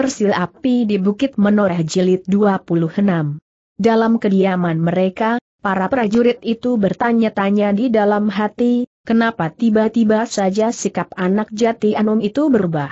Sil Api di Bukit Menoreh Jilid 26. Dalam kediaman mereka, para prajurit itu bertanya-tanya di dalam hati, kenapa tiba-tiba saja sikap anak jati Anum itu berubah.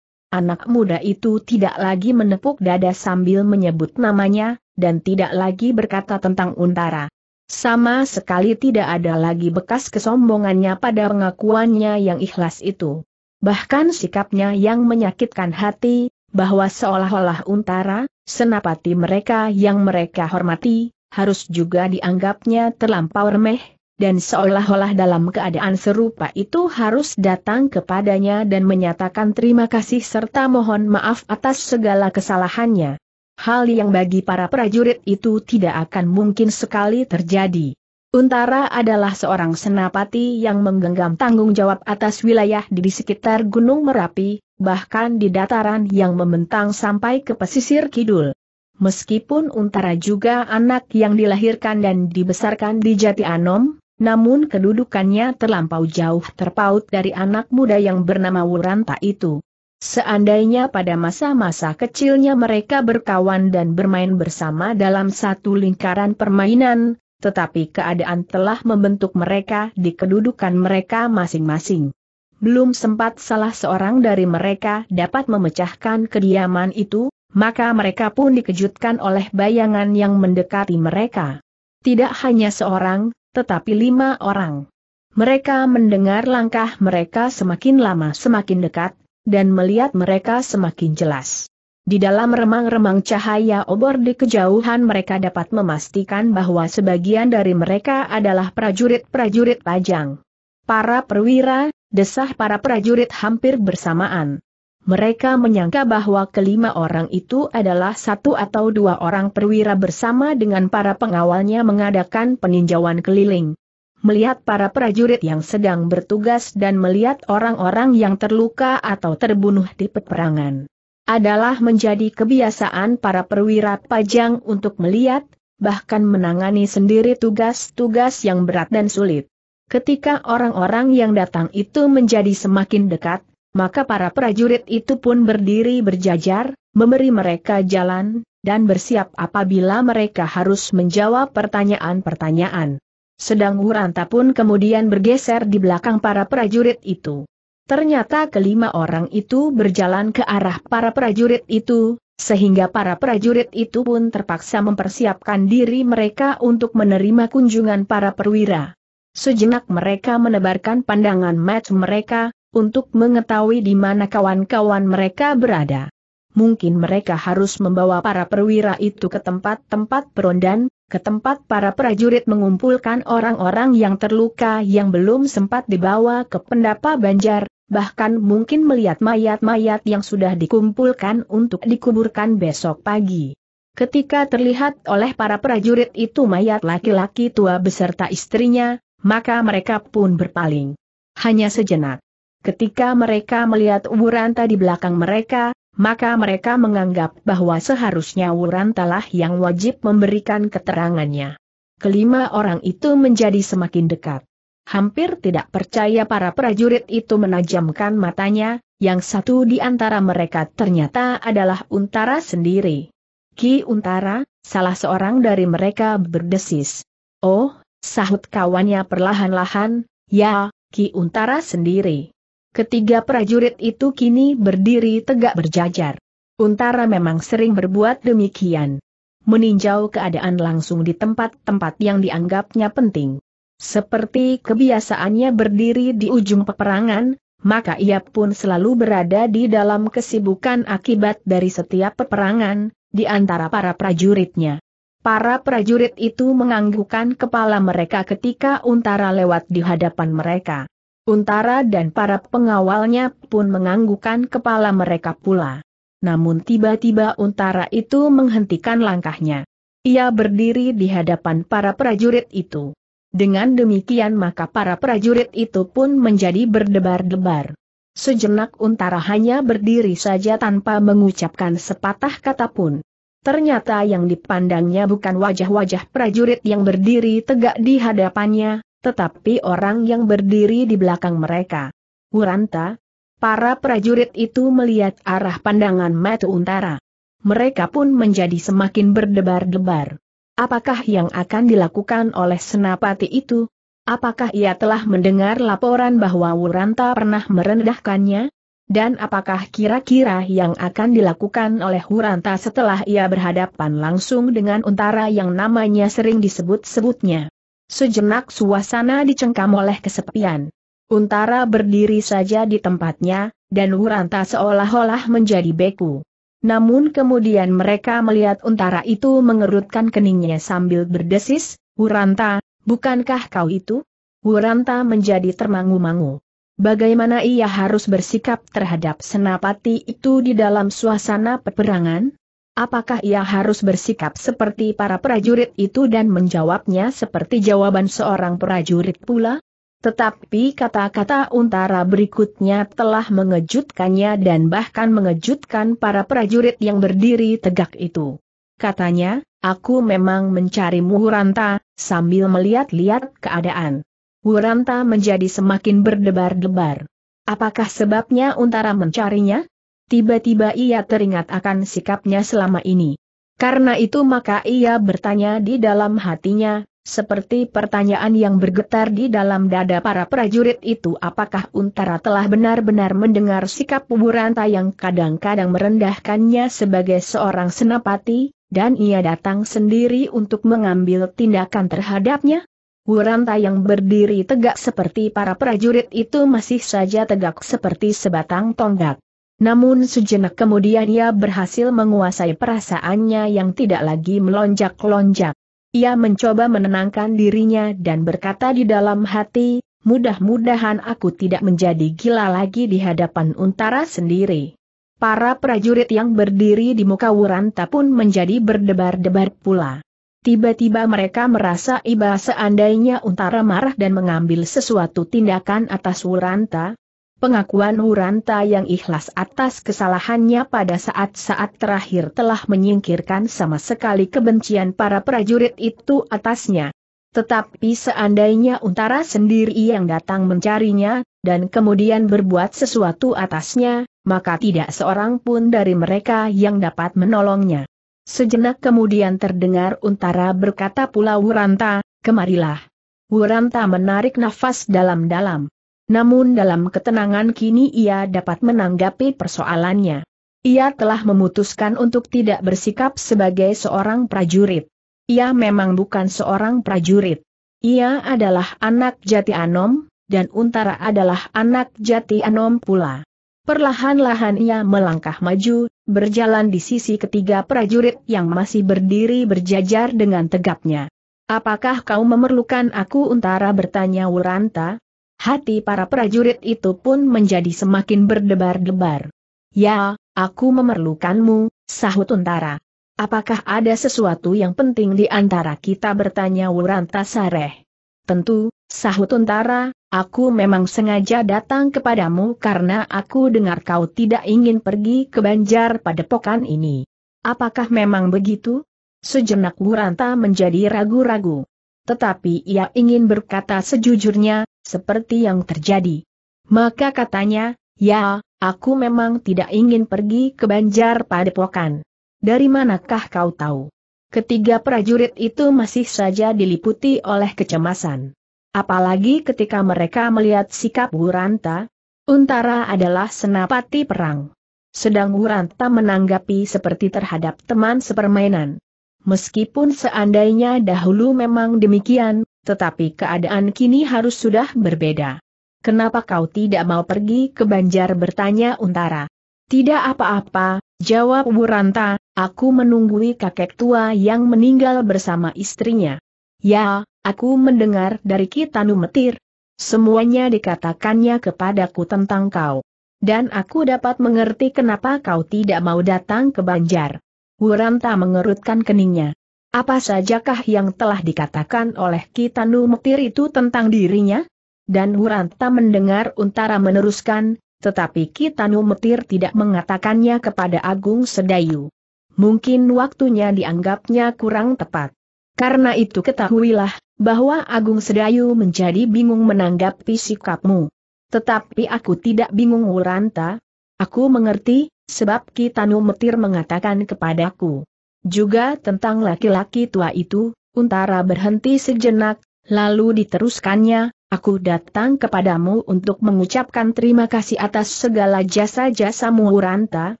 Anak muda itu tidak lagi menepuk dada sambil menyebut namanya, dan tidak lagi berkata tentang Untara. Sama sekali tidak ada lagi bekas kesombongannya pada pengakuannya yang ikhlas itu. Bahkan sikapnya yang menyakitkan hati, bahwa seolah-olah untara, senapati mereka yang mereka hormati, harus juga dianggapnya terlampau remeh, dan seolah-olah dalam keadaan serupa itu harus datang kepadanya dan menyatakan terima kasih serta mohon maaf atas segala kesalahannya. Hal yang bagi para prajurit itu tidak akan mungkin sekali terjadi. Untara adalah seorang senapati yang menggenggam tanggung jawab atas wilayah di sekitar Gunung Merapi, bahkan di dataran yang membentang sampai ke pesisir kidul. Meskipun Untara juga anak yang dilahirkan dan dibesarkan di Jati Anom, namun kedudukannya terlampau jauh terpaut dari anak muda yang bernama Wuranta itu. Seandainya pada masa-masa kecilnya mereka berkawan dan bermain bersama dalam satu lingkaran permainan, tetapi keadaan telah membentuk mereka di kedudukan mereka masing-masing. Belum sempat salah seorang dari mereka dapat memecahkan kediaman itu, maka mereka pun dikejutkan oleh bayangan yang mendekati mereka. Tidak hanya seorang, tetapi lima orang. Mereka mendengar langkah mereka semakin lama semakin dekat, dan melihat mereka semakin jelas. Di dalam remang-remang cahaya obor di kejauhan mereka dapat memastikan bahwa sebagian dari mereka adalah prajurit-prajurit pajang. Para perwira, desah para prajurit hampir bersamaan. Mereka menyangka bahwa kelima orang itu adalah satu atau dua orang perwira bersama dengan para pengawalnya mengadakan peninjauan keliling. Melihat para prajurit yang sedang bertugas dan melihat orang-orang yang terluka atau terbunuh di peperangan. Adalah menjadi kebiasaan para perwira pajang untuk melihat, bahkan menangani sendiri tugas-tugas yang berat dan sulit. Ketika orang-orang yang datang itu menjadi semakin dekat, maka para prajurit itu pun berdiri berjajar, memberi mereka jalan, dan bersiap apabila mereka harus menjawab pertanyaan-pertanyaan. Sedang Wuranta pun kemudian bergeser di belakang para prajurit itu. Ternyata kelima orang itu berjalan ke arah para prajurit itu, sehingga para prajurit itu pun terpaksa mempersiapkan diri mereka untuk menerima kunjungan para perwira. Sejenak mereka menebarkan pandangan match mereka, untuk mengetahui di mana kawan-kawan mereka berada. Mungkin mereka harus membawa para perwira itu ke tempat-tempat perondan, ke tempat para prajurit mengumpulkan orang-orang yang terluka yang belum sempat dibawa ke pendapa Banjar, bahkan mungkin melihat mayat-mayat yang sudah dikumpulkan untuk dikuburkan besok pagi. Ketika terlihat oleh para prajurit itu mayat laki-laki tua beserta istrinya, maka mereka pun berpaling. Hanya sejenak. Ketika mereka melihat Wuranta di belakang mereka, maka mereka menganggap bahwa seharusnya Wurantalah yang wajib memberikan keterangannya. Kelima orang itu menjadi semakin dekat. Hampir tidak percaya para prajurit itu menajamkan matanya, yang satu di antara mereka ternyata adalah Untara sendiri. Ki Untara, salah seorang dari mereka berdesis. Oh, sahut kawannya perlahan-lahan, ya, Ki Untara sendiri. Ketiga prajurit itu kini berdiri tegak berjajar. Untara memang sering berbuat demikian. Meninjau keadaan langsung di tempat-tempat yang dianggapnya penting. Seperti kebiasaannya berdiri di ujung peperangan, maka ia pun selalu berada di dalam kesibukan akibat dari setiap peperangan, di antara para prajuritnya. Para prajurit itu menganggukkan kepala mereka ketika Untara lewat di hadapan mereka. Untara dan para pengawalnya pun menganggukkan kepala mereka pula. Namun tiba-tiba Untara itu menghentikan langkahnya. Ia berdiri di hadapan para prajurit itu. Dengan demikian maka para prajurit itu pun menjadi berdebar-debar. Sejenak Untara hanya berdiri saja tanpa mengucapkan sepatah kata pun. Ternyata yang dipandangnya bukan wajah-wajah prajurit yang berdiri tegak di hadapannya, tetapi orang yang berdiri di belakang mereka. Wuranta, para prajurit itu melihat arah pandangan Matu untara. Mereka pun menjadi semakin berdebar-debar. Apakah yang akan dilakukan oleh senapati itu? Apakah ia telah mendengar laporan bahwa Wuranta pernah merendahkannya? Dan apakah kira-kira yang akan dilakukan oleh Huranta setelah ia berhadapan langsung dengan untara yang namanya sering disebut-sebutnya? Sejenak suasana dicengkam oleh kesepian. Untara berdiri saja di tempatnya, dan Huranta seolah-olah menjadi beku. Namun kemudian mereka melihat untara itu mengerutkan keningnya sambil berdesis, Huranta, bukankah kau itu? Huranta menjadi termangu-mangu bagaimana ia harus bersikap terhadap senapati itu di dalam suasana peperangan? Apakah ia harus bersikap seperti para prajurit itu dan menjawabnya seperti jawaban seorang prajurit pula? Tetapi kata-kata untara berikutnya telah mengejutkannya dan bahkan mengejutkan para prajurit yang berdiri tegak itu. Katanya, aku memang mencari Muhuranta, sambil melihat-lihat keadaan. Wuranta menjadi semakin berdebar-debar. Apakah sebabnya Untara mencarinya? Tiba-tiba ia teringat akan sikapnya selama ini. Karena itu maka ia bertanya di dalam hatinya, seperti pertanyaan yang bergetar di dalam dada para prajurit itu apakah Untara telah benar-benar mendengar sikap Wuranta yang kadang-kadang merendahkannya sebagai seorang senapati, dan ia datang sendiri untuk mengambil tindakan terhadapnya? Wuranta yang berdiri tegak seperti para prajurit itu masih saja tegak seperti sebatang tonggak. Namun sejenak kemudian ia berhasil menguasai perasaannya yang tidak lagi melonjak-lonjak. Ia mencoba menenangkan dirinya dan berkata di dalam hati, mudah-mudahan aku tidak menjadi gila lagi di hadapan untara sendiri. Para prajurit yang berdiri di muka Wuranta pun menjadi berdebar-debar pula. Tiba-tiba mereka merasa iba seandainya Untara marah dan mengambil sesuatu tindakan atas Wuranta. Pengakuan Wuranta yang ikhlas atas kesalahannya pada saat-saat terakhir telah menyingkirkan sama sekali kebencian para prajurit itu atasnya. Tetapi seandainya Untara sendiri yang datang mencarinya, dan kemudian berbuat sesuatu atasnya, maka tidak seorang pun dari mereka yang dapat menolongnya. Sejenak kemudian terdengar Untara berkata pula Wuranta, kemarilah. Wuranta menarik nafas dalam-dalam. Namun dalam ketenangan kini ia dapat menanggapi persoalannya. Ia telah memutuskan untuk tidak bersikap sebagai seorang prajurit. Ia memang bukan seorang prajurit. Ia adalah anak jati Anom, dan Untara adalah anak jati Anom pula. Perlahan-lahan ia melangkah maju, berjalan di sisi ketiga prajurit yang masih berdiri berjajar dengan tegapnya. Apakah kau memerlukan aku untara bertanya Wuranta? Hati para prajurit itu pun menjadi semakin berdebar-debar. Ya, aku memerlukanmu, sahut untara. Apakah ada sesuatu yang penting di antara kita bertanya Wuranta Sareh? Tentu, sahut untara, Aku memang sengaja datang kepadamu karena aku dengar kau tidak ingin pergi ke Banjar pada Padepokan ini. Apakah memang begitu? Sejenak Guranta menjadi ragu-ragu. Tetapi ia ingin berkata sejujurnya, seperti yang terjadi. Maka katanya, ya, aku memang tidak ingin pergi ke Banjar pada Padepokan. Dari manakah kau tahu? Ketiga prajurit itu masih saja diliputi oleh kecemasan. Apalagi ketika mereka melihat sikap Wuranta, Untara adalah senapati perang. Sedang Wuranta menanggapi seperti terhadap teman sepermainan. Meskipun seandainya dahulu memang demikian, tetapi keadaan kini harus sudah berbeda. Kenapa kau tidak mau pergi ke Banjar bertanya Untara? Tidak apa-apa, jawab Wuranta, aku menunggui kakek tua yang meninggal bersama istrinya. Ya, Aku mendengar dari Kitanu Metir. Semuanya dikatakannya kepadaku tentang kau. Dan aku dapat mengerti kenapa kau tidak mau datang ke Banjar. Wuranta mengerutkan keningnya. Apa sajakah yang telah dikatakan oleh Kitanu Metir itu tentang dirinya? Dan Wuranta mendengar Untara meneruskan, tetapi Kitanu Metir tidak mengatakannya kepada Agung Sedayu. Mungkin waktunya dianggapnya kurang tepat. Karena itu ketahuilah, bahwa Agung Sedayu menjadi bingung menanggapi sikapmu. Tetapi aku tidak bingung Wuranta. Aku mengerti, sebab Kitanu Metir mengatakan kepadaku. Juga tentang laki-laki tua itu, Untara berhenti sejenak, lalu diteruskannya, aku datang kepadamu untuk mengucapkan terima kasih atas segala jasa-jasamu Wuranta.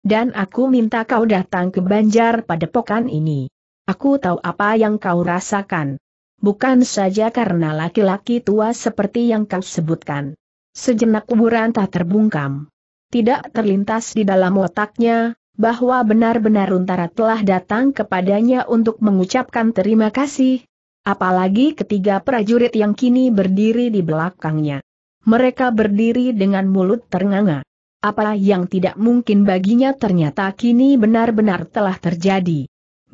Dan aku minta kau datang ke Banjar pada pokan ini. Aku tahu apa yang kau rasakan. Bukan saja karena laki-laki tua seperti yang kau sebutkan. Sejenak kuburan tak terbungkam. Tidak terlintas di dalam otaknya, bahwa benar-benar Untara telah datang kepadanya untuk mengucapkan terima kasih. Apalagi ketiga prajurit yang kini berdiri di belakangnya. Mereka berdiri dengan mulut ternganga. Apa yang tidak mungkin baginya ternyata kini benar-benar telah terjadi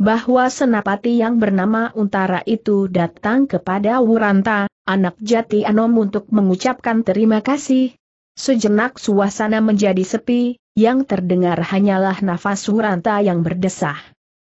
bahwa senapati yang bernama Untara itu datang kepada Wuranta, anak jati Anom untuk mengucapkan terima kasih. Sejenak suasana menjadi sepi, yang terdengar hanyalah nafas Wuranta yang berdesah.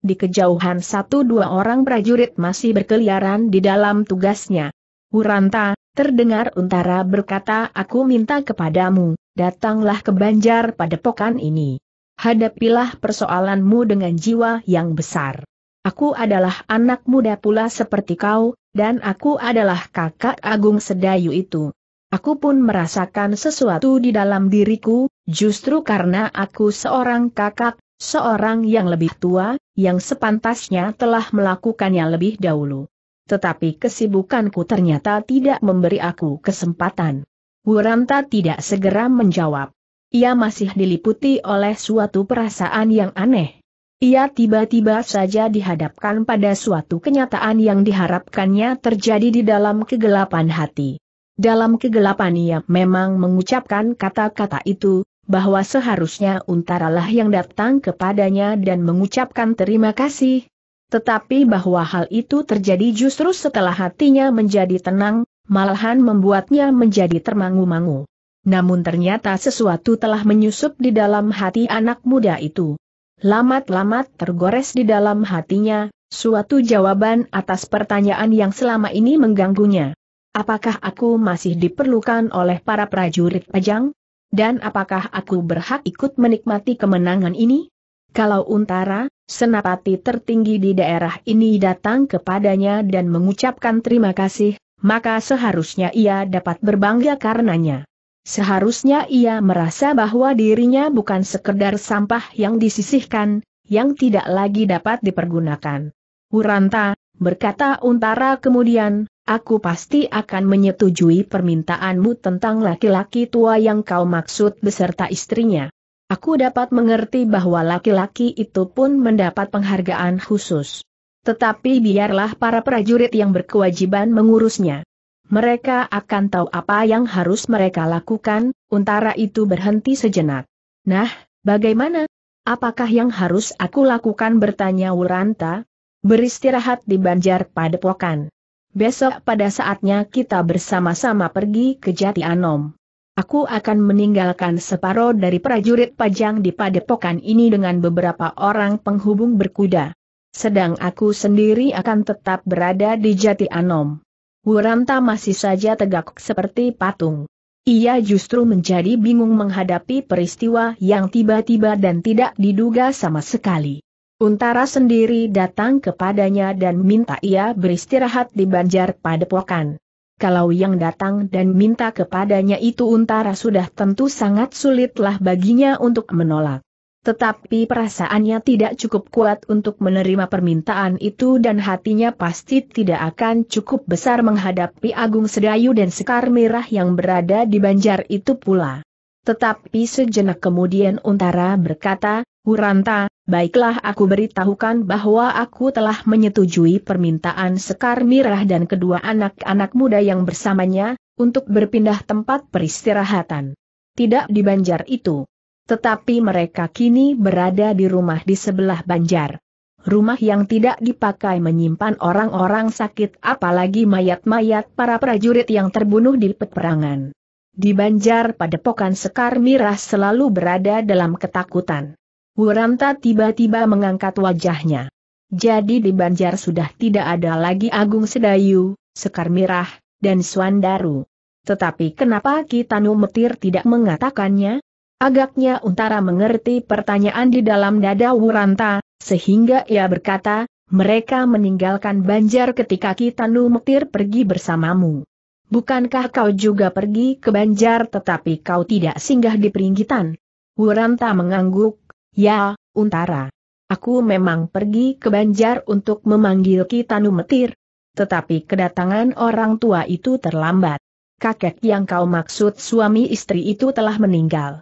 Di kejauhan satu dua orang prajurit masih berkeliaran di dalam tugasnya. Wuranta, terdengar Untara berkata aku minta kepadamu, datanglah ke Banjar pada pokan ini hadapilah persoalanmu dengan jiwa yang besar. Aku adalah anak muda pula seperti kau, dan aku adalah kakak agung sedayu itu. Aku pun merasakan sesuatu di dalam diriku, justru karena aku seorang kakak, seorang yang lebih tua, yang sepantasnya telah melakukannya lebih dahulu. Tetapi kesibukanku ternyata tidak memberi aku kesempatan. Wuranta tidak segera menjawab. Ia masih diliputi oleh suatu perasaan yang aneh. Ia tiba-tiba saja dihadapkan pada suatu kenyataan yang diharapkannya terjadi di dalam kegelapan hati. Dalam kegelapan ia memang mengucapkan kata-kata itu, bahwa seharusnya untaralah yang datang kepadanya dan mengucapkan terima kasih. Tetapi bahwa hal itu terjadi justru setelah hatinya menjadi tenang, malahan membuatnya menjadi termangu-mangu. Namun ternyata sesuatu telah menyusup di dalam hati anak muda itu. Lamat-lamat tergores di dalam hatinya, suatu jawaban atas pertanyaan yang selama ini mengganggunya. Apakah aku masih diperlukan oleh para prajurit pajang? Dan apakah aku berhak ikut menikmati kemenangan ini? Kalau Untara, senapati tertinggi di daerah ini datang kepadanya dan mengucapkan terima kasih, maka seharusnya ia dapat berbangga karenanya seharusnya ia merasa bahwa dirinya bukan sekedar sampah yang disisihkan, yang tidak lagi dapat dipergunakan. Huranta, berkata Untara kemudian, aku pasti akan menyetujui permintaanmu tentang laki-laki tua yang kau maksud beserta istrinya. Aku dapat mengerti bahwa laki-laki itu pun mendapat penghargaan khusus. Tetapi biarlah para prajurit yang berkewajiban mengurusnya. Mereka akan tahu apa yang harus mereka lakukan, untara itu berhenti sejenak. Nah, bagaimana? Apakah yang harus aku lakukan bertanya Wuranta? Beristirahat di Banjar Padepokan. Besok pada saatnya kita bersama-sama pergi ke Jati Anom. Aku akan meninggalkan separoh dari prajurit pajang di padepokan ini dengan beberapa orang penghubung berkuda. Sedang aku sendiri akan tetap berada di Jati Anom. Wuranta masih saja tegak seperti patung. Ia justru menjadi bingung menghadapi peristiwa yang tiba-tiba dan tidak diduga sama sekali. Untara sendiri datang kepadanya dan minta ia beristirahat di Banjar Padepokan. Kalau yang datang dan minta kepadanya itu Untara sudah tentu sangat sulitlah baginya untuk menolak. Tetapi perasaannya tidak cukup kuat untuk menerima permintaan itu dan hatinya pasti tidak akan cukup besar menghadapi Agung Sedayu dan Sekar Merah yang berada di Banjar itu pula. Tetapi sejenak kemudian Untara berkata, Huranta, baiklah aku beritahukan bahwa aku telah menyetujui permintaan Sekar Mirah dan kedua anak-anak muda yang bersamanya, untuk berpindah tempat peristirahatan. Tidak di banjar itu. Tetapi mereka kini berada di rumah di sebelah Banjar. Rumah yang tidak dipakai menyimpan orang-orang sakit apalagi mayat-mayat para prajurit yang terbunuh di peperangan. Di Banjar padepokan Sekar Mirah selalu berada dalam ketakutan. Wuranta tiba-tiba mengangkat wajahnya. Jadi di Banjar sudah tidak ada lagi Agung Sedayu, Sekar Mirah, dan Suandaru. Tetapi kenapa Kitanu Metir tidak mengatakannya? Agaknya Untara mengerti pertanyaan di dalam dada Wuranta, sehingga ia berkata, mereka meninggalkan Banjar ketika Kitanu Mektir pergi bersamamu. Bukankah kau juga pergi ke Banjar tetapi kau tidak singgah di peringgitan? Wuranta mengangguk, ya, Untara. Aku memang pergi ke Banjar untuk memanggil Kitanu Metir. Tetapi kedatangan orang tua itu terlambat. Kakek yang kau maksud suami istri itu telah meninggal.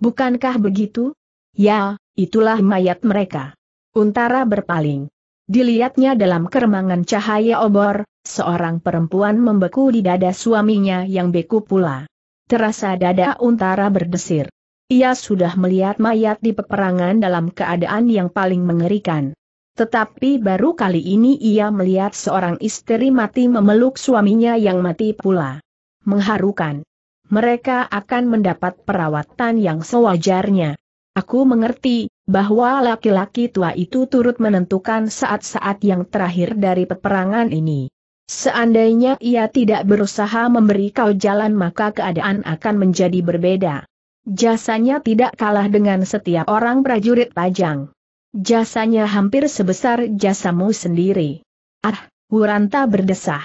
Bukankah begitu? Ya, itulah mayat mereka. Untara berpaling. Dilihatnya dalam keremangan cahaya obor, seorang perempuan membeku di dada suaminya yang beku pula. Terasa dada Untara berdesir. Ia sudah melihat mayat di peperangan dalam keadaan yang paling mengerikan. Tetapi baru kali ini ia melihat seorang istri mati memeluk suaminya yang mati pula. Mengharukan mereka akan mendapat perawatan yang sewajarnya. Aku mengerti, bahwa laki-laki tua itu turut menentukan saat-saat yang terakhir dari peperangan ini. Seandainya ia tidak berusaha memberi kau jalan maka keadaan akan menjadi berbeda. Jasanya tidak kalah dengan setiap orang prajurit pajang. Jasanya hampir sebesar jasamu sendiri. Ah, Wuranta berdesah.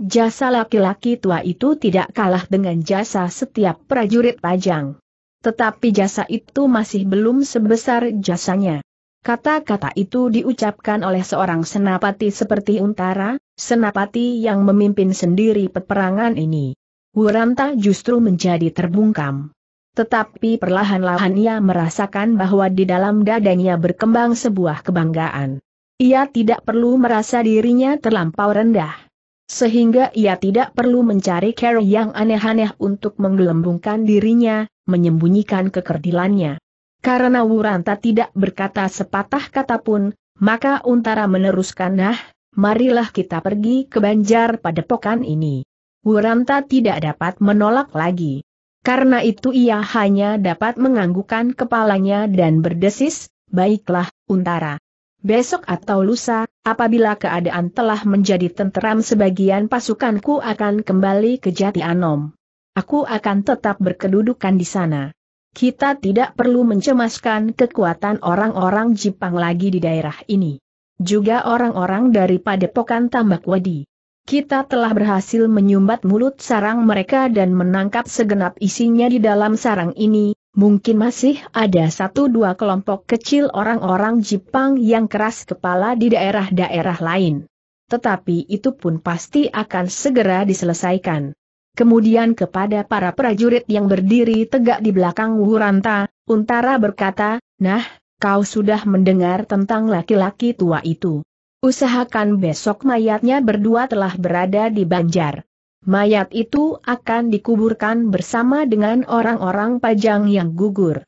Jasa laki-laki tua itu tidak kalah dengan jasa setiap prajurit pajang. Tetapi jasa itu masih belum sebesar jasanya. Kata-kata itu diucapkan oleh seorang senapati seperti Untara, senapati yang memimpin sendiri peperangan ini. Wuranta justru menjadi terbungkam. Tetapi perlahan-lahan ia merasakan bahwa di dalam dadanya berkembang sebuah kebanggaan. Ia tidak perlu merasa dirinya terlampau rendah sehingga ia tidak perlu mencari cara yang aneh-aneh untuk menggelembungkan dirinya, menyembunyikan kekerdilannya. Karena Wuranta tidak berkata sepatah kata pun, maka Untara meneruskan nah, marilah kita pergi ke Banjar pada pokan ini. Wuranta tidak dapat menolak lagi. Karena itu ia hanya dapat menganggukkan kepalanya dan berdesis, baiklah, Untara. Besok atau lusa, apabila keadaan telah menjadi tenteram sebagian pasukanku akan kembali ke Jati Anom. Aku akan tetap berkedudukan di sana. Kita tidak perlu mencemaskan kekuatan orang-orang Jepang lagi di daerah ini. Juga orang-orang dari Padepokan Tambak Wadi. Kita telah berhasil menyumbat mulut sarang mereka dan menangkap segenap isinya di dalam sarang ini, Mungkin masih ada satu dua kelompok kecil orang-orang Jepang yang keras kepala di daerah-daerah lain. Tetapi itu pun pasti akan segera diselesaikan. Kemudian kepada para prajurit yang berdiri tegak di belakang Wuranta, Untara berkata, Nah, kau sudah mendengar tentang laki-laki tua itu. Usahakan besok mayatnya berdua telah berada di Banjar mayat itu akan dikuburkan bersama dengan orang-orang pajang yang gugur.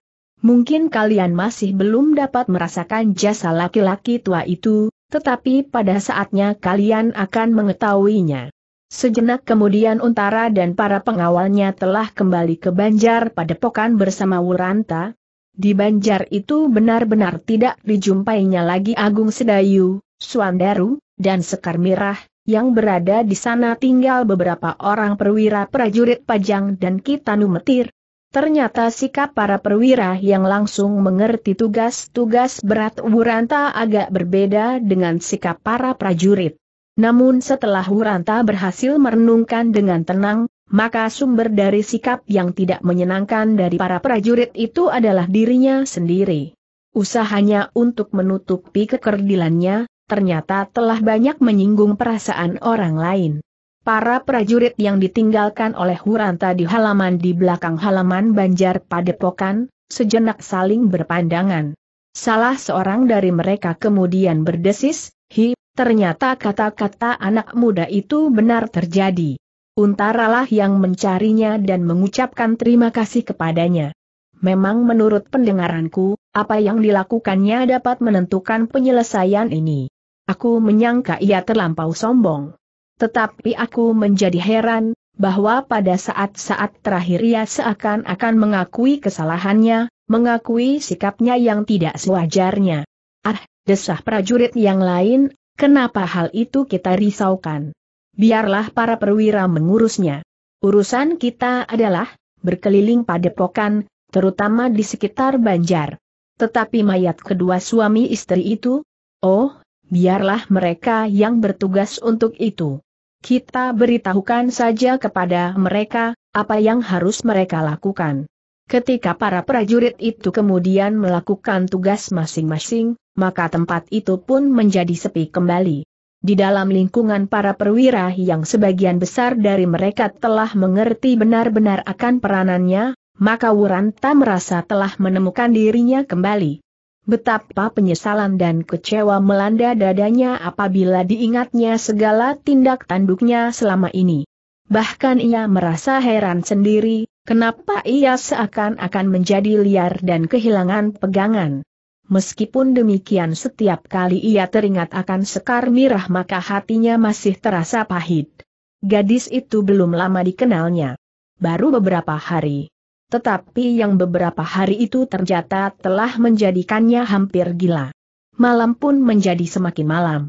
Mungkin kalian masih belum dapat merasakan jasa laki-laki tua itu, tetapi pada saatnya kalian akan mengetahuinya. Sejenak kemudian Untara dan para pengawalnya telah kembali ke Banjar pada pokan bersama Wuranta. Di Banjar itu benar-benar tidak dijumpainya lagi Agung Sedayu, Suandaru, dan Sekar Mirah, yang berada di sana tinggal beberapa orang perwira prajurit pajang dan Kitanu Metir. Ternyata sikap para perwira yang langsung mengerti tugas-tugas berat Wuranta agak berbeda dengan sikap para prajurit. Namun setelah Wuranta berhasil merenungkan dengan tenang, maka sumber dari sikap yang tidak menyenangkan dari para prajurit itu adalah dirinya sendiri. Usahanya untuk menutupi kekerdilannya, ternyata telah banyak menyinggung perasaan orang lain. Para prajurit yang ditinggalkan oleh Huranta di halaman di belakang halaman Banjar Padepokan, sejenak saling berpandangan. Salah seorang dari mereka kemudian berdesis, Hi, ternyata kata-kata anak muda itu benar terjadi. Untaralah yang mencarinya dan mengucapkan terima kasih kepadanya. Memang menurut pendengaranku, apa yang dilakukannya dapat menentukan penyelesaian ini. Aku menyangka ia terlampau sombong. Tetapi aku menjadi heran, bahwa pada saat-saat terakhir ia seakan-akan mengakui kesalahannya, mengakui sikapnya yang tidak sewajarnya. Ah, desah prajurit yang lain, kenapa hal itu kita risaukan? Biarlah para perwira mengurusnya. Urusan kita adalah, berkeliling padepokan, terutama di sekitar Banjar. Tetapi mayat kedua suami istri itu, oh, biarlah mereka yang bertugas untuk itu. Kita beritahukan saja kepada mereka, apa yang harus mereka lakukan. Ketika para prajurit itu kemudian melakukan tugas masing-masing, maka tempat itu pun menjadi sepi kembali. Di dalam lingkungan para perwira yang sebagian besar dari mereka telah mengerti benar-benar akan peranannya, maka Wuranta merasa telah menemukan dirinya kembali. Betapa penyesalan dan kecewa melanda dadanya apabila diingatnya segala tindak tanduknya selama ini. Bahkan ia merasa heran sendiri, kenapa ia seakan-akan menjadi liar dan kehilangan pegangan. Meskipun demikian setiap kali ia teringat akan Sekar Mirah maka hatinya masih terasa pahit. Gadis itu belum lama dikenalnya. Baru beberapa hari. Tetapi yang beberapa hari itu ternyata telah menjadikannya hampir gila. Malam pun menjadi semakin malam.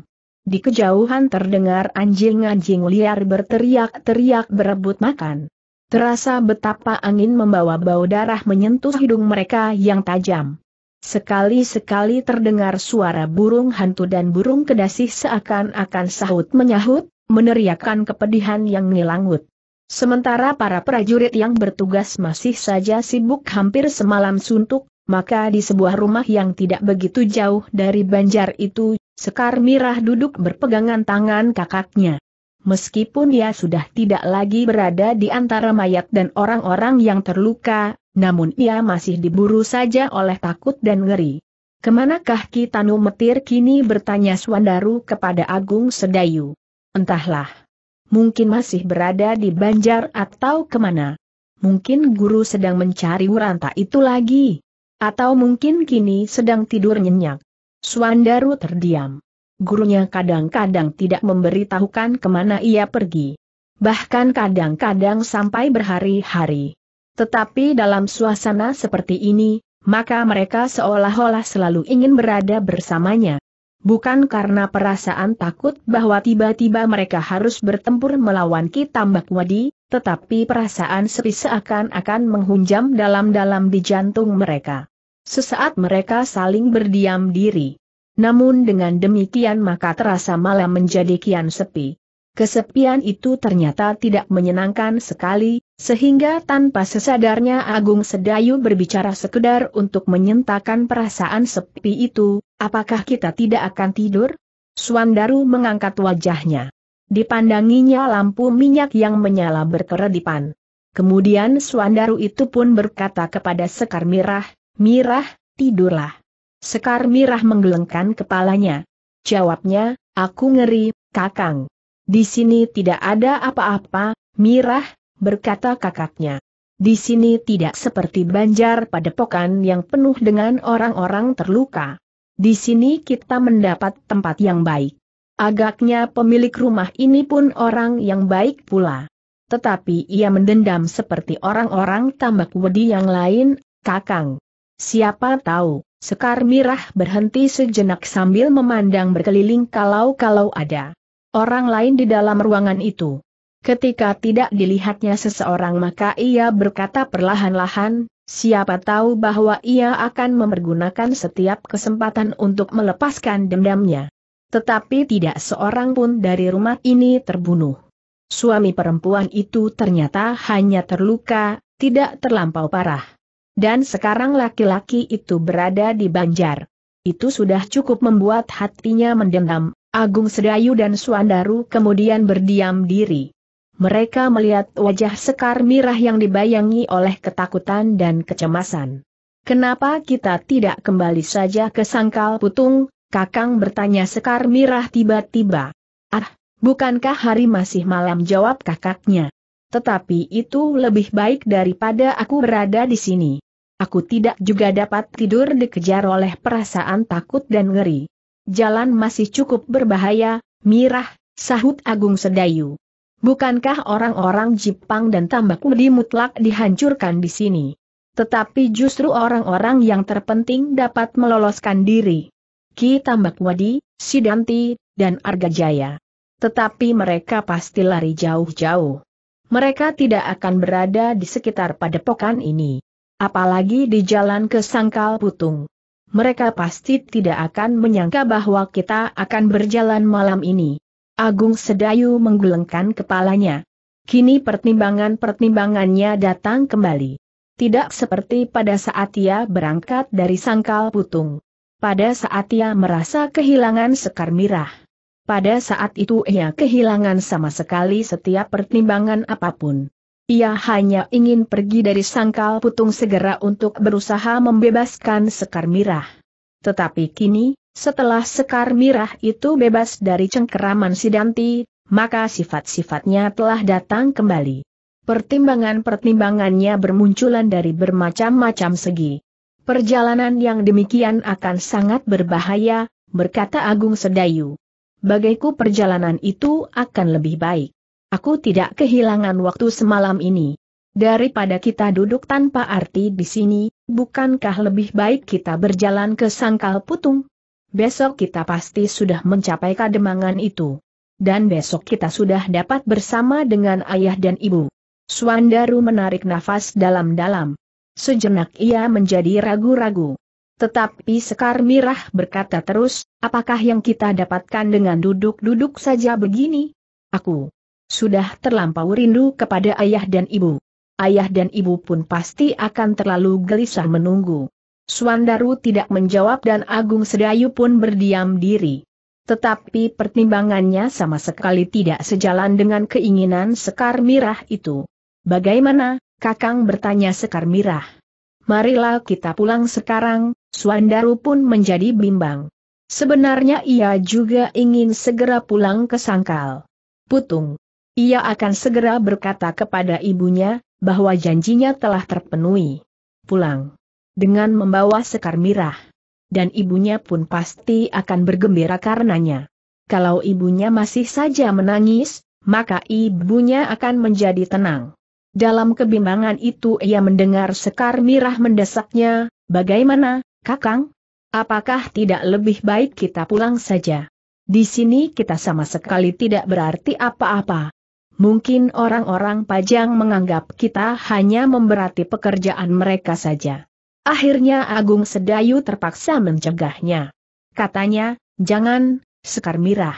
Di kejauhan terdengar anjing-anjing liar berteriak-teriak berebut makan. Terasa betapa angin membawa bau darah menyentuh hidung mereka yang tajam. Sekali-sekali terdengar suara burung hantu dan burung kedasih seakan-akan sahut menyahut, meneriakkan kepedihan yang ngilangut. Sementara para prajurit yang bertugas masih saja sibuk hampir semalam suntuk, maka di sebuah rumah yang tidak begitu jauh dari banjar itu, Sekar Mirah duduk berpegangan tangan kakaknya. Meskipun ia sudah tidak lagi berada di antara mayat dan orang-orang yang terluka, namun ia masih diburu saja oleh takut dan ngeri. Kemanakah Kitanu Metir kini bertanya Swandaru kepada Agung Sedayu? Entahlah mungkin masih berada di Banjar atau kemana. Mungkin guru sedang mencari Wuranta itu lagi. Atau mungkin kini sedang tidur nyenyak. Suandaru terdiam. Gurunya kadang-kadang tidak memberitahukan kemana ia pergi. Bahkan kadang-kadang sampai berhari-hari. Tetapi dalam suasana seperti ini, maka mereka seolah-olah selalu ingin berada bersamanya bukan karena perasaan takut bahwa tiba-tiba mereka harus bertempur melawan Kitambak Wadi, tetapi perasaan sepi seakan-akan menghunjam dalam-dalam di jantung mereka. Sesaat mereka saling berdiam diri. Namun dengan demikian maka terasa malam menjadi kian sepi. Kesepian itu ternyata tidak menyenangkan sekali, sehingga tanpa sesadarnya Agung Sedayu berbicara sekedar untuk menyentakan perasaan sepi itu, apakah kita tidak akan tidur? Suandaru mengangkat wajahnya. Dipandanginya lampu minyak yang menyala berkeredipan. Kemudian Suandaru itu pun berkata kepada Sekar Mirah, Mirah, tidurlah. Sekar Mirah menggelengkan kepalanya. Jawabnya, aku ngeri, kakang. Di sini tidak ada apa-apa, Mirah, berkata kakaknya. Di sini tidak seperti banjar padepokan yang penuh dengan orang-orang terluka. Di sini kita mendapat tempat yang baik. Agaknya pemilik rumah ini pun orang yang baik pula. Tetapi ia mendendam seperti orang-orang tambak wedi yang lain, kakang. Siapa tahu, Sekar Mirah berhenti sejenak sambil memandang berkeliling kalau-kalau ada orang lain di dalam ruangan itu. Ketika tidak dilihatnya seseorang maka ia berkata perlahan-lahan, siapa tahu bahwa ia akan mempergunakan setiap kesempatan untuk melepaskan dendamnya. Tetapi tidak seorang pun dari rumah ini terbunuh. Suami perempuan itu ternyata hanya terluka, tidak terlampau parah. Dan sekarang laki-laki itu berada di Banjar. Itu sudah cukup membuat hatinya mendendam, Agung Sedayu dan Suandaru kemudian berdiam diri. Mereka melihat wajah Sekar Mirah yang dibayangi oleh ketakutan dan kecemasan. Kenapa kita tidak kembali saja ke Sangkal Putung? Kakang bertanya Sekar Mirah tiba-tiba. Ah, bukankah hari masih malam jawab kakaknya. Tetapi itu lebih baik daripada aku berada di sini. Aku tidak juga dapat tidur dikejar oleh perasaan takut dan ngeri. Jalan masih cukup berbahaya, Mirah, sahut Agung Sedayu. Bukankah orang-orang Jepang dan tambak di mutlak dihancurkan di sini? Tetapi justru orang-orang yang terpenting dapat meloloskan diri. Ki Tambak Wadi, Sidanti, dan Arga Jaya. Tetapi mereka pasti lari jauh-jauh. Mereka tidak akan berada di sekitar padepokan ini. Apalagi di jalan ke Sangkal Putung mereka pasti tidak akan menyangka bahwa kita akan berjalan malam ini. Agung Sedayu menggelengkan kepalanya. Kini pertimbangan-pertimbangannya datang kembali. Tidak seperti pada saat ia berangkat dari sangkal putung. Pada saat ia merasa kehilangan sekar mirah. Pada saat itu ia kehilangan sama sekali setiap pertimbangan apapun. Ia hanya ingin pergi dari sangkal putung segera untuk berusaha membebaskan Sekar Mirah. Tetapi kini, setelah Sekar Mirah itu bebas dari cengkeraman Sidanti, maka sifat-sifatnya telah datang kembali. Pertimbangan-pertimbangannya bermunculan dari bermacam-macam segi. Perjalanan yang demikian akan sangat berbahaya, berkata Agung Sedayu. Bagaiku perjalanan itu akan lebih baik. Aku tidak kehilangan waktu semalam ini. Daripada kita duduk tanpa arti di sini, bukankah lebih baik kita berjalan ke Sangkal Putung? Besok kita pasti sudah mencapai kademangan itu. Dan besok kita sudah dapat bersama dengan ayah dan ibu. Suandaru menarik nafas dalam-dalam. Sejenak ia menjadi ragu-ragu. Tetapi Sekar Mirah berkata terus, apakah yang kita dapatkan dengan duduk-duduk saja begini? Aku sudah terlampau rindu kepada ayah dan ibu. Ayah dan ibu pun pasti akan terlalu gelisah menunggu. Suandaru tidak menjawab dan Agung Sedayu pun berdiam diri. Tetapi pertimbangannya sama sekali tidak sejalan dengan keinginan Sekar Mirah itu. Bagaimana, Kakang bertanya Sekar Mirah. Marilah kita pulang sekarang, Suandaru pun menjadi bimbang. Sebenarnya ia juga ingin segera pulang ke Sangkal. Putung. Ia akan segera berkata kepada ibunya, bahwa janjinya telah terpenuhi. Pulang. Dengan membawa sekar mirah. Dan ibunya pun pasti akan bergembira karenanya. Kalau ibunya masih saja menangis, maka ibunya akan menjadi tenang. Dalam kebimbangan itu ia mendengar sekar mirah mendesaknya, bagaimana, kakang? Apakah tidak lebih baik kita pulang saja? Di sini kita sama sekali tidak berarti apa-apa mungkin orang-orang pajang menganggap kita hanya memberati pekerjaan mereka saja. Akhirnya Agung Sedayu terpaksa mencegahnya. Katanya, jangan, Sekar Mirah.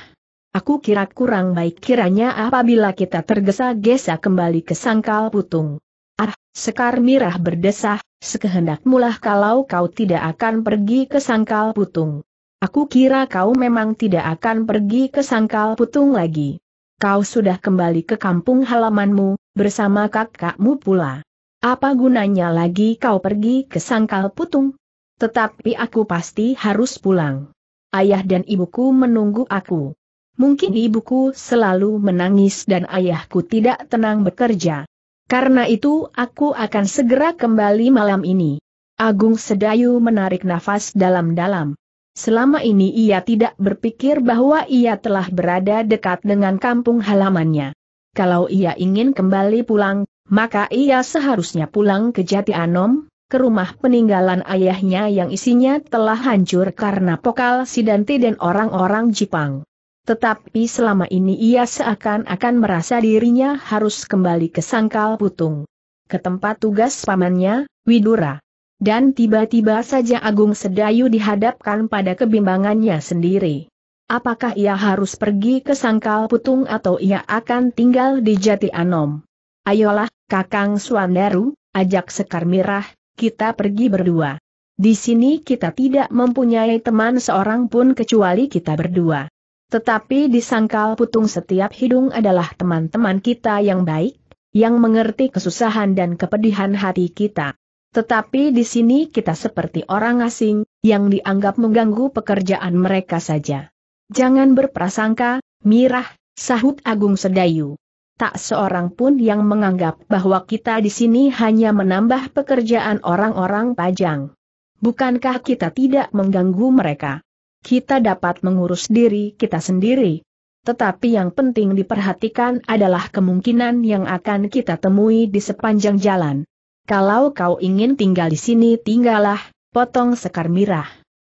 Aku kira kurang baik kiranya apabila kita tergesa-gesa kembali ke sangkal putung. Ah, Sekar Mirah berdesah, sekehendakmulah kalau kau tidak akan pergi ke sangkal putung. Aku kira kau memang tidak akan pergi ke sangkal putung lagi kau sudah kembali ke kampung halamanmu, bersama kakakmu pula. Apa gunanya lagi kau pergi ke sangkal putung? Tetapi aku pasti harus pulang. Ayah dan ibuku menunggu aku. Mungkin ibuku selalu menangis dan ayahku tidak tenang bekerja. Karena itu aku akan segera kembali malam ini. Agung Sedayu menarik nafas dalam-dalam. Selama ini ia tidak berpikir bahwa ia telah berada dekat dengan kampung halamannya. Kalau ia ingin kembali pulang, maka ia seharusnya pulang ke Jati Anom, ke rumah peninggalan ayahnya yang isinya telah hancur karena pokal Sidanti dan orang-orang Jepang. Tetapi selama ini ia seakan-akan merasa dirinya harus kembali ke Sangkal Putung. Ke tempat tugas pamannya, Widura. Dan tiba-tiba saja Agung Sedayu dihadapkan pada kebimbangannya sendiri. Apakah ia harus pergi ke Sangkal Putung atau ia akan tinggal di Jati Anom? Ayolah, Kakang Suandaru, ajak Sekar Mirah, kita pergi berdua. Di sini kita tidak mempunyai teman seorang pun kecuali kita berdua. Tetapi di Sangkal Putung setiap hidung adalah teman-teman kita yang baik, yang mengerti kesusahan dan kepedihan hati kita. Tetapi di sini kita seperti orang asing, yang dianggap mengganggu pekerjaan mereka saja. Jangan berprasangka, mirah, sahut Agung Sedayu. Tak seorang pun yang menganggap bahwa kita di sini hanya menambah pekerjaan orang-orang pajang. Bukankah kita tidak mengganggu mereka? Kita dapat mengurus diri kita sendiri. Tetapi yang penting diperhatikan adalah kemungkinan yang akan kita temui di sepanjang jalan. Kalau kau ingin tinggal di sini tinggallah, potong Sekar Mirah.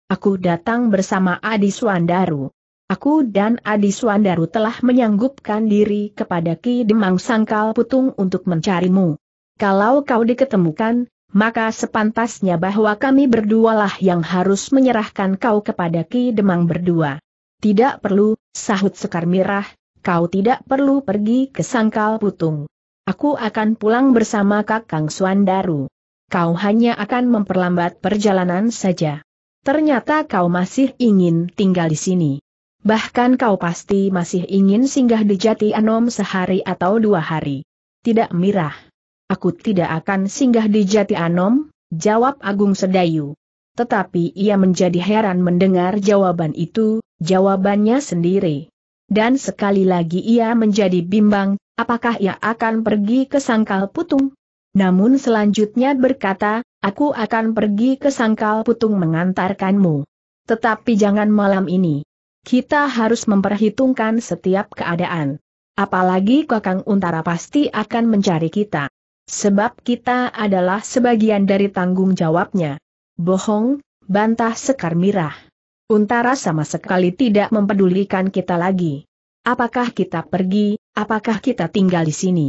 Aku datang bersama Adi Suandaru. Aku dan Adi Suandaru telah menyanggupkan diri kepada Ki Demang Sangkal Putung untuk mencarimu. Kalau kau diketemukan, maka sepantasnya bahwa kami berdualah yang harus menyerahkan kau kepada Ki Demang berdua. Tidak perlu, sahut Sekar Mirah, kau tidak perlu pergi ke Sangkal Putung. Aku akan pulang bersama Kakang Suandaru. Kau hanya akan memperlambat perjalanan saja. Ternyata kau masih ingin tinggal di sini. Bahkan kau pasti masih ingin singgah di Jati Anom sehari atau dua hari. Tidak mirah. Aku tidak akan singgah di Jati Anom, jawab Agung Sedayu. Tetapi ia menjadi heran mendengar jawaban itu, jawabannya sendiri. Dan sekali lagi ia menjadi bimbang, apakah ia akan pergi ke Sangkal Putung? Namun selanjutnya berkata, aku akan pergi ke Sangkal Putung mengantarkanmu. Tetapi jangan malam ini. Kita harus memperhitungkan setiap keadaan. Apalagi Kakang Untara pasti akan mencari kita. Sebab kita adalah sebagian dari tanggung jawabnya. Bohong, bantah Sekar Mirah. Untara sama sekali tidak mempedulikan kita lagi. Apakah kita pergi, Apakah kita tinggal di sini?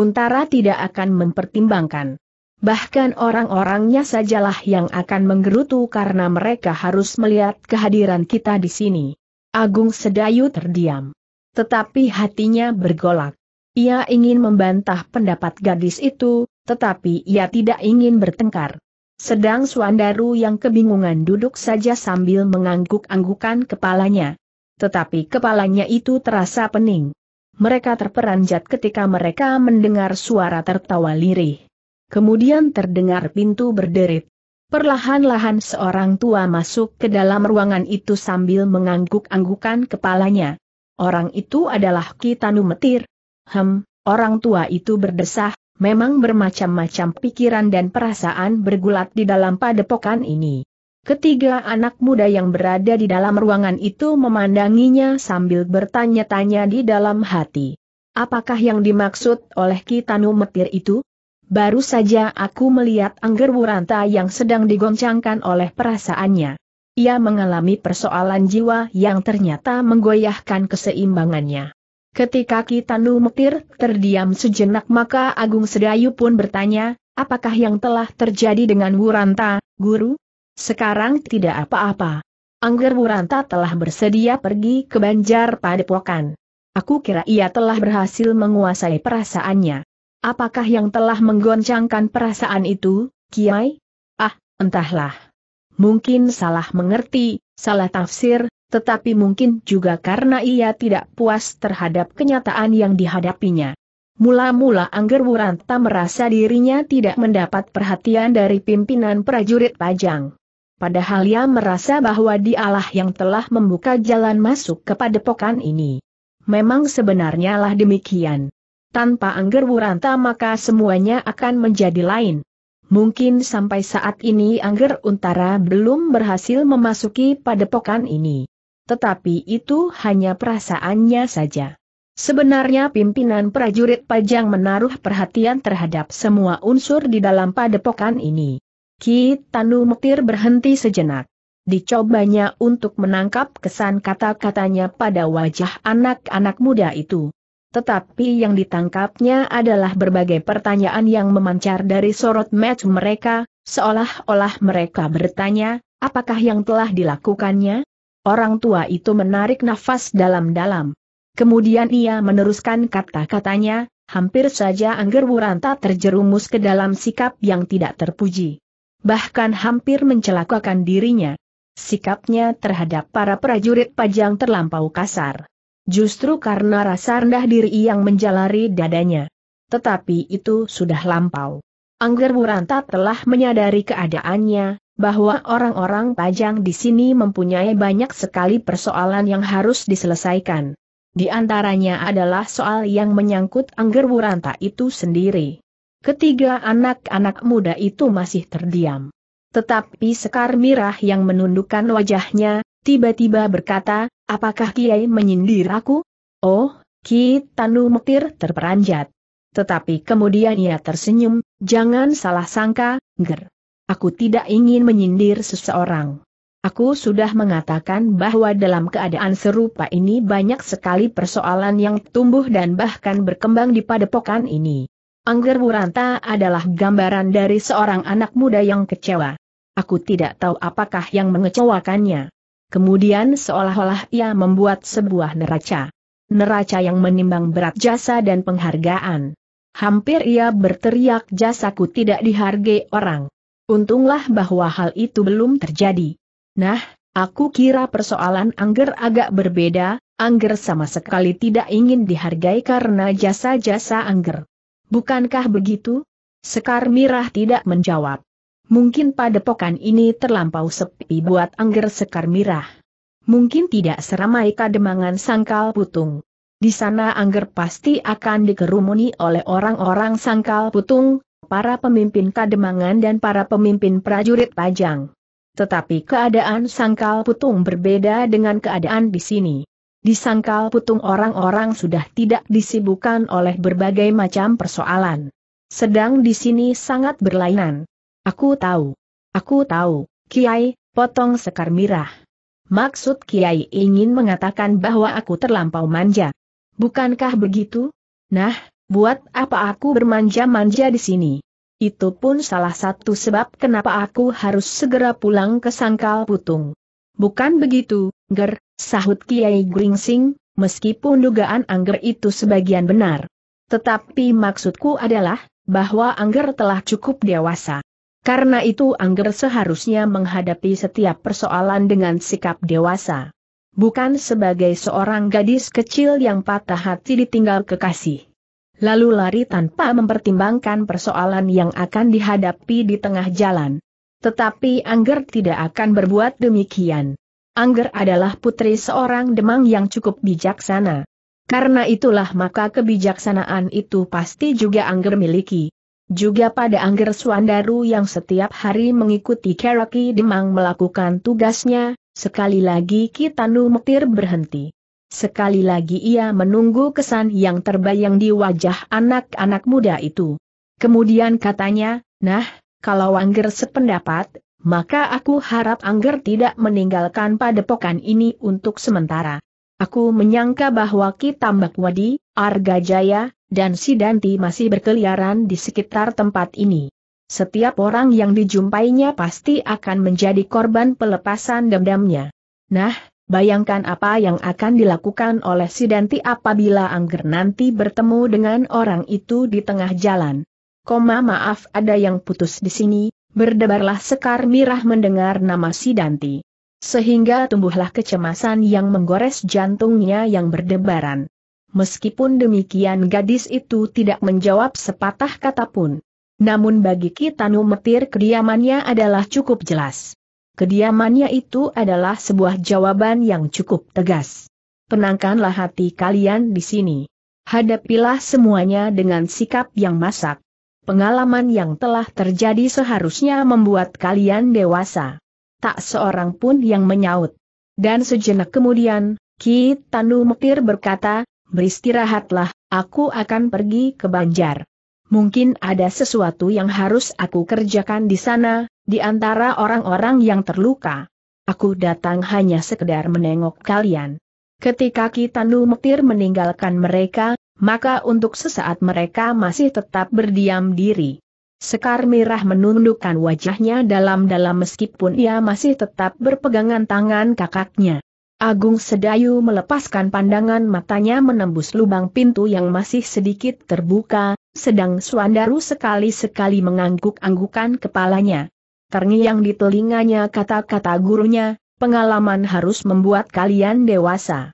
Untara tidak akan mempertimbangkan. Bahkan orang-orangnya sajalah yang akan menggerutu karena mereka harus melihat kehadiran kita di sini. Agung Sedayu terdiam. Tetapi hatinya bergolak. Ia ingin membantah pendapat gadis itu, tetapi ia tidak ingin bertengkar. Sedang Suandaru yang kebingungan duduk saja sambil mengangguk-anggukan kepalanya. Tetapi kepalanya itu terasa pening. Mereka terperanjat ketika mereka mendengar suara tertawa lirih. Kemudian terdengar pintu berderit. Perlahan-lahan seorang tua masuk ke dalam ruangan itu sambil mengangguk-anggukan kepalanya. Orang itu adalah Kitanu Metir. Hem, orang tua itu berdesah, memang bermacam-macam pikiran dan perasaan bergulat di dalam padepokan ini. Ketiga anak muda yang berada di dalam ruangan itu memandanginya sambil bertanya-tanya di dalam hati. Apakah yang dimaksud oleh Kitanu Metir itu? Baru saja aku melihat Angger Wuranta yang sedang digoncangkan oleh perasaannya. Ia mengalami persoalan jiwa yang ternyata menggoyahkan keseimbangannya. Ketika Kitanu Metir terdiam sejenak maka Agung Sedayu pun bertanya, apakah yang telah terjadi dengan Wuranta, guru? Sekarang tidak apa-apa. Angger Buranta telah bersedia pergi ke Banjar Padepokan. Aku kira ia telah berhasil menguasai perasaannya. Apakah yang telah menggoncangkan perasaan itu, Kiai? Ah, entahlah. Mungkin salah mengerti, salah tafsir, tetapi mungkin juga karena ia tidak puas terhadap kenyataan yang dihadapinya. Mula-mula Angger Wuranta merasa dirinya tidak mendapat perhatian dari pimpinan prajurit Pajang padahal ia merasa bahwa dialah yang telah membuka jalan masuk kepada padepokan ini. Memang sebenarnya lah demikian. Tanpa Angger Wuranta maka semuanya akan menjadi lain. Mungkin sampai saat ini Angger Untara belum berhasil memasuki padepokan ini. Tetapi itu hanya perasaannya saja. Sebenarnya pimpinan prajurit Pajang menaruh perhatian terhadap semua unsur di dalam padepokan ini. Ki Tanu Mutir berhenti sejenak. Dicobanya untuk menangkap kesan kata-katanya pada wajah anak-anak muda itu. Tetapi yang ditangkapnya adalah berbagai pertanyaan yang memancar dari sorot match mereka, seolah-olah mereka bertanya, apakah yang telah dilakukannya? Orang tua itu menarik nafas dalam-dalam. Kemudian ia meneruskan kata-katanya, hampir saja Angger Wuranta terjerumus ke dalam sikap yang tidak terpuji bahkan hampir mencelakakan dirinya. Sikapnya terhadap para prajurit pajang terlampau kasar. Justru karena rasa rendah diri yang menjalari dadanya. Tetapi itu sudah lampau. Angger Wuranta telah menyadari keadaannya, bahwa orang-orang pajang di sini mempunyai banyak sekali persoalan yang harus diselesaikan. Di antaranya adalah soal yang menyangkut Angger Wuranta itu sendiri. Ketiga anak-anak muda itu masih terdiam. Tetapi Sekar Mirah yang menundukkan wajahnya, tiba-tiba berkata, apakah Kiai menyindir aku? Oh, Ki Tanu Mukir terperanjat. Tetapi kemudian ia tersenyum, jangan salah sangka, ger. Aku tidak ingin menyindir seseorang. Aku sudah mengatakan bahwa dalam keadaan serupa ini banyak sekali persoalan yang tumbuh dan bahkan berkembang di padepokan ini. Angger Buranta adalah gambaran dari seorang anak muda yang kecewa. Aku tidak tahu apakah yang mengecewakannya. Kemudian seolah-olah ia membuat sebuah neraca. Neraca yang menimbang berat jasa dan penghargaan. Hampir ia berteriak jasaku tidak dihargai orang. Untunglah bahwa hal itu belum terjadi. Nah, aku kira persoalan Angger agak berbeda, Angger sama sekali tidak ingin dihargai karena jasa-jasa Angger. Bukankah begitu? Sekar Mirah tidak menjawab. Mungkin padepokan ini terlampau sepi buat Angger Sekar Mirah. Mungkin tidak seramai kademangan sangkal putung. Di sana Angger pasti akan dikerumuni oleh orang-orang sangkal putung, para pemimpin kademangan dan para pemimpin prajurit pajang. Tetapi keadaan sangkal putung berbeda dengan keadaan di sini. Di sangkal putung orang-orang sudah tidak disibukkan oleh berbagai macam persoalan. Sedang di sini sangat berlainan. Aku tahu. Aku tahu, Kiai, potong sekar mirah. Maksud Kiai ingin mengatakan bahwa aku terlampau manja. Bukankah begitu? Nah, buat apa aku bermanja-manja di sini? Itu pun salah satu sebab kenapa aku harus segera pulang ke Sangkal Putung. Bukan begitu, Ger, Sahut Kiai Gringsing, meskipun dugaan Angger itu sebagian benar. Tetapi maksudku adalah, bahwa Angger telah cukup dewasa. Karena itu Angger seharusnya menghadapi setiap persoalan dengan sikap dewasa. Bukan sebagai seorang gadis kecil yang patah hati ditinggal kekasih. Lalu lari tanpa mempertimbangkan persoalan yang akan dihadapi di tengah jalan. Tetapi Angger tidak akan berbuat demikian. Angger adalah putri seorang demang yang cukup bijaksana. Karena itulah maka kebijaksanaan itu pasti juga Angger miliki. Juga pada Angger Suandaru yang setiap hari mengikuti Keraki Demang melakukan tugasnya, sekali lagi Kitanu Metir berhenti. Sekali lagi ia menunggu kesan yang terbayang di wajah anak-anak muda itu. Kemudian katanya, nah, kalau Angger sependapat, maka aku harap Angger tidak meninggalkan padepokan ini untuk sementara. Aku menyangka bahwa Ki Tambak Wadi, Jaya, dan Sidanti masih berkeliaran di sekitar tempat ini. Setiap orang yang dijumpainya pasti akan menjadi korban pelepasan dendamnya. Nah, bayangkan apa yang akan dilakukan oleh Sidanti apabila Angger nanti bertemu dengan orang itu di tengah jalan. Koma maaf ada yang putus di sini, Berdebarlah sekar mirah mendengar nama si Danti. Sehingga tumbuhlah kecemasan yang menggores jantungnya yang berdebaran. Meskipun demikian gadis itu tidak menjawab sepatah kata pun. Namun bagi Kitanu Metir kediamannya adalah cukup jelas. Kediamannya itu adalah sebuah jawaban yang cukup tegas. Penangkanlah hati kalian di sini. Hadapilah semuanya dengan sikap yang masak. Pengalaman yang telah terjadi seharusnya membuat kalian dewasa. Tak seorang pun yang menyaut. Dan sejenak kemudian, Ki Tanu Mekir berkata, beristirahatlah, aku akan pergi ke Banjar. Mungkin ada sesuatu yang harus aku kerjakan di sana, di antara orang-orang yang terluka. Aku datang hanya sekedar menengok kalian. Ketika Ki Tanu Mekir meninggalkan mereka, maka untuk sesaat mereka masih tetap berdiam diri. Sekar Mirah menundukkan wajahnya dalam-dalam meskipun ia masih tetap berpegangan tangan kakaknya. Agung Sedayu melepaskan pandangan matanya menembus lubang pintu yang masih sedikit terbuka, sedang Suandaru sekali-sekali mengangguk-anggukan kepalanya. Terngiang di telinganya kata-kata gurunya, pengalaman harus membuat kalian dewasa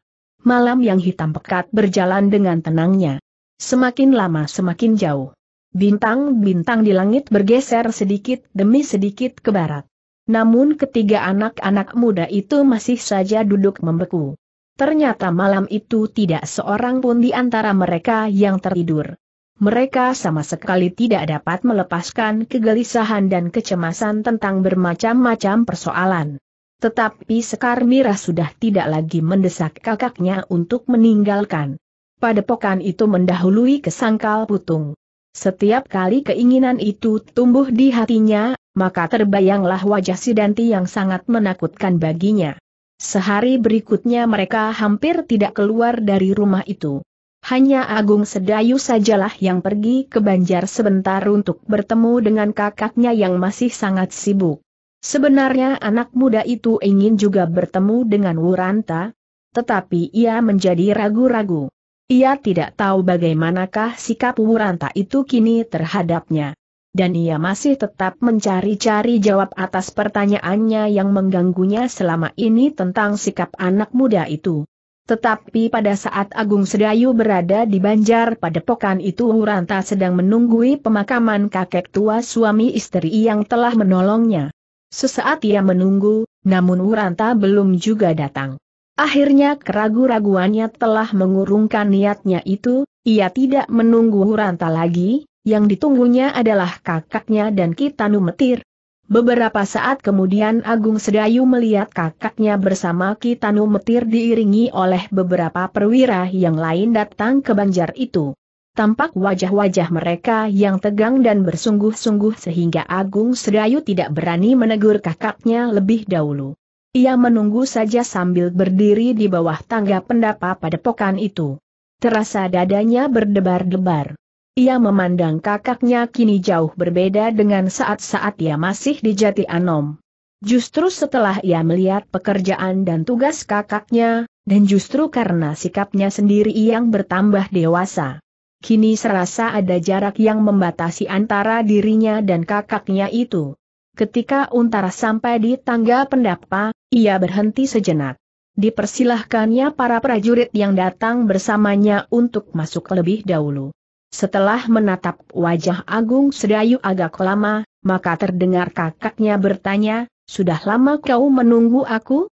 malam yang hitam pekat berjalan dengan tenangnya. Semakin lama semakin jauh. Bintang-bintang di langit bergeser sedikit demi sedikit ke barat. Namun ketiga anak-anak muda itu masih saja duduk membeku. Ternyata malam itu tidak seorang pun di antara mereka yang tertidur. Mereka sama sekali tidak dapat melepaskan kegelisahan dan kecemasan tentang bermacam-macam persoalan. Tetapi Sekar Mira sudah tidak lagi mendesak kakaknya untuk meninggalkan. Pada Padepokan itu mendahului kesangkal putung. Setiap kali keinginan itu tumbuh di hatinya, maka terbayanglah wajah Sidanti yang sangat menakutkan baginya. Sehari berikutnya mereka hampir tidak keluar dari rumah itu. Hanya Agung Sedayu sajalah yang pergi ke Banjar sebentar untuk bertemu dengan kakaknya yang masih sangat sibuk. Sebenarnya anak muda itu ingin juga bertemu dengan Wuranta, tetapi ia menjadi ragu-ragu. Ia tidak tahu bagaimanakah sikap Wuranta itu kini terhadapnya. Dan ia masih tetap mencari-cari jawab atas pertanyaannya yang mengganggunya selama ini tentang sikap anak muda itu. Tetapi pada saat Agung Sedayu berada di Banjar pada Padepokan itu Wuranta sedang menunggui pemakaman kakek tua suami istri yang telah menolongnya. Sesaat ia menunggu, namun Uranta belum juga datang. Akhirnya keragu-raguannya telah mengurungkan niatnya itu, ia tidak menunggu Uranta lagi, yang ditunggunya adalah kakaknya dan Kitanu Metir. Beberapa saat kemudian Agung Sedayu melihat kakaknya bersama Kitanu Metir diiringi oleh beberapa perwira yang lain datang ke banjar itu tampak wajah-wajah mereka yang tegang dan bersungguh-sungguh sehingga Agung Sedayu tidak berani menegur kakaknya lebih dahulu. Ia menunggu saja sambil berdiri di bawah tangga pendapa padepokan itu. Terasa dadanya berdebar-debar. Ia memandang kakaknya kini jauh berbeda dengan saat-saat ia masih di Jati Anom. Justru setelah ia melihat pekerjaan dan tugas kakaknya, dan justru karena sikapnya sendiri yang bertambah dewasa kini serasa ada jarak yang membatasi antara dirinya dan kakaknya itu. Ketika Untara sampai di tangga pendapa, ia berhenti sejenak. Dipersilahkannya para prajurit yang datang bersamanya untuk masuk lebih dahulu. Setelah menatap wajah Agung Sedayu agak lama, maka terdengar kakaknya bertanya, sudah lama kau menunggu aku?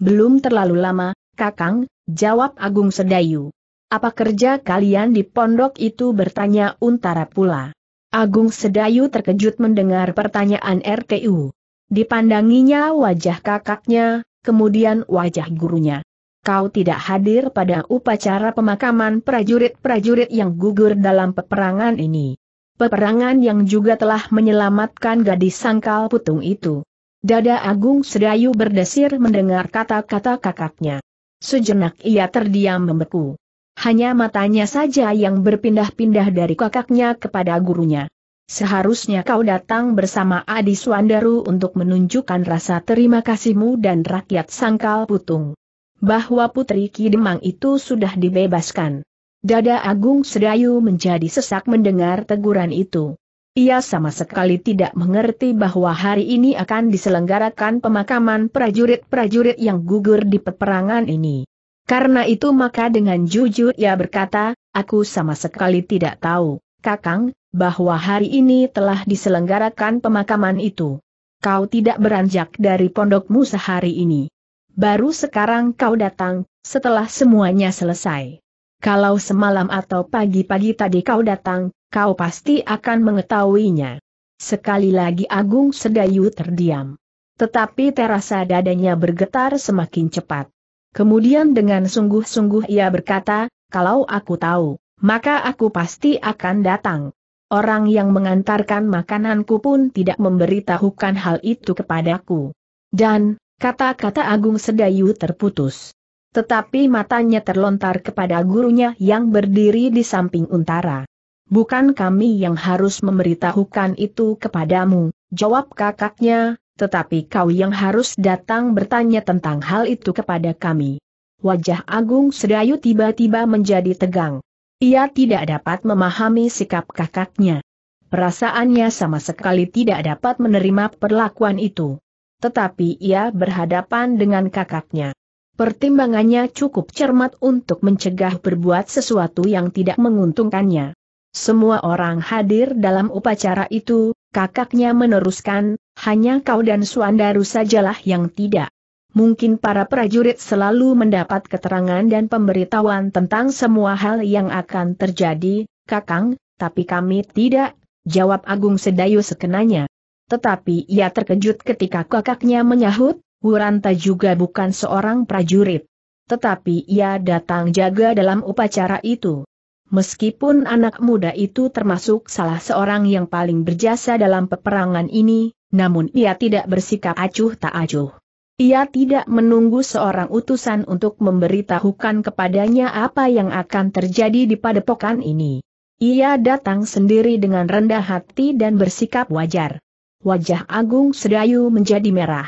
Belum terlalu lama, Kakang, jawab Agung Sedayu. Apa kerja kalian di pondok itu bertanya Untara pula. Agung Sedayu terkejut mendengar pertanyaan RTU. Dipandanginya wajah kakaknya, kemudian wajah gurunya. Kau tidak hadir pada upacara pemakaman prajurit-prajurit yang gugur dalam peperangan ini. Peperangan yang juga telah menyelamatkan gadis sangkal putung itu. Dada Agung Sedayu berdesir mendengar kata-kata kakaknya. Sejenak ia terdiam membeku. Hanya matanya saja yang berpindah-pindah dari kakaknya kepada gurunya. Seharusnya kau datang bersama Adi Swandaru untuk menunjukkan rasa terima kasihmu dan rakyat sangkal putung. Bahwa Putri Kidemang itu sudah dibebaskan. Dada Agung Sedayu menjadi sesak mendengar teguran itu. Ia sama sekali tidak mengerti bahwa hari ini akan diselenggarakan pemakaman prajurit-prajurit yang gugur di peperangan ini. Karena itu maka dengan jujur ia berkata, aku sama sekali tidak tahu, Kakang, bahwa hari ini telah diselenggarakan pemakaman itu. Kau tidak beranjak dari pondokmu sehari ini. Baru sekarang kau datang, setelah semuanya selesai. Kalau semalam atau pagi-pagi tadi kau datang, kau pasti akan mengetahuinya. Sekali lagi Agung Sedayu terdiam. Tetapi terasa dadanya bergetar semakin cepat. Kemudian dengan sungguh-sungguh ia berkata, kalau aku tahu, maka aku pasti akan datang. Orang yang mengantarkan makananku pun tidak memberitahukan hal itu kepadaku. Dan, kata-kata Agung Sedayu terputus. Tetapi matanya terlontar kepada gurunya yang berdiri di samping Untara. Bukan kami yang harus memberitahukan itu kepadamu, jawab kakaknya, tetapi kau yang harus datang bertanya tentang hal itu kepada kami. Wajah Agung Sedayu tiba-tiba menjadi tegang. Ia tidak dapat memahami sikap kakaknya. Perasaannya sama sekali tidak dapat menerima perlakuan itu. Tetapi ia berhadapan dengan kakaknya. Pertimbangannya cukup cermat untuk mencegah berbuat sesuatu yang tidak menguntungkannya. Semua orang hadir dalam upacara itu, Kakaknya meneruskan, hanya kau dan Suandaru sajalah yang tidak. Mungkin para prajurit selalu mendapat keterangan dan pemberitahuan tentang semua hal yang akan terjadi, Kakang, tapi kami tidak, jawab Agung Sedayu sekenanya. Tetapi ia terkejut ketika kakaknya menyahut, Wuranta juga bukan seorang prajurit. Tetapi ia datang jaga dalam upacara itu. Meskipun anak muda itu termasuk salah seorang yang paling berjasa dalam peperangan ini, namun ia tidak bersikap acuh tak acuh. Ia tidak menunggu seorang utusan untuk memberitahukan kepadanya apa yang akan terjadi di padepokan ini. Ia datang sendiri dengan rendah hati dan bersikap wajar. Wajah Agung Sedayu menjadi merah.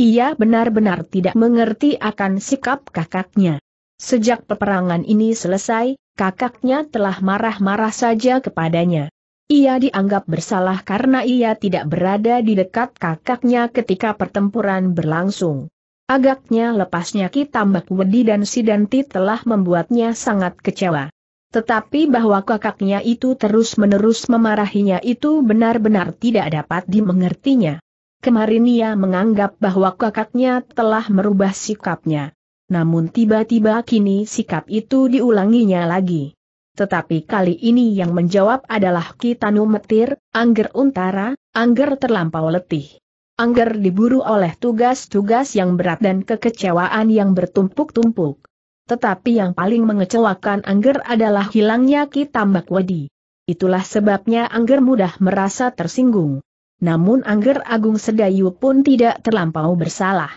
Ia benar-benar tidak mengerti akan sikap kakaknya. Sejak peperangan ini selesai, kakaknya telah marah-marah saja kepadanya. Ia dianggap bersalah karena ia tidak berada di dekat kakaknya ketika pertempuran berlangsung. Agaknya lepasnya Ki Tambak Wedi dan Sidanti telah membuatnya sangat kecewa. Tetapi bahwa kakaknya itu terus-menerus memarahinya itu benar-benar tidak dapat dimengertinya. Kemarin ia menganggap bahwa kakaknya telah merubah sikapnya. Namun tiba-tiba kini sikap itu diulanginya lagi. Tetapi kali ini yang menjawab adalah Kitanu Metir, Angger Untara, Angger terlampau letih. Angger diburu oleh tugas-tugas yang berat dan kekecewaan yang bertumpuk-tumpuk. Tetapi yang paling mengecewakan Angger adalah hilangnya Kitambak Wedi. Itulah sebabnya Angger mudah merasa tersinggung. Namun Angger Agung Sedayu pun tidak terlampau bersalah.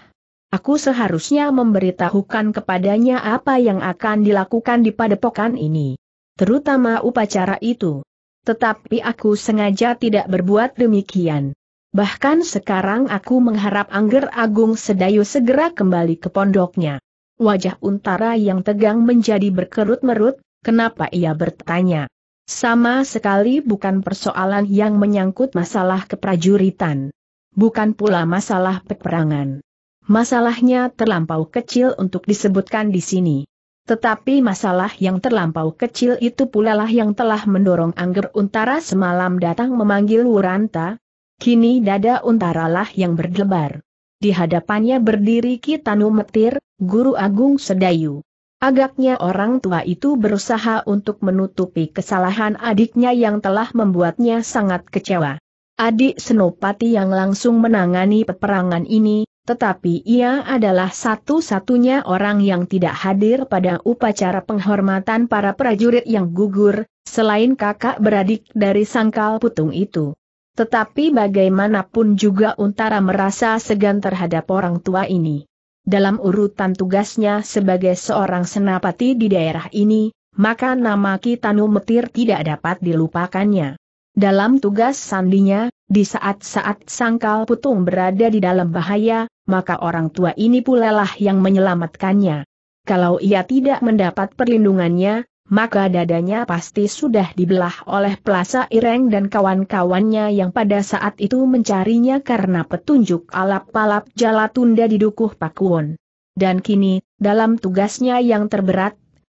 Aku seharusnya memberitahukan kepadanya apa yang akan dilakukan di padepokan ini. Terutama upacara itu. Tetapi aku sengaja tidak berbuat demikian. Bahkan sekarang aku mengharap Angger Agung Sedayu segera kembali ke pondoknya. Wajah untara yang tegang menjadi berkerut-merut, kenapa ia bertanya. Sama sekali bukan persoalan yang menyangkut masalah keprajuritan. Bukan pula masalah peperangan. Masalahnya terlampau kecil untuk disebutkan di sini. Tetapi masalah yang terlampau kecil itu pula lah yang telah mendorong Angger Untara semalam datang memanggil Wuranta. Kini dada Untara lah yang berdebar. Di hadapannya berdiri Kitanu Metir, Guru Agung Sedayu. Agaknya orang tua itu berusaha untuk menutupi kesalahan adiknya yang telah membuatnya sangat kecewa. Adik Senopati yang langsung menangani peperangan ini, tetapi ia adalah satu-satunya orang yang tidak hadir pada upacara penghormatan para prajurit yang gugur, selain kakak beradik dari sangkal putung itu. Tetapi bagaimanapun juga Untara merasa segan terhadap orang tua ini. Dalam urutan tugasnya sebagai seorang senapati di daerah ini, maka nama Kitanu Metir tidak dapat dilupakannya. Dalam tugas sandinya, di saat-saat sangkal putung berada di dalam bahaya, maka orang tua ini pula lah yang menyelamatkannya. Kalau ia tidak mendapat perlindungannya, maka dadanya pasti sudah dibelah oleh Plaza Ireng dan kawan-kawannya yang pada saat itu mencarinya karena petunjuk alap-alap jala tunda di Dukuh Pakuwon. Dan kini, dalam tugasnya yang terberat,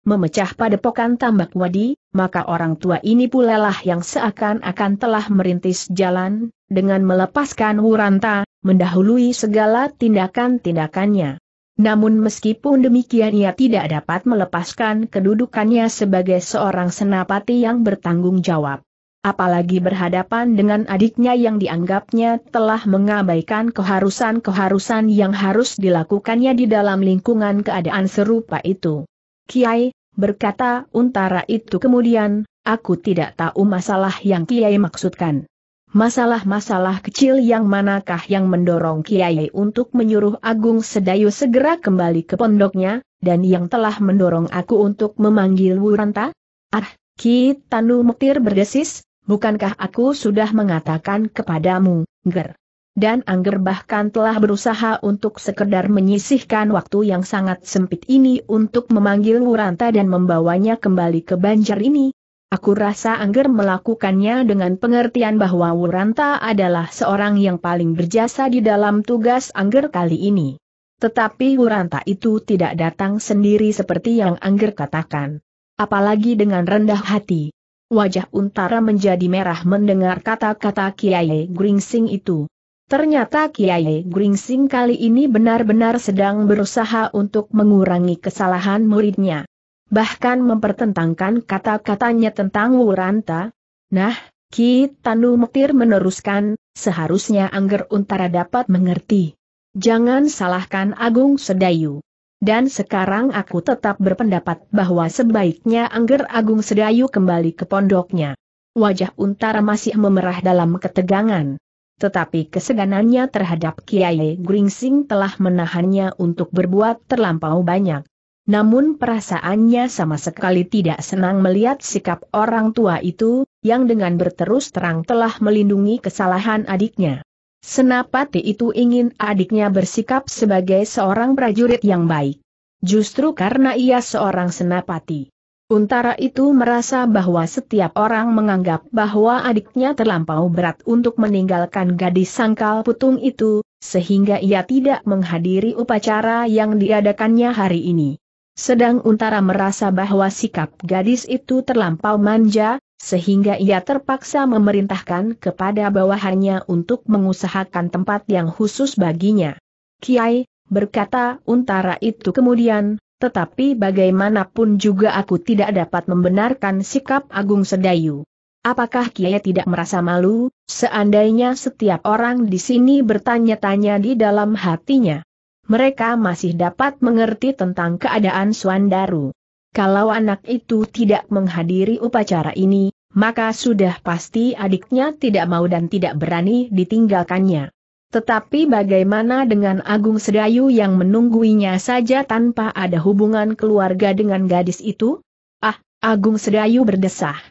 memecah padepokan tambak wadi, maka orang tua ini pula lah yang seakan-akan telah merintis jalan, dengan melepaskan Wuranta, mendahului segala tindakan-tindakannya. Namun meskipun demikian ia tidak dapat melepaskan kedudukannya sebagai seorang senapati yang bertanggung jawab. Apalagi berhadapan dengan adiknya yang dianggapnya telah mengabaikan keharusan-keharusan yang harus dilakukannya di dalam lingkungan keadaan serupa itu. Kiai, berkata untara itu kemudian, aku tidak tahu masalah yang Kiai maksudkan. Masalah-masalah kecil yang manakah yang mendorong Kiai untuk menyuruh Agung Sedayu segera kembali ke pondoknya, dan yang telah mendorong aku untuk memanggil Wuranta? Ah, Ki Tanu Mektir berdesis, bukankah aku sudah mengatakan kepadamu, Ger? dan Angger bahkan telah berusaha untuk sekedar menyisihkan waktu yang sangat sempit ini untuk memanggil Wuranta dan membawanya kembali ke banjar ini. Aku rasa Angger melakukannya dengan pengertian bahwa Wuranta adalah seorang yang paling berjasa di dalam tugas Angger kali ini. Tetapi Wuranta itu tidak datang sendiri seperti yang Angger katakan. Apalagi dengan rendah hati. Wajah Untara menjadi merah mendengar kata-kata Kiai Gringsing itu. Ternyata Kiai Gringsing kali ini benar-benar sedang berusaha untuk mengurangi kesalahan muridnya. Bahkan mempertentangkan kata-katanya tentang Wuranta. Nah, Ki Tanu Mektir meneruskan, seharusnya Angger Untara dapat mengerti. Jangan salahkan Agung Sedayu. Dan sekarang aku tetap berpendapat bahwa sebaiknya Angger Agung Sedayu kembali ke pondoknya. Wajah Untara masih memerah dalam ketegangan tetapi keseganannya terhadap Kiai Gringsing telah menahannya untuk berbuat terlampau banyak. Namun perasaannya sama sekali tidak senang melihat sikap orang tua itu, yang dengan berterus terang telah melindungi kesalahan adiknya. Senapati itu ingin adiknya bersikap sebagai seorang prajurit yang baik. Justru karena ia seorang senapati, Untara itu merasa bahwa setiap orang menganggap bahwa adiknya terlampau berat untuk meninggalkan gadis sangkal putung itu, sehingga ia tidak menghadiri upacara yang diadakannya hari ini. Sedang Untara merasa bahwa sikap gadis itu terlampau manja, sehingga ia terpaksa memerintahkan kepada bawahannya untuk mengusahakan tempat yang khusus baginya. Kiai, berkata Untara itu kemudian, tetapi bagaimanapun juga aku tidak dapat membenarkan sikap Agung Sedayu. Apakah Kiai tidak merasa malu, seandainya setiap orang di sini bertanya-tanya di dalam hatinya? Mereka masih dapat mengerti tentang keadaan Suandaru. Kalau anak itu tidak menghadiri upacara ini, maka sudah pasti adiknya tidak mau dan tidak berani ditinggalkannya. Tetapi bagaimana dengan Agung Sedayu yang menungguinya saja tanpa ada hubungan keluarga dengan gadis itu? Ah, Agung Sedayu berdesah.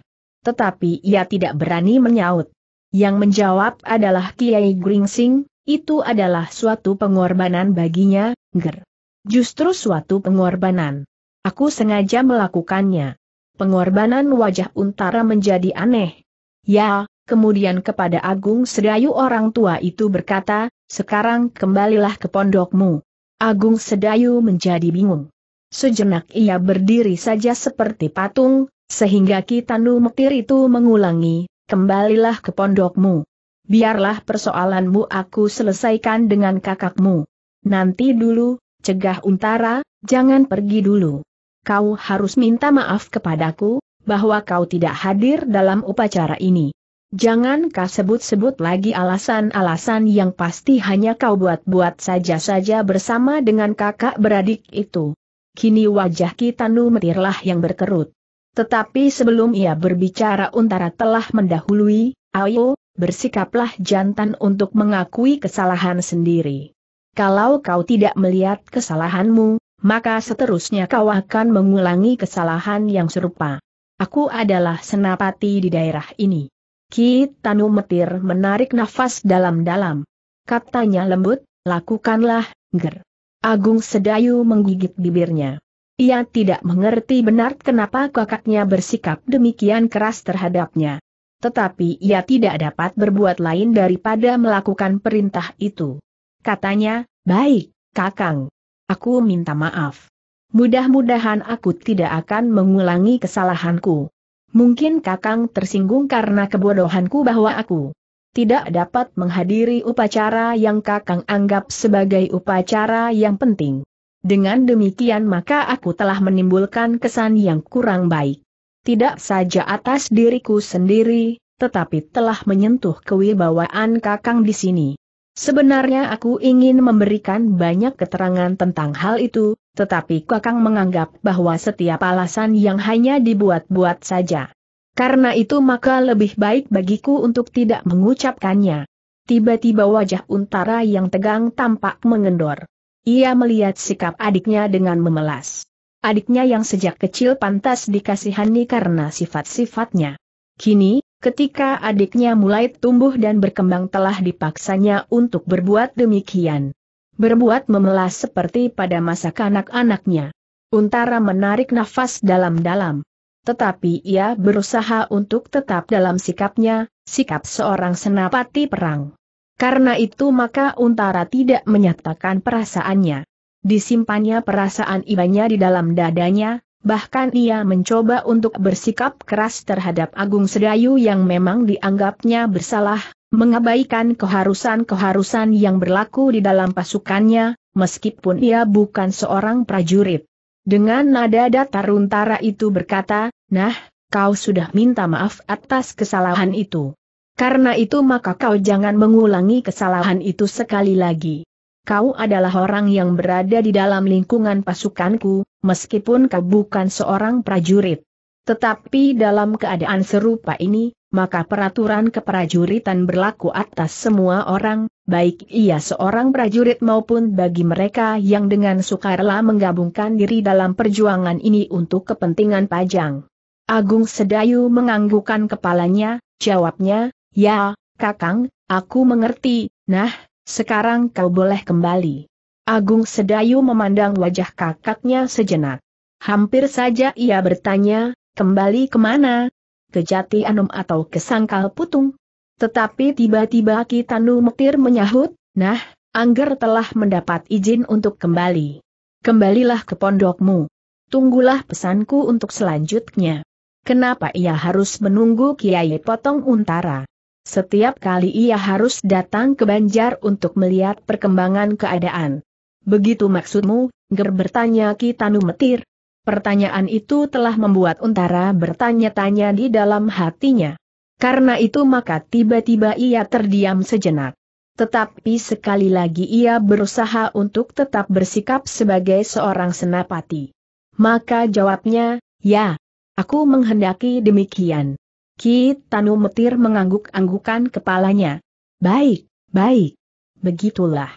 Tetapi ia tidak berani menyaut. Yang menjawab adalah Kiai Gringsing, itu adalah suatu pengorbanan baginya, Ger. Justru suatu pengorbanan. Aku sengaja melakukannya. Pengorbanan wajah Untara menjadi aneh. Ya, kemudian kepada Agung Sedayu orang tua itu berkata, sekarang kembalilah ke pondokmu. Agung Sedayu menjadi bingung. Sejenak ia berdiri saja seperti patung, sehingga Kitanu Mektir itu mengulangi, kembalilah ke pondokmu. Biarlah persoalanmu aku selesaikan dengan kakakmu. Nanti dulu, cegah untara, jangan pergi dulu. Kau harus minta maaf kepadaku, bahwa kau tidak hadir dalam upacara ini. Jangan kau sebut-sebut lagi alasan-alasan yang pasti hanya kau buat-buat saja-saja bersama dengan kakak beradik itu. Kini wajah Kitanu Metirlah yang berkerut. Tetapi sebelum ia berbicara Untara telah mendahului, ayo, bersikaplah jantan untuk mengakui kesalahan sendiri. Kalau kau tidak melihat kesalahanmu, maka seterusnya kau akan mengulangi kesalahan yang serupa. Aku adalah senapati di daerah ini. Ki Tanu Metir menarik nafas dalam-dalam. Katanya lembut, lakukanlah, ger. Agung Sedayu menggigit bibirnya. Ia tidak mengerti benar kenapa kakaknya bersikap demikian keras terhadapnya. Tetapi ia tidak dapat berbuat lain daripada melakukan perintah itu. Katanya, baik, kakang. Aku minta maaf. Mudah-mudahan aku tidak akan mengulangi kesalahanku. Mungkin Kakang tersinggung karena kebodohanku bahwa aku tidak dapat menghadiri upacara yang Kakang anggap sebagai upacara yang penting. Dengan demikian maka aku telah menimbulkan kesan yang kurang baik. Tidak saja atas diriku sendiri, tetapi telah menyentuh kewibawaan Kakang di sini. Sebenarnya aku ingin memberikan banyak keterangan tentang hal itu, tetapi Kakang menganggap bahwa setiap alasan yang hanya dibuat-buat saja. Karena itu maka lebih baik bagiku untuk tidak mengucapkannya. Tiba-tiba wajah Untara yang tegang tampak mengendor. Ia melihat sikap adiknya dengan memelas. Adiknya yang sejak kecil pantas dikasihani karena sifat-sifatnya. Kini, ketika adiknya mulai tumbuh dan berkembang telah dipaksanya untuk berbuat demikian berbuat memelas seperti pada masa kanak-anaknya. Untara menarik nafas dalam-dalam. Tetapi ia berusaha untuk tetap dalam sikapnya, sikap seorang senapati perang. Karena itu maka Untara tidak menyatakan perasaannya. Disimpannya perasaan ibanya di dalam dadanya, bahkan ia mencoba untuk bersikap keras terhadap Agung Sedayu yang memang dianggapnya bersalah, mengabaikan keharusan-keharusan yang berlaku di dalam pasukannya, meskipun ia bukan seorang prajurit. Dengan nada datar untara itu berkata, Nah, kau sudah minta maaf atas kesalahan itu. Karena itu maka kau jangan mengulangi kesalahan itu sekali lagi. Kau adalah orang yang berada di dalam lingkungan pasukanku, meskipun kau bukan seorang prajurit. Tetapi dalam keadaan serupa ini, maka peraturan keprajuritan berlaku atas semua orang, baik ia seorang prajurit maupun bagi mereka yang dengan sukarela menggabungkan diri dalam perjuangan ini untuk kepentingan pajang. Agung Sedayu menganggukkan kepalanya, jawabnya, ya, kakang, aku mengerti, nah, sekarang kau boleh kembali. Agung Sedayu memandang wajah kakaknya sejenak. Hampir saja ia bertanya, kembali kemana, Kejati Jati Anom atau kesangkal Putung. Tetapi tiba-tiba Kitanu Mektir menyahut, nah, Angger telah mendapat izin untuk kembali. Kembalilah ke pondokmu. Tunggulah pesanku untuk selanjutnya. Kenapa ia harus menunggu Kiai Potong Untara? Setiap kali ia harus datang ke Banjar untuk melihat perkembangan keadaan. Begitu maksudmu, Ger bertanya Kitanu Mektir. Pertanyaan itu telah membuat Untara bertanya-tanya di dalam hatinya. Karena itu maka tiba-tiba ia terdiam sejenak. Tetapi sekali lagi ia berusaha untuk tetap bersikap sebagai seorang senapati. Maka jawabnya, ya, aku menghendaki demikian. Ki Tanu Metir mengangguk-anggukan kepalanya. Baik, baik. Begitulah.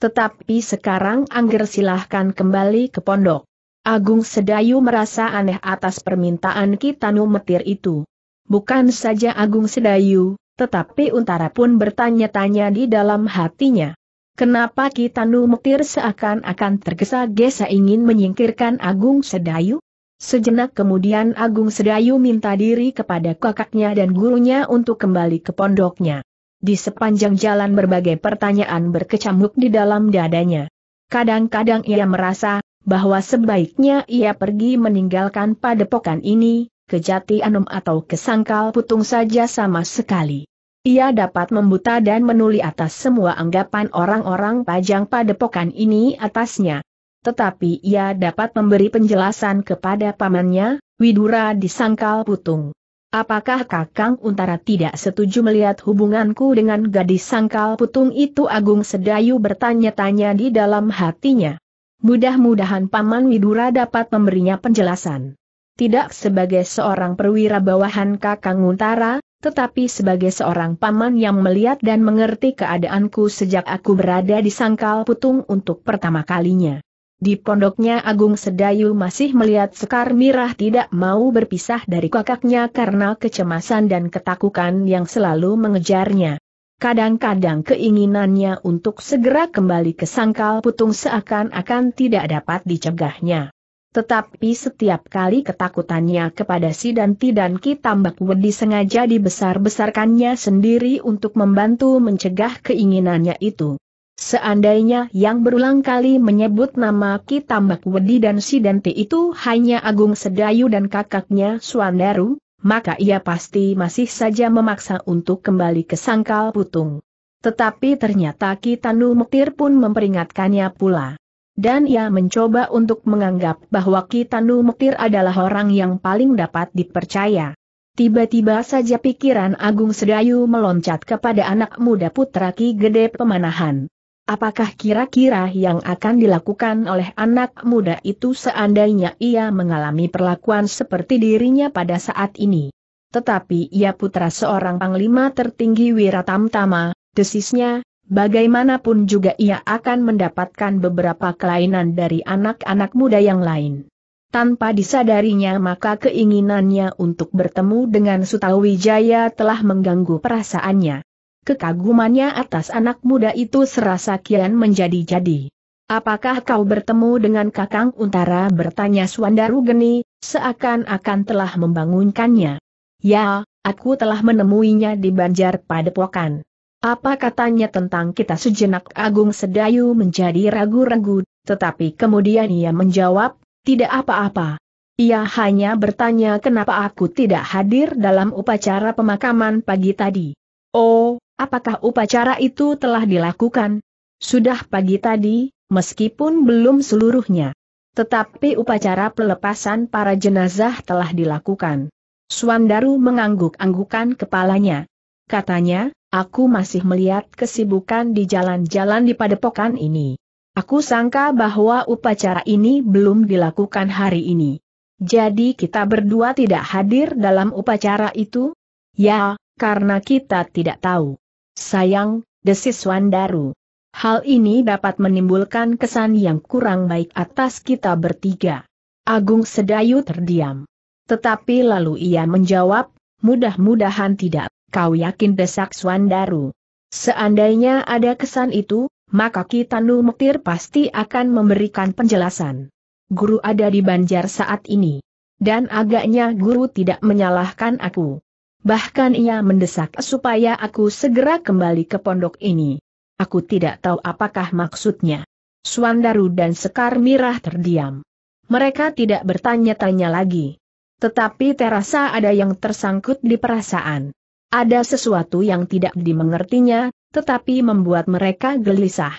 Tetapi sekarang Angger silahkan kembali ke pondok. Agung Sedayu merasa aneh atas permintaan Kitanu Metir itu. Bukan saja Agung Sedayu, tetapi Untara pun bertanya-tanya di dalam hatinya. Kenapa Kitanu Metir seakan-akan tergesa-gesa ingin menyingkirkan Agung Sedayu? Sejenak kemudian Agung Sedayu minta diri kepada kakaknya dan gurunya untuk kembali ke pondoknya. Di sepanjang jalan berbagai pertanyaan berkecamuk di dalam dadanya. Kadang-kadang ia merasa, bahwa sebaiknya ia pergi meninggalkan padepokan ini, ke Jati Anom atau ke Sangkal Putung saja sama sekali. Ia dapat membuta dan menuli atas semua anggapan orang-orang pajang padepokan ini atasnya. Tetapi ia dapat memberi penjelasan kepada pamannya, Widura di Sangkal Putung. Apakah Kakang Untara tidak setuju melihat hubunganku dengan gadis Sangkal Putung itu Agung Sedayu bertanya-tanya di dalam hatinya. Mudah-mudahan Paman Widura dapat memberinya penjelasan. Tidak sebagai seorang perwira bawahan Kakang Untara, tetapi sebagai seorang paman yang melihat dan mengerti keadaanku sejak aku berada di sangkal putung untuk pertama kalinya. Di pondoknya Agung Sedayu masih melihat Sekar Mirah tidak mau berpisah dari kakaknya karena kecemasan dan ketakutan yang selalu mengejarnya. Kadang-kadang keinginannya untuk segera kembali ke sangkal putung seakan-akan tidak dapat dicegahnya. Tetapi setiap kali ketakutannya kepada si Danti dan Ki Tambak Wedi sengaja dibesar-besarkannya sendiri untuk membantu mencegah keinginannya itu. Seandainya yang berulang kali menyebut nama Ki Tambak Wedi dan si Danti itu hanya Agung Sedayu dan kakaknya Suandaru, maka ia pasti masih saja memaksa untuk kembali ke sangkal putung. Tetapi ternyata Kitanu Mektir pun memperingatkannya pula. Dan ia mencoba untuk menganggap bahwa Kitanu Mektir adalah orang yang paling dapat dipercaya. Tiba-tiba saja pikiran Agung Sedayu meloncat kepada anak muda putra Ki Gede Pemanahan. Apakah kira-kira yang akan dilakukan oleh anak muda itu seandainya ia mengalami perlakuan seperti dirinya pada saat ini? Tetapi ia putra seorang panglima tertinggi Wiratamtama, desisnya, bagaimanapun juga ia akan mendapatkan beberapa kelainan dari anak-anak muda yang lain. Tanpa disadarinya maka keinginannya untuk bertemu dengan Sutawijaya telah mengganggu perasaannya. Kekagumannya atas anak muda itu serasa kian menjadi-jadi. Apakah kau bertemu dengan Kakang Untara bertanya Swandaru Geni, seakan-akan telah membangunkannya. Ya, aku telah menemuinya di Banjar Padepokan. Apa katanya tentang kita sejenak Agung Sedayu menjadi ragu-ragu, tetapi kemudian ia menjawab, tidak apa-apa. Ia hanya bertanya kenapa aku tidak hadir dalam upacara pemakaman pagi tadi. Oh, Apakah upacara itu telah dilakukan? Sudah pagi tadi, meskipun belum seluruhnya. Tetapi upacara pelepasan para jenazah telah dilakukan. Suandaru mengangguk-anggukan kepalanya. Katanya, aku masih melihat kesibukan di jalan-jalan di padepokan ini. Aku sangka bahwa upacara ini belum dilakukan hari ini. Jadi kita berdua tidak hadir dalam upacara itu? Ya, karena kita tidak tahu. Sayang, desis Wandaru. Hal ini dapat menimbulkan kesan yang kurang baik atas kita bertiga. Agung Sedayu terdiam. Tetapi lalu ia menjawab, mudah-mudahan tidak, kau yakin desak Swandaru. Seandainya ada kesan itu, maka Kitanu Mektir pasti akan memberikan penjelasan. Guru ada di Banjar saat ini. Dan agaknya guru tidak menyalahkan aku. Bahkan ia mendesak supaya aku segera kembali ke pondok ini. Aku tidak tahu apakah maksudnya. Suandaru dan Sekar Mirah terdiam. Mereka tidak bertanya-tanya lagi. Tetapi terasa ada yang tersangkut di perasaan. Ada sesuatu yang tidak dimengertinya, tetapi membuat mereka gelisah.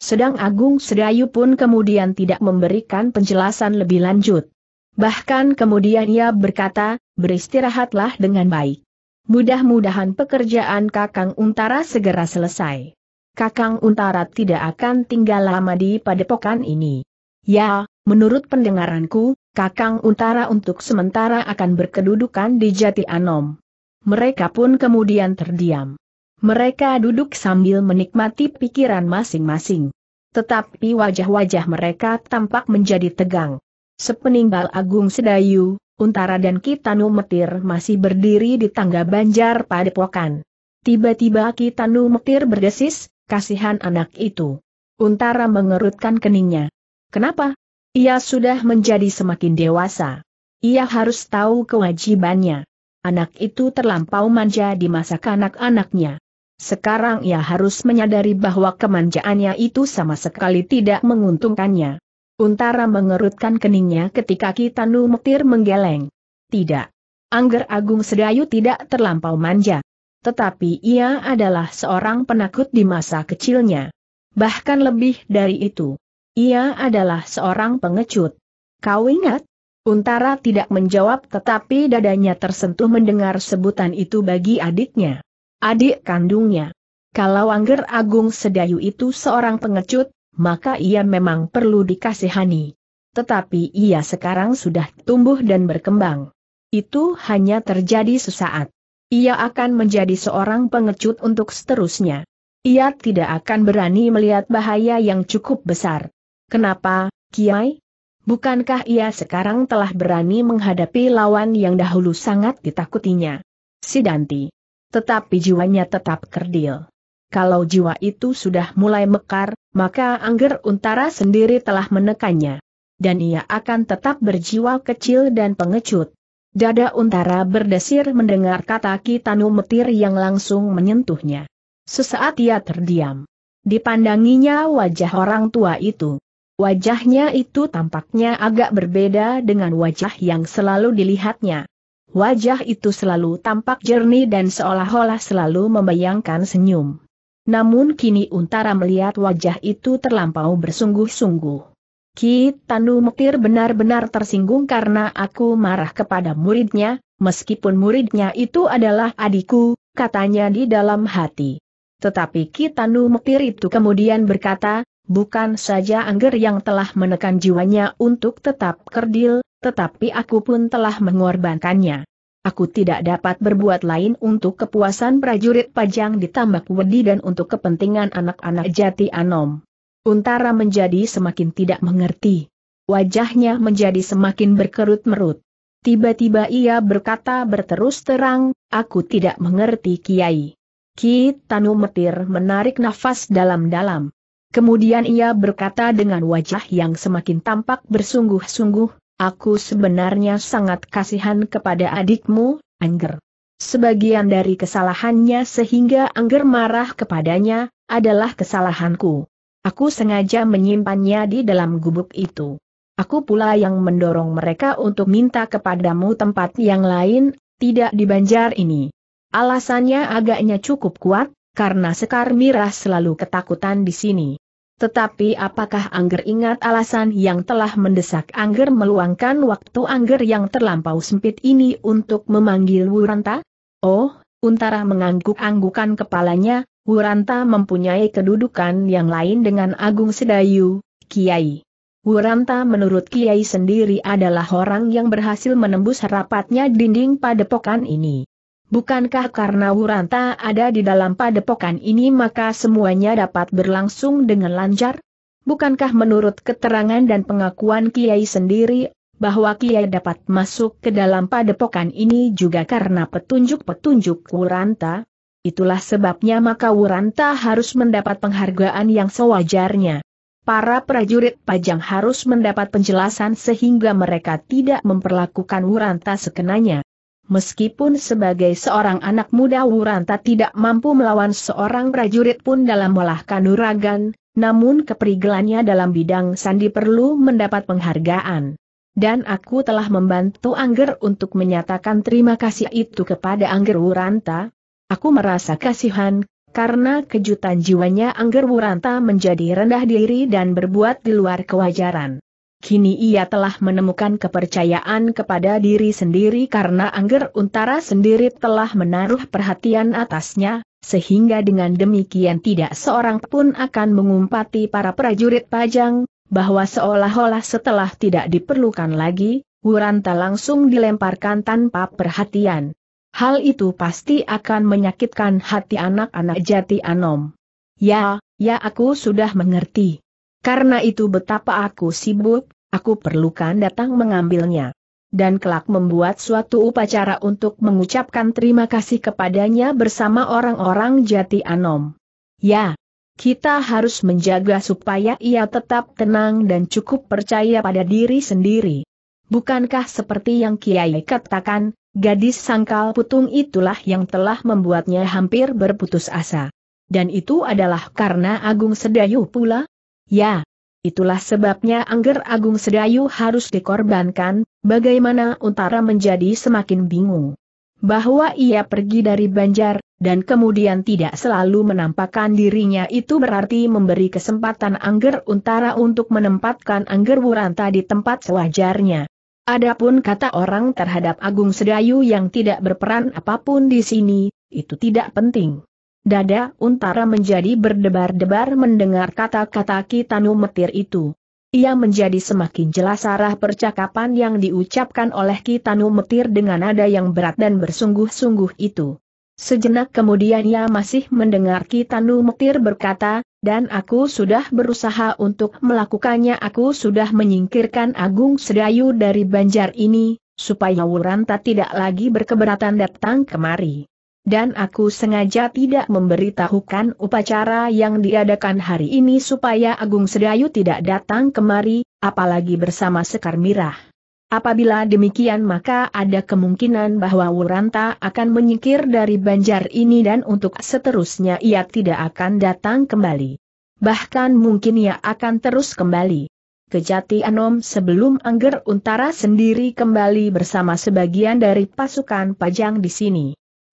Sedang Agung Sedayu pun kemudian tidak memberikan penjelasan lebih lanjut. Bahkan kemudian ia berkata, beristirahatlah dengan baik. Mudah-mudahan pekerjaan Kakang Untara segera selesai. Kakang Untara tidak akan tinggal lama di padepokan ini. Ya, menurut pendengaranku, Kakang Untara untuk sementara akan berkedudukan di Jati Anom. Mereka pun kemudian terdiam. Mereka duduk sambil menikmati pikiran masing-masing. Tetapi wajah-wajah mereka tampak menjadi tegang. Sepeninggal Agung Sedayu, Untara dan Kitanu Metir masih berdiri di tangga banjar pada padepokan. Tiba-tiba Kitanu Metir berdesis, kasihan anak itu. Untara mengerutkan keningnya. Kenapa? Ia sudah menjadi semakin dewasa. Ia harus tahu kewajibannya. Anak itu terlampau manja di masa kanak-anaknya. Sekarang ia harus menyadari bahwa kemanjaannya itu sama sekali tidak menguntungkannya. Untara mengerutkan keningnya ketika Kitanu Metir menggeleng. Tidak. Angger Agung Sedayu tidak terlampau manja. Tetapi ia adalah seorang penakut di masa kecilnya. Bahkan lebih dari itu. Ia adalah seorang pengecut. Kau ingat? Untara tidak menjawab tetapi dadanya tersentuh mendengar sebutan itu bagi adiknya. Adik kandungnya. Kalau Angger Agung Sedayu itu seorang pengecut, maka ia memang perlu dikasihani. Tetapi ia sekarang sudah tumbuh dan berkembang. Itu hanya terjadi sesaat. Ia akan menjadi seorang pengecut untuk seterusnya. Ia tidak akan berani melihat bahaya yang cukup besar. Kenapa, Kiai? Bukankah ia sekarang telah berani menghadapi lawan yang dahulu sangat ditakutinya? Sidanti. Tetapi jiwanya tetap kerdil kalau jiwa itu sudah mulai mekar, maka Angger Untara sendiri telah menekannya. Dan ia akan tetap berjiwa kecil dan pengecut. Dada Untara berdesir mendengar kata Kitanu Metir yang langsung menyentuhnya. Sesaat ia terdiam. Dipandanginya wajah orang tua itu. Wajahnya itu tampaknya agak berbeda dengan wajah yang selalu dilihatnya. Wajah itu selalu tampak jernih dan seolah-olah selalu membayangkan senyum. Namun kini Untara melihat wajah itu terlampau bersungguh-sungguh. Ki Tanu Mektir benar-benar tersinggung karena aku marah kepada muridnya, meskipun muridnya itu adalah adikku, katanya di dalam hati. Tetapi Ki Tanu Mektir itu kemudian berkata, bukan saja Angger yang telah menekan jiwanya untuk tetap kerdil, tetapi aku pun telah mengorbankannya. Aku tidak dapat berbuat lain untuk kepuasan prajurit pajang ditambah Tambak Wedi dan untuk kepentingan anak-anak jati Anom. Untara menjadi semakin tidak mengerti. Wajahnya menjadi semakin berkerut merut. Tiba-tiba ia berkata berterus terang, aku tidak mengerti Kiai. Ki Tanu Metir menarik nafas dalam-dalam. Kemudian ia berkata dengan wajah yang semakin tampak bersungguh-sungguh, Aku sebenarnya sangat kasihan kepada adikmu, Angger. Sebagian dari kesalahannya sehingga Angger marah kepadanya, adalah kesalahanku. Aku sengaja menyimpannya di dalam gubuk itu. Aku pula yang mendorong mereka untuk minta kepadamu tempat yang lain, tidak di banjar ini. Alasannya agaknya cukup kuat, karena Sekar Mirah selalu ketakutan di sini. Tetapi apakah Angger ingat alasan yang telah mendesak Angger meluangkan waktu Angger yang terlampau sempit ini untuk memanggil Wuranta? Oh, Untara mengangguk-anggukan kepalanya, Wuranta mempunyai kedudukan yang lain dengan Agung Sedayu, Kiai. Wuranta menurut Kiai sendiri adalah orang yang berhasil menembus rapatnya dinding padepokan ini. Bukankah karena Wuranta ada di dalam padepokan ini maka semuanya dapat berlangsung dengan lancar? Bukankah menurut keterangan dan pengakuan Kiai sendiri, bahwa Kiai dapat masuk ke dalam padepokan ini juga karena petunjuk-petunjuk Wuranta? Itulah sebabnya maka Wuranta harus mendapat penghargaan yang sewajarnya. Para prajurit pajang harus mendapat penjelasan sehingga mereka tidak memperlakukan Wuranta sekenanya. Meskipun sebagai seorang anak muda Wuranta tidak mampu melawan seorang prajurit pun dalam olah kanuragan, namun keperigelannya dalam bidang sandi perlu mendapat penghargaan. Dan aku telah membantu Angger untuk menyatakan terima kasih itu kepada Angger Wuranta. Aku merasa kasihan, karena kejutan jiwanya Angger Wuranta menjadi rendah diri dan berbuat di luar kewajaran kini ia telah menemukan kepercayaan kepada diri sendiri karena Angger Untara sendiri telah menaruh perhatian atasnya, sehingga dengan demikian tidak seorang pun akan mengumpati para prajurit pajang, bahwa seolah-olah setelah tidak diperlukan lagi, Wuranta langsung dilemparkan tanpa perhatian. Hal itu pasti akan menyakitkan hati anak-anak jati Anom. Ya, ya aku sudah mengerti. Karena itu betapa aku sibuk, aku perlukan datang mengambilnya. Dan kelak membuat suatu upacara untuk mengucapkan terima kasih kepadanya bersama orang-orang jati anom. Ya, kita harus menjaga supaya ia tetap tenang dan cukup percaya pada diri sendiri. Bukankah seperti yang Kiai katakan, gadis sangkal putung itulah yang telah membuatnya hampir berputus asa. Dan itu adalah karena Agung Sedayu pula, Ya, itulah sebabnya Angger Agung Sedayu harus dikorbankan, bagaimana Untara menjadi semakin bingung. Bahwa ia pergi dari Banjar, dan kemudian tidak selalu menampakkan dirinya itu berarti memberi kesempatan Angger Untara untuk menempatkan Angger Wuranta di tempat sewajarnya. Adapun kata orang terhadap Agung Sedayu yang tidak berperan apapun di sini, itu tidak penting. Dada Untara menjadi berdebar-debar mendengar kata-kata Kitanu Metir itu. Ia menjadi semakin jelas arah percakapan yang diucapkan oleh Kitanu Metir dengan nada yang berat dan bersungguh-sungguh itu. Sejenak kemudian ia masih mendengar Kitanu Metir berkata, dan aku sudah berusaha untuk melakukannya aku sudah menyingkirkan Agung Sedayu dari banjar ini, supaya Wuranta tidak lagi berkeberatan datang kemari dan aku sengaja tidak memberitahukan upacara yang diadakan hari ini supaya Agung Sedayu tidak datang kemari, apalagi bersama Sekar Mirah. Apabila demikian maka ada kemungkinan bahwa Wuranta akan menyingkir dari banjar ini dan untuk seterusnya ia tidak akan datang kembali. Bahkan mungkin ia akan terus kembali. Kejati Anom sebelum Angger Untara sendiri kembali bersama sebagian dari pasukan pajang di sini.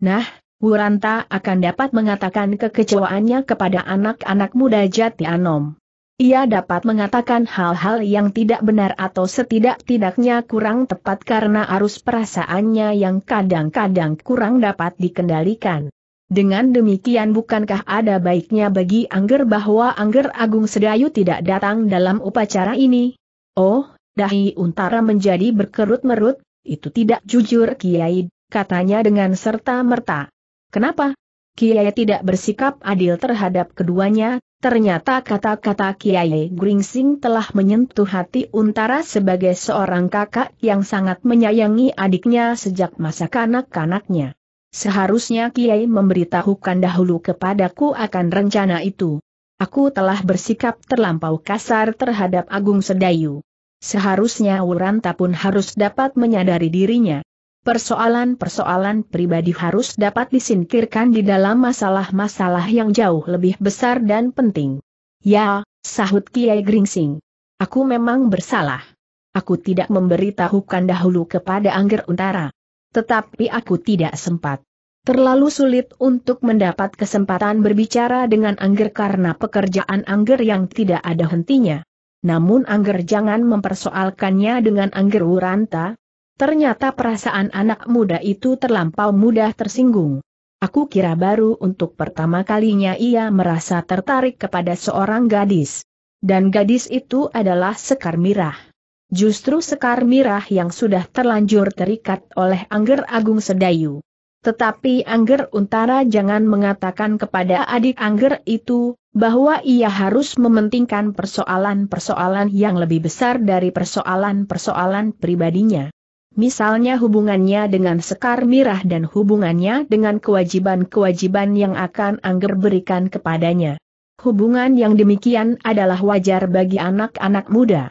Nah, Wuranta akan dapat mengatakan kekecewaannya kepada anak-anak muda Jatianom. Ia dapat mengatakan hal-hal yang tidak benar atau setidak-tidaknya kurang tepat karena arus perasaannya yang kadang-kadang kurang dapat dikendalikan. Dengan demikian bukankah ada baiknya bagi Angger bahwa Angger Agung Sedayu tidak datang dalam upacara ini? Oh, dahi untara menjadi berkerut-merut, itu tidak jujur Kiai, katanya dengan serta merta. Kenapa? Kiai tidak bersikap adil terhadap keduanya, ternyata kata-kata Kiai Gringsing telah menyentuh hati Untara sebagai seorang kakak yang sangat menyayangi adiknya sejak masa kanak-kanaknya. Seharusnya Kiai memberitahukan dahulu kepadaku akan rencana itu. Aku telah bersikap terlampau kasar terhadap Agung Sedayu. Seharusnya Wuranta pun harus dapat menyadari dirinya persoalan-persoalan pribadi harus dapat disingkirkan di dalam masalah-masalah yang jauh lebih besar dan penting. Ya, sahut Kiai Gringsing. Aku memang bersalah. Aku tidak memberitahukan dahulu kepada Angger Untara. Tetapi aku tidak sempat. Terlalu sulit untuk mendapat kesempatan berbicara dengan Angger karena pekerjaan Angger yang tidak ada hentinya. Namun Angger jangan mempersoalkannya dengan Angger Uranta, Ternyata perasaan anak muda itu terlampau mudah tersinggung. Aku kira baru untuk pertama kalinya ia merasa tertarik kepada seorang gadis. Dan gadis itu adalah Sekar Mirah. Justru Sekar Mirah yang sudah terlanjur terikat oleh Angger Agung Sedayu. Tetapi Angger Untara jangan mengatakan kepada adik Angger itu, bahwa ia harus mementingkan persoalan-persoalan yang lebih besar dari persoalan-persoalan pribadinya misalnya hubungannya dengan Sekar Mirah dan hubungannya dengan kewajiban-kewajiban yang akan Angger berikan kepadanya. Hubungan yang demikian adalah wajar bagi anak-anak muda.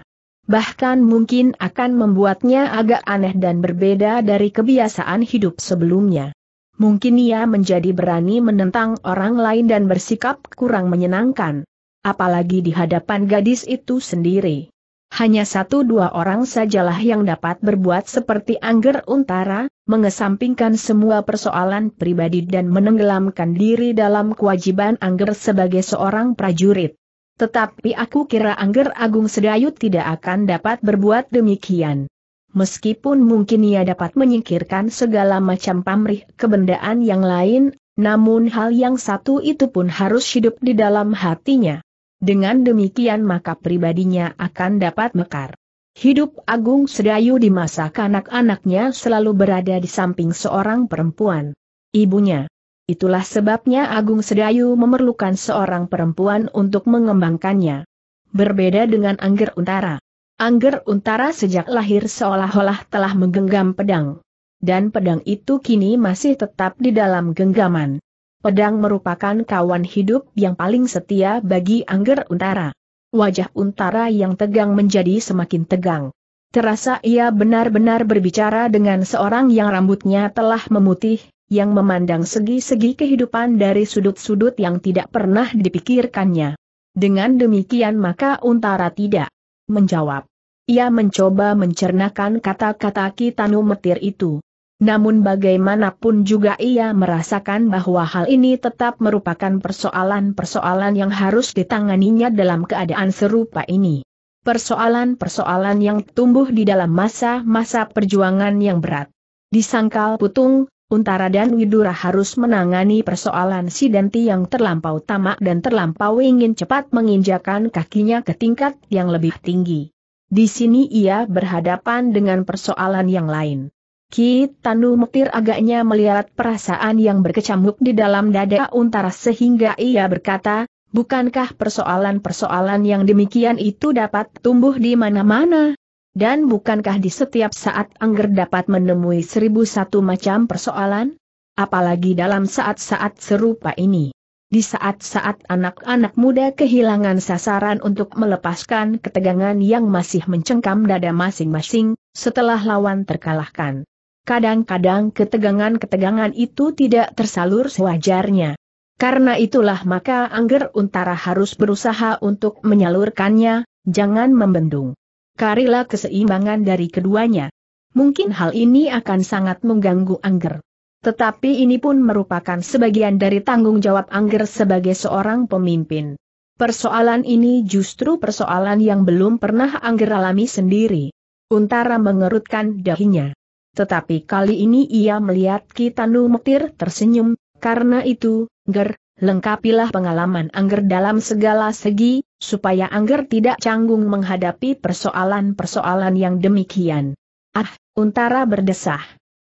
Bahkan mungkin akan membuatnya agak aneh dan berbeda dari kebiasaan hidup sebelumnya. Mungkin ia menjadi berani menentang orang lain dan bersikap kurang menyenangkan. Apalagi di hadapan gadis itu sendiri hanya satu dua orang sajalah yang dapat berbuat seperti Angger Untara, mengesampingkan semua persoalan pribadi dan menenggelamkan diri dalam kewajiban Angger sebagai seorang prajurit. Tetapi aku kira Angger Agung Sedayut tidak akan dapat berbuat demikian. Meskipun mungkin ia dapat menyingkirkan segala macam pamrih kebendaan yang lain, namun hal yang satu itu pun harus hidup di dalam hatinya. Dengan demikian maka pribadinya akan dapat mekar. Hidup Agung Sedayu di masa kanak-anaknya selalu berada di samping seorang perempuan. Ibunya. Itulah sebabnya Agung Sedayu memerlukan seorang perempuan untuk mengembangkannya. Berbeda dengan Angger Untara. Angger Untara sejak lahir seolah-olah telah menggenggam pedang. Dan pedang itu kini masih tetap di dalam genggaman. Pedang merupakan kawan hidup yang paling setia bagi Angger Untara. Wajah Untara yang tegang menjadi semakin tegang. Terasa ia benar-benar berbicara dengan seorang yang rambutnya telah memutih, yang memandang segi-segi kehidupan dari sudut-sudut yang tidak pernah dipikirkannya. Dengan demikian maka Untara tidak menjawab. Ia mencoba mencernakan kata-kata Kitanu Metir itu. Namun bagaimanapun juga ia merasakan bahwa hal ini tetap merupakan persoalan-persoalan yang harus ditanganinya dalam keadaan serupa ini. Persoalan-persoalan yang tumbuh di dalam masa-masa perjuangan yang berat. Disangkal Sangkal Putung, Untara dan Widura harus menangani persoalan si yang terlampau tamak dan terlampau ingin cepat menginjakan kakinya ke tingkat yang lebih tinggi. Di sini ia berhadapan dengan persoalan yang lain. Ki Tanu agaknya melihat perasaan yang berkecamuk di dalam dada Untara sehingga ia berkata, bukankah persoalan-persoalan yang demikian itu dapat tumbuh di mana-mana? Dan bukankah di setiap saat Angger dapat menemui seribu satu macam persoalan? Apalagi dalam saat-saat serupa ini. Di saat-saat anak-anak muda kehilangan sasaran untuk melepaskan ketegangan yang masih mencengkam dada masing-masing, setelah lawan terkalahkan kadang-kadang ketegangan-ketegangan itu tidak tersalur sewajarnya. Karena itulah maka Angger Untara harus berusaha untuk menyalurkannya, jangan membendung. Karilah keseimbangan dari keduanya. Mungkin hal ini akan sangat mengganggu Angger. Tetapi ini pun merupakan sebagian dari tanggung jawab Angger sebagai seorang pemimpin. Persoalan ini justru persoalan yang belum pernah Angger alami sendiri. Untara mengerutkan dahinya. Tetapi kali ini ia melihat Kitanu Mektir tersenyum, karena itu, Ger, lengkapilah pengalaman Angger dalam segala segi, supaya Angger tidak canggung menghadapi persoalan-persoalan yang demikian. Ah, Untara berdesah.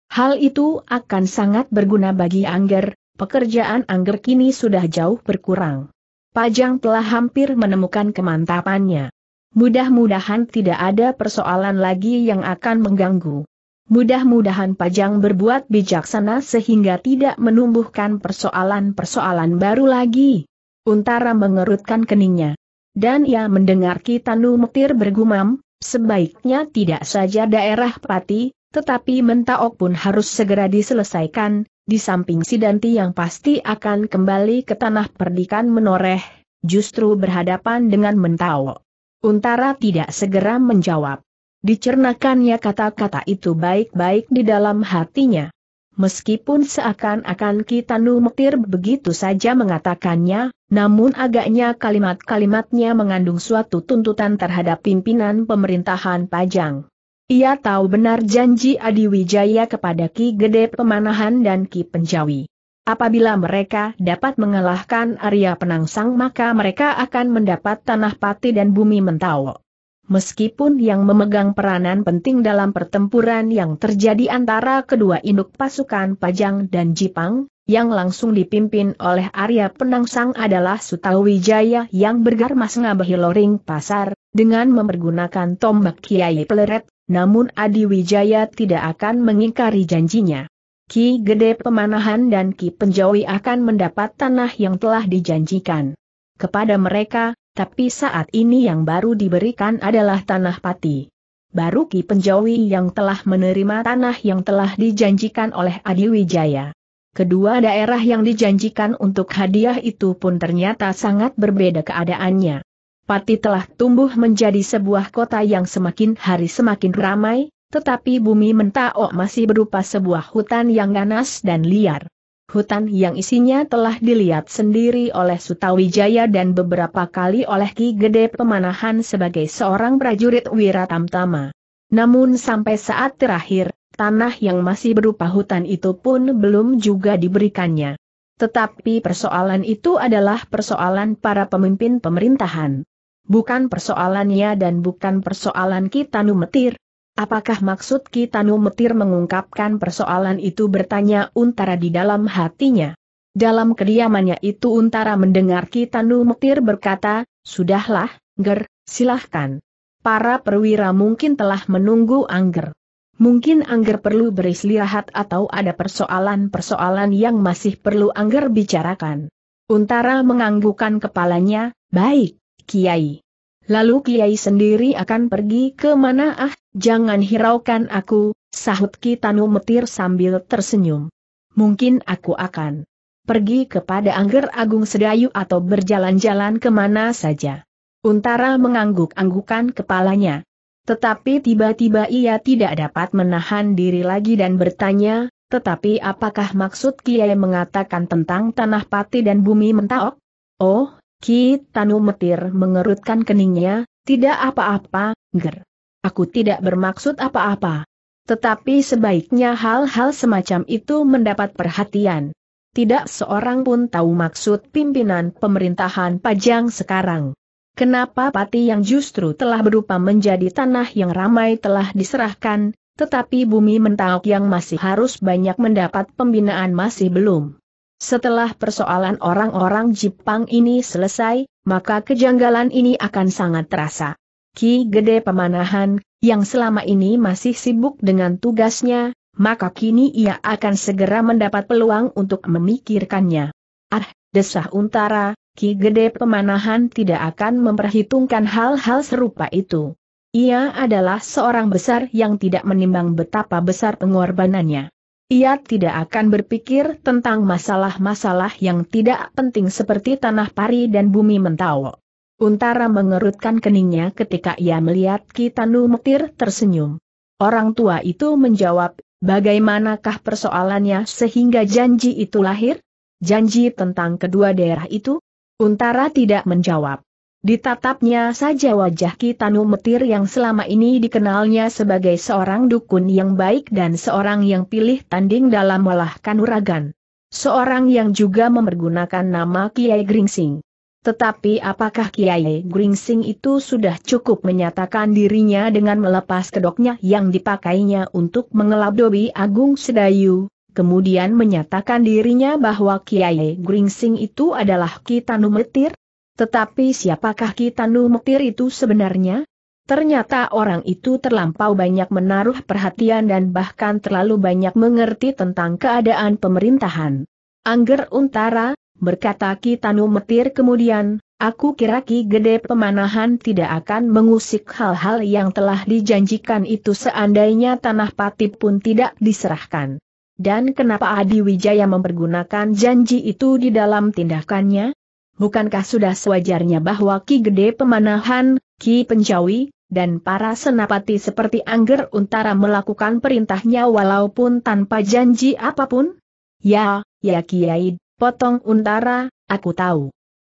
Hal itu akan sangat berguna bagi Angger, pekerjaan Angger kini sudah jauh berkurang. Pajang telah hampir menemukan kemantapannya. Mudah-mudahan tidak ada persoalan lagi yang akan mengganggu. Mudah-mudahan Pajang berbuat bijaksana sehingga tidak menumbuhkan persoalan-persoalan baru lagi. Untara mengerutkan keningnya. Dan ia mendengar Kitanu Mektir bergumam, sebaiknya tidak saja daerah Pati, tetapi Mentaok pun harus segera diselesaikan, di samping Sidanti yang pasti akan kembali ke tanah perdikan menoreh, justru berhadapan dengan Mentaok. Untara tidak segera menjawab. Dicernakannya kata-kata itu baik-baik di dalam hatinya. Meskipun seakan-akan kita Mektir begitu saja mengatakannya, namun agaknya kalimat-kalimatnya mengandung suatu tuntutan terhadap pimpinan pemerintahan Pajang. Ia tahu benar janji Adi Wijaya kepada Ki Gede Pemanahan dan Ki Penjawi. Apabila mereka dapat mengalahkan Arya Penangsang maka mereka akan mendapat tanah pati dan bumi mentawo meskipun yang memegang peranan penting dalam pertempuran yang terjadi antara kedua induk pasukan Pajang dan Jipang, yang langsung dipimpin oleh Arya Penangsang adalah Sutawijaya yang bergarmas ngabahi loring pasar, dengan mempergunakan tombak Kiai Pleret. namun Adi Wijaya tidak akan mengingkari janjinya. Ki Gede Pemanahan dan Ki Penjawi akan mendapat tanah yang telah dijanjikan. Kepada mereka, tapi saat ini yang baru diberikan adalah tanah pati. Baru Ki Penjawi yang telah menerima tanah yang telah dijanjikan oleh Adi Wijaya. Kedua daerah yang dijanjikan untuk hadiah itu pun ternyata sangat berbeda keadaannya. Pati telah tumbuh menjadi sebuah kota yang semakin hari semakin ramai, tetapi bumi Mentaok masih berupa sebuah hutan yang ganas dan liar hutan yang isinya telah dilihat sendiri oleh Sutawijaya dan beberapa kali oleh Ki Gede Pemanahan sebagai seorang prajurit Wiratamtama. Namun sampai saat terakhir, tanah yang masih berupa hutan itu pun belum juga diberikannya. Tetapi persoalan itu adalah persoalan para pemimpin pemerintahan. Bukan persoalannya dan bukan persoalan kita numetir, Apakah maksud Kitano Metir mengungkapkan persoalan itu bertanya Untara di dalam hatinya? Dalam kediamannya itu Untara mendengar Ki Kitano Metir berkata, Sudahlah, Ger, silahkan. Para perwira mungkin telah menunggu Angger. Mungkin Angger perlu beristirahat atau ada persoalan-persoalan yang masih perlu Angger bicarakan. Untara menganggukkan kepalanya, baik, Kiai. Lalu Kiai sendiri akan pergi ke mana ah, jangan hiraukan aku, sahut Ki Tanu Metir sambil tersenyum. Mungkin aku akan pergi kepada Angger Agung Sedayu atau berjalan-jalan kemana saja. Untara mengangguk-anggukan kepalanya. Tetapi tiba-tiba ia tidak dapat menahan diri lagi dan bertanya, tetapi apakah maksud Kiai mengatakan tentang tanah pati dan bumi mentaok? Oh, Ki Tanu Metir mengerutkan keningnya, tidak apa-apa, ger. Aku tidak bermaksud apa-apa. Tetapi sebaiknya hal-hal semacam itu mendapat perhatian. Tidak seorang pun tahu maksud pimpinan pemerintahan Pajang sekarang. Kenapa pati yang justru telah berupa menjadi tanah yang ramai telah diserahkan, tetapi bumi mentauk yang masih harus banyak mendapat pembinaan masih belum. Setelah persoalan orang-orang Jepang ini selesai, maka kejanggalan ini akan sangat terasa. Ki Gede Pemanahan, yang selama ini masih sibuk dengan tugasnya, maka kini ia akan segera mendapat peluang untuk memikirkannya. Ah, desah untara, Ki Gede Pemanahan tidak akan memperhitungkan hal-hal serupa itu. Ia adalah seorang besar yang tidak menimbang betapa besar pengorbanannya. Ia tidak akan berpikir tentang masalah-masalah yang tidak penting seperti tanah pari dan bumi mentawa. Untara mengerutkan keningnya ketika ia melihat Kitanu Mektir tersenyum. Orang tua itu menjawab, bagaimanakah persoalannya sehingga janji itu lahir? Janji tentang kedua daerah itu? Untara tidak menjawab. Ditatapnya saja wajah Kitanu Metir yang selama ini dikenalnya sebagai seorang dukun yang baik dan seorang yang pilih tanding dalam olah kanuragan. Seorang yang juga memergunakan nama Kiai Gringsing. Tetapi apakah Kiai Gringsing itu sudah cukup menyatakan dirinya dengan melepas kedoknya yang dipakainya untuk Dobi Agung Sedayu, kemudian menyatakan dirinya bahwa Kiai Gringsing itu adalah Kitanu Metir? Tetapi siapakah Kitanu Mektir itu sebenarnya? Ternyata orang itu terlampau banyak menaruh perhatian dan bahkan terlalu banyak mengerti tentang keadaan pemerintahan. Angger Untara, berkata Kitanu Metir kemudian, aku kira Ki Gede Pemanahan tidak akan mengusik hal-hal yang telah dijanjikan itu seandainya Tanah Patip pun tidak diserahkan. Dan kenapa Adi Wijaya mempergunakan janji itu di dalam tindakannya? bukankah sudah sewajarnya bahwa Ki Gede Pemanahan, Ki Penjawi, dan para senapati seperti Angger Untara melakukan perintahnya walaupun tanpa janji apapun? Ya, ya Kiai, potong Untara, aku tahu.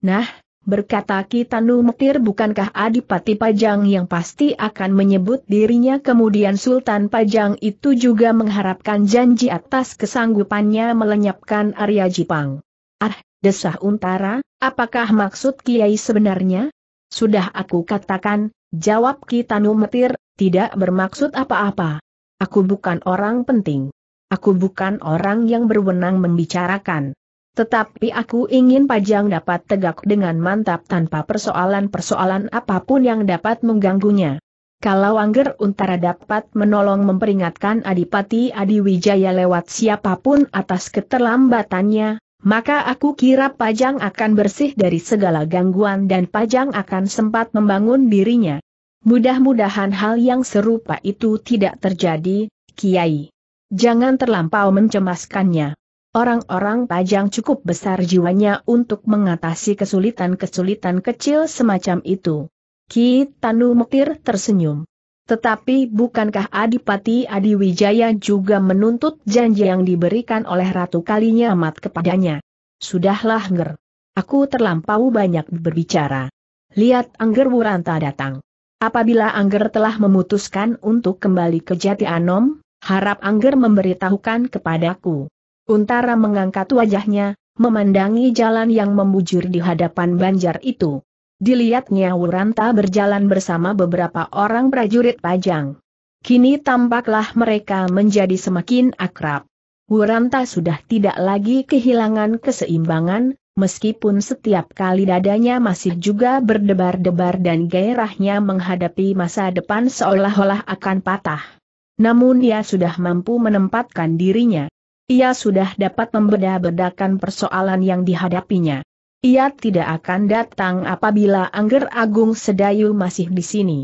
Nah, berkata Ki Tanu Mekir bukankah Adipati Pajang yang pasti akan menyebut dirinya kemudian Sultan Pajang itu juga mengharapkan janji atas kesanggupannya melenyapkan Arya Jipang. Ah, desah Untara, Apakah maksud Kiai sebenarnya? Sudah aku katakan, jawab Kitanu Metir, tidak bermaksud apa-apa. Aku bukan orang penting. Aku bukan orang yang berwenang membicarakan. Tetapi aku ingin Pajang dapat tegak dengan mantap tanpa persoalan-persoalan apapun yang dapat mengganggunya. Kalau Angger Untara dapat menolong memperingatkan Adipati Adiwijaya lewat siapapun atas keterlambatannya, maka aku kira Pajang akan bersih dari segala gangguan dan Pajang akan sempat membangun dirinya. Mudah-mudahan hal yang serupa itu tidak terjadi, Kiai. Jangan terlampau mencemaskannya. Orang-orang Pajang cukup besar jiwanya untuk mengatasi kesulitan-kesulitan kecil semacam itu. Ki Tanu Mukir tersenyum. Tetapi bukankah Adipati Adiwijaya juga menuntut janji yang diberikan oleh Ratu Kalinyamat kepadanya? Sudahlah Nger. Aku terlampau banyak berbicara. Lihat Angger Wuranta datang. Apabila Angger telah memutuskan untuk kembali ke Jati Anom, harap Angger memberitahukan kepadaku. Untara mengangkat wajahnya, memandangi jalan yang membujur di hadapan banjar itu. Dilihatnya Wuranta berjalan bersama beberapa orang prajurit pajang. Kini tampaklah mereka menjadi semakin akrab. Wuranta sudah tidak lagi kehilangan keseimbangan, meskipun setiap kali dadanya masih juga berdebar-debar dan gairahnya menghadapi masa depan seolah-olah akan patah. Namun ia sudah mampu menempatkan dirinya. Ia sudah dapat membeda-bedakan persoalan yang dihadapinya. Ia tidak akan datang apabila Angger Agung Sedayu masih di sini.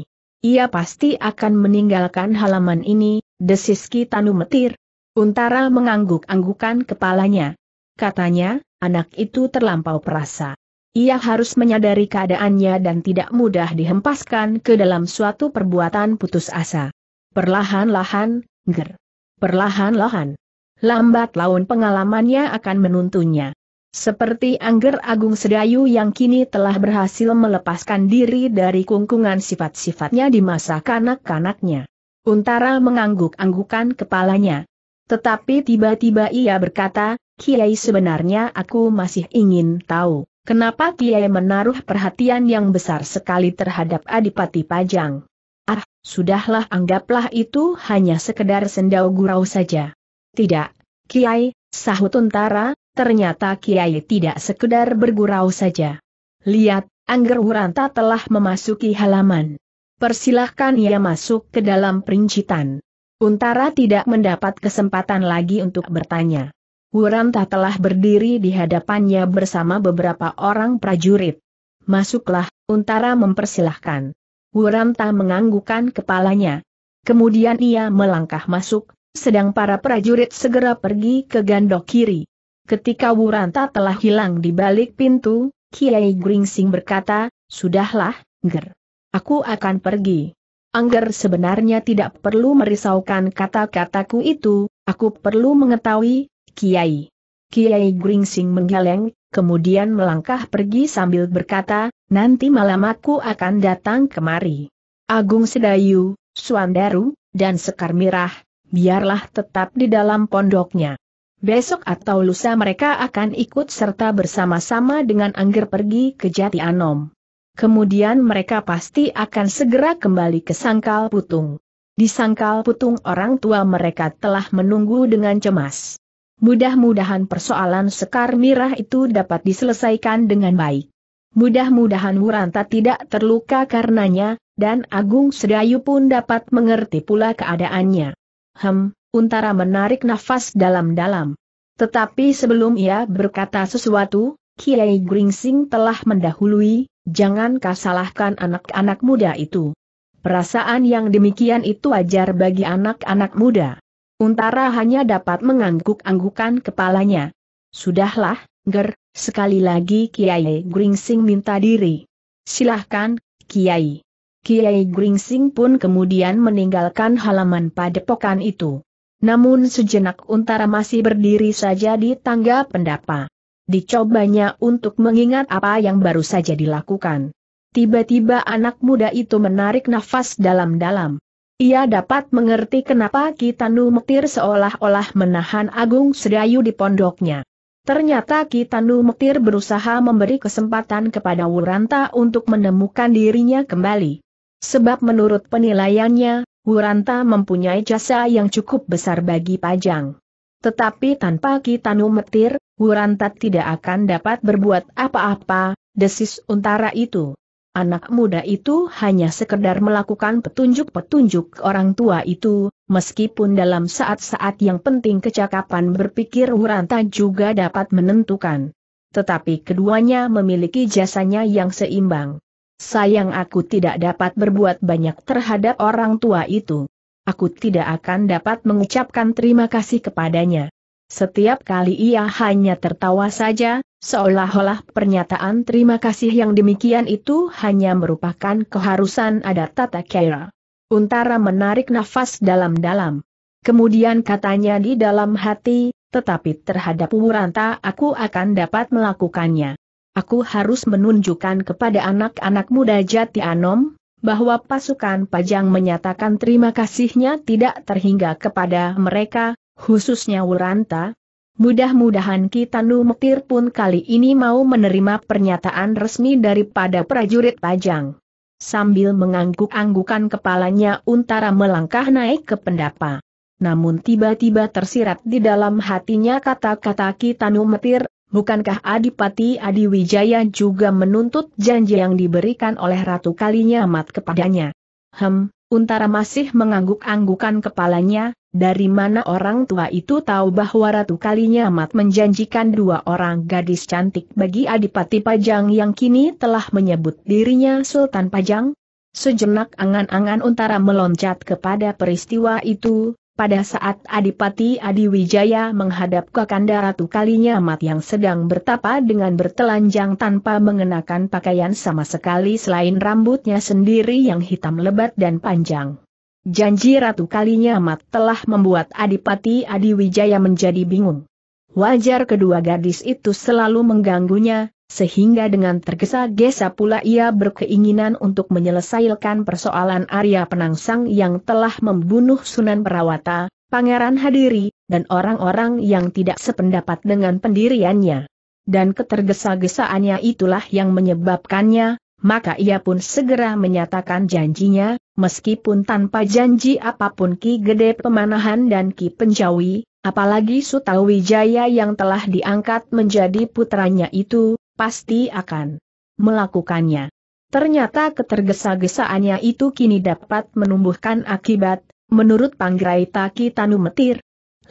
Ia pasti akan meninggalkan halaman ini, desis tanu Metir. Untara mengangguk-anggukan kepalanya. Katanya, anak itu terlampau perasa. Ia harus menyadari keadaannya dan tidak mudah dihempaskan ke dalam suatu perbuatan putus asa. Perlahan-lahan, ger. Perlahan-lahan. Lambat laun pengalamannya akan menuntunnya. Seperti Angger Agung Sedayu yang kini telah berhasil melepaskan diri dari kungkungan sifat-sifatnya di masa kanak-kanaknya. Untara mengangguk-anggukan kepalanya. Tetapi tiba-tiba ia berkata, Kiai sebenarnya aku masih ingin tahu, kenapa Kiai menaruh perhatian yang besar sekali terhadap Adipati Pajang. Ah, sudahlah anggaplah itu hanya sekedar sendau gurau saja. Tidak, Kiai, sahut Untara, ternyata Kiai tidak sekedar bergurau saja. Lihat, Angger Wuranta telah memasuki halaman. Persilahkan ia masuk ke dalam perincitan. Untara tidak mendapat kesempatan lagi untuk bertanya. Wuranta telah berdiri di hadapannya bersama beberapa orang prajurit. Masuklah, Untara mempersilahkan. Wuranta menganggukkan kepalanya. Kemudian ia melangkah masuk, sedang para prajurit segera pergi ke gandok kiri. Ketika Wuranta telah hilang di balik pintu, Kiai Gringsing berkata, Sudahlah, Ger. Aku akan pergi. Angger sebenarnya tidak perlu merisaukan kata-kataku itu, aku perlu mengetahui, Kiai. Kiai Gringsing menggeleng, kemudian melangkah pergi sambil berkata, nanti malam aku akan datang kemari. Agung Sedayu, Suandaru, dan Sekar Mirah, biarlah tetap di dalam pondoknya. Besok atau lusa mereka akan ikut serta bersama-sama dengan Angger pergi ke Jati Anom. Kemudian mereka pasti akan segera kembali ke Sangkal Putung. Di Sangkal Putung orang tua mereka telah menunggu dengan cemas. Mudah-mudahan persoalan Sekar Mirah itu dapat diselesaikan dengan baik. Mudah-mudahan Wuranta tidak terluka karenanya, dan Agung Sedayu pun dapat mengerti pula keadaannya. Hem, Untara menarik nafas dalam-dalam. Tetapi sebelum ia berkata sesuatu, Kiai Gringsing telah mendahului, jangan kasalahkan anak-anak muda itu. Perasaan yang demikian itu wajar bagi anak-anak muda. Untara hanya dapat mengangguk-anggukan kepalanya. Sudahlah, Ger, sekali lagi Kiai Gringsing minta diri. Silahkan, Kiai. Kiai Gringsing pun kemudian meninggalkan halaman padepokan itu. Namun sejenak Untara masih berdiri saja di tangga pendapa. Dicobanya untuk mengingat apa yang baru saja dilakukan. Tiba-tiba anak muda itu menarik nafas dalam-dalam. Ia dapat mengerti kenapa Kitanu Mektir seolah-olah menahan Agung Sedayu di pondoknya. Ternyata Kitanu Mektir berusaha memberi kesempatan kepada Wuranta untuk menemukan dirinya kembali. Sebab menurut penilaiannya, Wuranta mempunyai jasa yang cukup besar bagi Pajang. Tetapi tanpa Kitanu Metir, Wuranta tidak akan dapat berbuat apa-apa, desis untara itu. Anak muda itu hanya sekedar melakukan petunjuk-petunjuk orang tua itu, meskipun dalam saat-saat yang penting kecakapan berpikir Wuranta juga dapat menentukan. Tetapi keduanya memiliki jasanya yang seimbang. Sayang aku tidak dapat berbuat banyak terhadap orang tua itu. Aku tidak akan dapat mengucapkan terima kasih kepadanya. Setiap kali ia hanya tertawa saja, seolah-olah pernyataan terima kasih yang demikian itu hanya merupakan keharusan adat tata kera. Untara menarik nafas dalam-dalam. Kemudian katanya di dalam hati, tetapi terhadap Wuranta aku akan dapat melakukannya aku harus menunjukkan kepada anak-anak muda Jati Anom, bahwa pasukan Pajang menyatakan terima kasihnya tidak terhingga kepada mereka, khususnya Wuranta. Mudah-mudahan Kitanu Metir pun kali ini mau menerima pernyataan resmi daripada prajurit Pajang. Sambil mengangguk-anggukan kepalanya Untara melangkah naik ke pendapa. Namun tiba-tiba tersirat di dalam hatinya kata-kata Kitanu Metir, Bukankah Adipati Adi Wijaya juga menuntut janji yang diberikan oleh Ratu Kalinyamat kepadanya? Hem, Untara masih mengangguk-anggukan kepalanya, dari mana orang tua itu tahu bahwa Ratu Kalinyamat menjanjikan dua orang gadis cantik bagi Adipati Pajang yang kini telah menyebut dirinya Sultan Pajang? Sejenak angan-angan Untara meloncat kepada peristiwa itu, pada saat Adipati Adiwijaya menghadap Kakanda Ratu Kalinyamat yang sedang bertapa dengan bertelanjang tanpa mengenakan pakaian sama sekali selain rambutnya sendiri yang hitam lebat dan panjang. Janji Ratu Kalinyamat telah membuat Adipati Adiwijaya menjadi bingung. Wajar kedua gadis itu selalu mengganggunya, sehingga dengan tergesa-gesa pula ia berkeinginan untuk menyelesaikan persoalan Arya Penangsang yang telah membunuh Sunan Perawata, Pangeran Hadiri, dan orang-orang yang tidak sependapat dengan pendiriannya. Dan ketergesa-gesaannya itulah yang menyebabkannya, maka ia pun segera menyatakan janjinya, meskipun tanpa janji apapun Ki Gede Pemanahan dan Ki Penjawi, apalagi Sutawijaya yang telah diangkat menjadi putranya itu, pasti akan melakukannya. Ternyata ketergesa-gesaannya itu kini dapat menumbuhkan akibat, menurut Panggrai Taki Tanu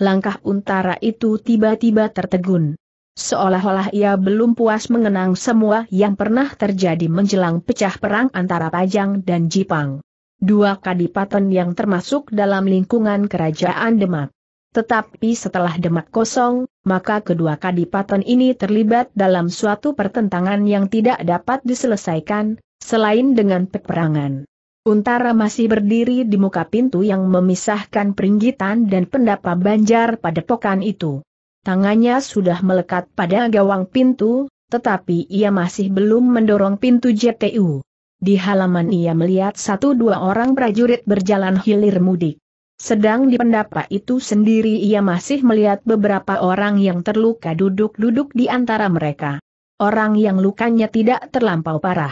Langkah untara itu tiba-tiba tertegun. Seolah-olah ia belum puas mengenang semua yang pernah terjadi menjelang pecah perang antara Pajang dan Jipang. Dua kadipaten yang termasuk dalam lingkungan kerajaan Demak. Tetapi setelah Demak kosong, maka kedua kadipaten ini terlibat dalam suatu pertentangan yang tidak dapat diselesaikan, selain dengan peperangan. Untara masih berdiri di muka pintu yang memisahkan peringgitan dan pendapa Banjar pada pokan itu. Tangannya sudah melekat pada gawang pintu, tetapi ia masih belum mendorong pintu JTU. Di halaman ia melihat satu dua orang prajurit berjalan hilir mudik. Sedang di pendapa itu sendiri ia masih melihat beberapa orang yang terluka duduk-duduk di antara mereka. Orang yang lukanya tidak terlampau parah.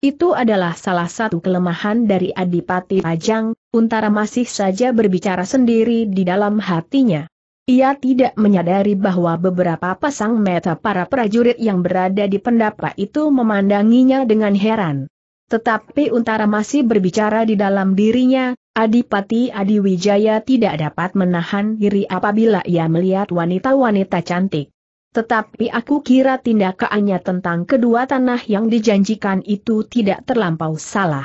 Itu adalah salah satu kelemahan dari Adipati Pajang, Untara masih saja berbicara sendiri di dalam hatinya. Ia tidak menyadari bahwa beberapa pasang mata para prajurit yang berada di pendapa itu memandanginya dengan heran. Tetapi Untara masih berbicara di dalam dirinya, Adipati Adiwijaya tidak dapat menahan diri apabila ia melihat wanita-wanita cantik. Tetapi aku kira tindakannya tentang kedua tanah yang dijanjikan itu tidak terlampau salah.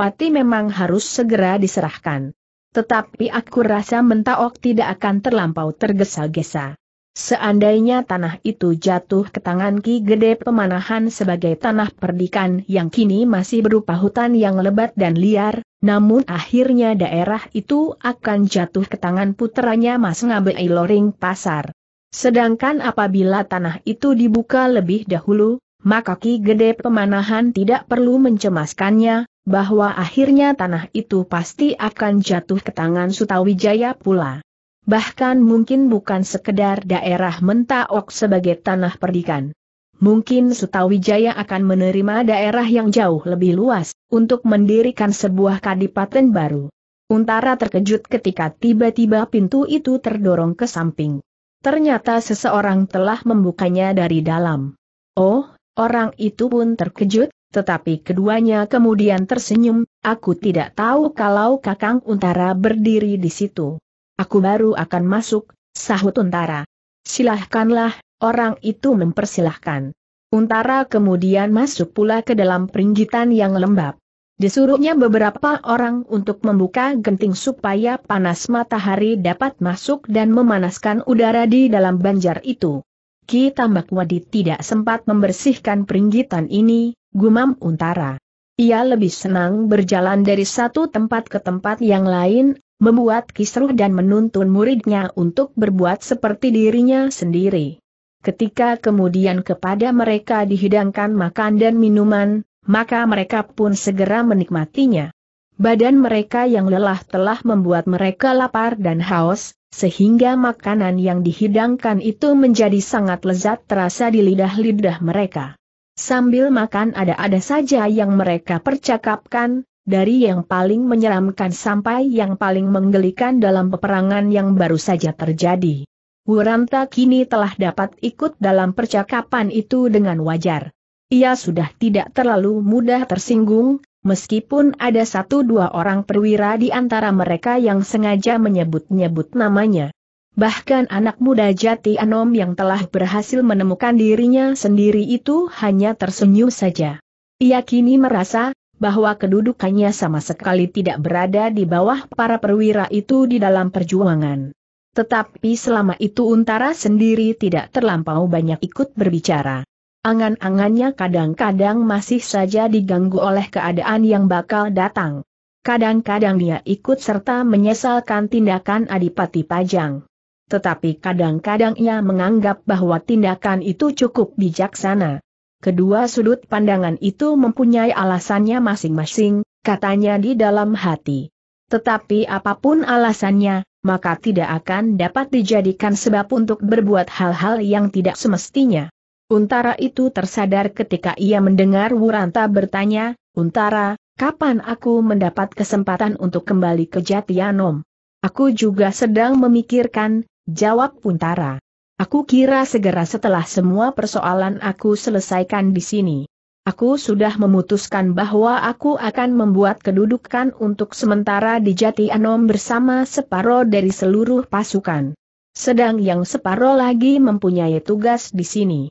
Pati memang harus segera diserahkan. Tetapi aku rasa mentaok tidak akan terlampau tergesa-gesa. Seandainya tanah itu jatuh ke tangan Ki Gede Pemanahan sebagai tanah perdikan yang kini masih berupa hutan yang lebat dan liar, namun akhirnya daerah itu akan jatuh ke tangan puteranya Mas Ngabe Loring Pasar. Sedangkan apabila tanah itu dibuka lebih dahulu, maka Ki Gede Pemanahan tidak perlu mencemaskannya, bahwa akhirnya tanah itu pasti akan jatuh ke tangan Sutawijaya pula. Bahkan mungkin bukan sekedar daerah mentaok sebagai tanah perdikan mungkin Sutawijaya akan menerima daerah yang jauh lebih luas, untuk mendirikan sebuah kadipaten baru. Untara terkejut ketika tiba-tiba pintu itu terdorong ke samping. Ternyata seseorang telah membukanya dari dalam. Oh, orang itu pun terkejut, tetapi keduanya kemudian tersenyum, aku tidak tahu kalau Kakang Untara berdiri di situ. Aku baru akan masuk, sahut Untara. Silahkanlah, Orang itu mempersilahkan. Untara kemudian masuk pula ke dalam peringgitan yang lembab. Disuruhnya beberapa orang untuk membuka genting supaya panas matahari dapat masuk dan memanaskan udara di dalam banjar itu. Ki Tambak Wadi tidak sempat membersihkan peringgitan ini, gumam Untara. Ia lebih senang berjalan dari satu tempat ke tempat yang lain, membuat kisruh dan menuntun muridnya untuk berbuat seperti dirinya sendiri. Ketika kemudian kepada mereka dihidangkan makan dan minuman, maka mereka pun segera menikmatinya. Badan mereka yang lelah telah membuat mereka lapar dan haus, sehingga makanan yang dihidangkan itu menjadi sangat lezat terasa di lidah-lidah mereka. Sambil makan ada-ada saja yang mereka percakapkan, dari yang paling menyeramkan sampai yang paling menggelikan dalam peperangan yang baru saja terjadi. Wuranta kini telah dapat ikut dalam percakapan itu dengan wajar. Ia sudah tidak terlalu mudah tersinggung, meskipun ada satu dua orang perwira di antara mereka yang sengaja menyebut-nyebut namanya. Bahkan anak muda Jati Anom yang telah berhasil menemukan dirinya sendiri itu hanya tersenyum saja. Ia kini merasa bahwa kedudukannya sama sekali tidak berada di bawah para perwira itu di dalam perjuangan. Tetapi selama itu Untara sendiri tidak terlampau banyak ikut berbicara. Angan-angannya kadang-kadang masih saja diganggu oleh keadaan yang bakal datang. Kadang-kadang dia ikut serta menyesalkan tindakan Adipati Pajang. Tetapi kadang-kadang ia menganggap bahwa tindakan itu cukup bijaksana. Kedua sudut pandangan itu mempunyai alasannya masing-masing, katanya di dalam hati. Tetapi apapun alasannya, maka tidak akan dapat dijadikan sebab untuk berbuat hal-hal yang tidak semestinya. Untara itu tersadar ketika ia mendengar Wuranta bertanya, Untara, kapan aku mendapat kesempatan untuk kembali ke Jatianom? Aku juga sedang memikirkan, jawab Untara. Aku kira segera setelah semua persoalan aku selesaikan di sini. Aku sudah memutuskan bahwa aku akan membuat kedudukan untuk sementara di Jati Anom bersama separo dari seluruh pasukan. Sedang yang separo lagi mempunyai tugas di sini.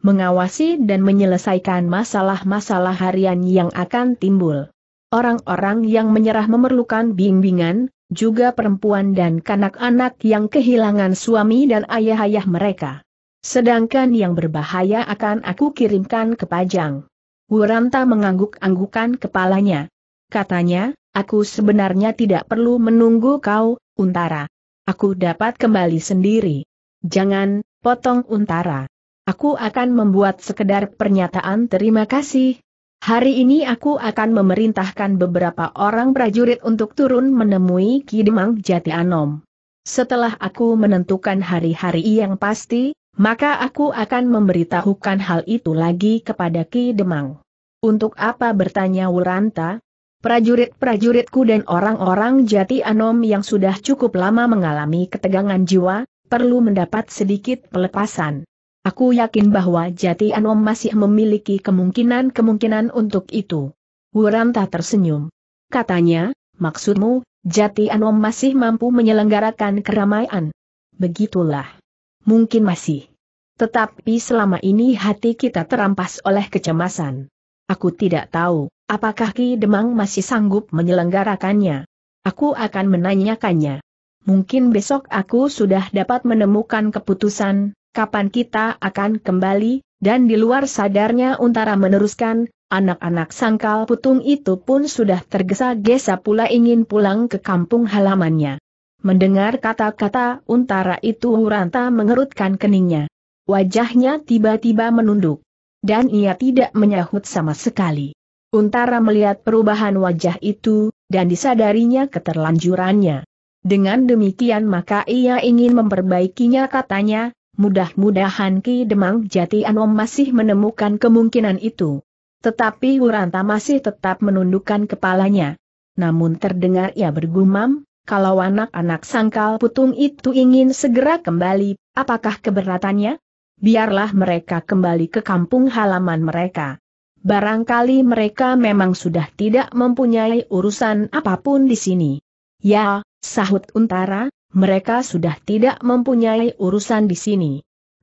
Mengawasi dan menyelesaikan masalah-masalah harian yang akan timbul. Orang-orang yang menyerah memerlukan bimbingan, juga perempuan dan kanak-anak yang kehilangan suami dan ayah-ayah mereka. Sedangkan yang berbahaya akan aku kirimkan ke Pajang. Wuranta mengangguk-anggukan kepalanya. Katanya, aku sebenarnya tidak perlu menunggu kau, Untara. Aku dapat kembali sendiri. Jangan, potong Untara. Aku akan membuat sekedar pernyataan terima kasih. Hari ini aku akan memerintahkan beberapa orang prajurit untuk turun menemui Kidemang Jati Anom. Setelah aku menentukan hari-hari yang pasti, maka aku akan memberitahukan hal itu lagi kepada Ki Demang. Untuk apa bertanya Wuranta? Prajurit-prajuritku dan orang-orang jati anom yang sudah cukup lama mengalami ketegangan jiwa, perlu mendapat sedikit pelepasan. Aku yakin bahwa Jati Anom masih memiliki kemungkinan-kemungkinan untuk itu. Wuranta tersenyum. Katanya, maksudmu, Jati Anom masih mampu menyelenggarakan keramaian. Begitulah mungkin masih. Tetapi selama ini hati kita terampas oleh kecemasan. Aku tidak tahu, apakah Ki Demang masih sanggup menyelenggarakannya. Aku akan menanyakannya. Mungkin besok aku sudah dapat menemukan keputusan, kapan kita akan kembali, dan di luar sadarnya Untara meneruskan, anak-anak sangkal putung itu pun sudah tergesa-gesa pula ingin pulang ke kampung halamannya. Mendengar kata-kata untara itu Wuranta mengerutkan keningnya. Wajahnya tiba-tiba menunduk. Dan ia tidak menyahut sama sekali. Untara melihat perubahan wajah itu, dan disadarinya keterlanjurannya. Dengan demikian maka ia ingin memperbaikinya katanya, mudah-mudahan Ki Demang Jati Anom masih menemukan kemungkinan itu. Tetapi Uranta masih tetap menundukkan kepalanya. Namun terdengar ia bergumam, kalau anak-anak sangkal putung itu ingin segera kembali, apakah keberatannya? Biarlah mereka kembali ke kampung halaman mereka. Barangkali mereka memang sudah tidak mempunyai urusan apapun di sini. Ya, sahut Untara, mereka sudah tidak mempunyai urusan di sini.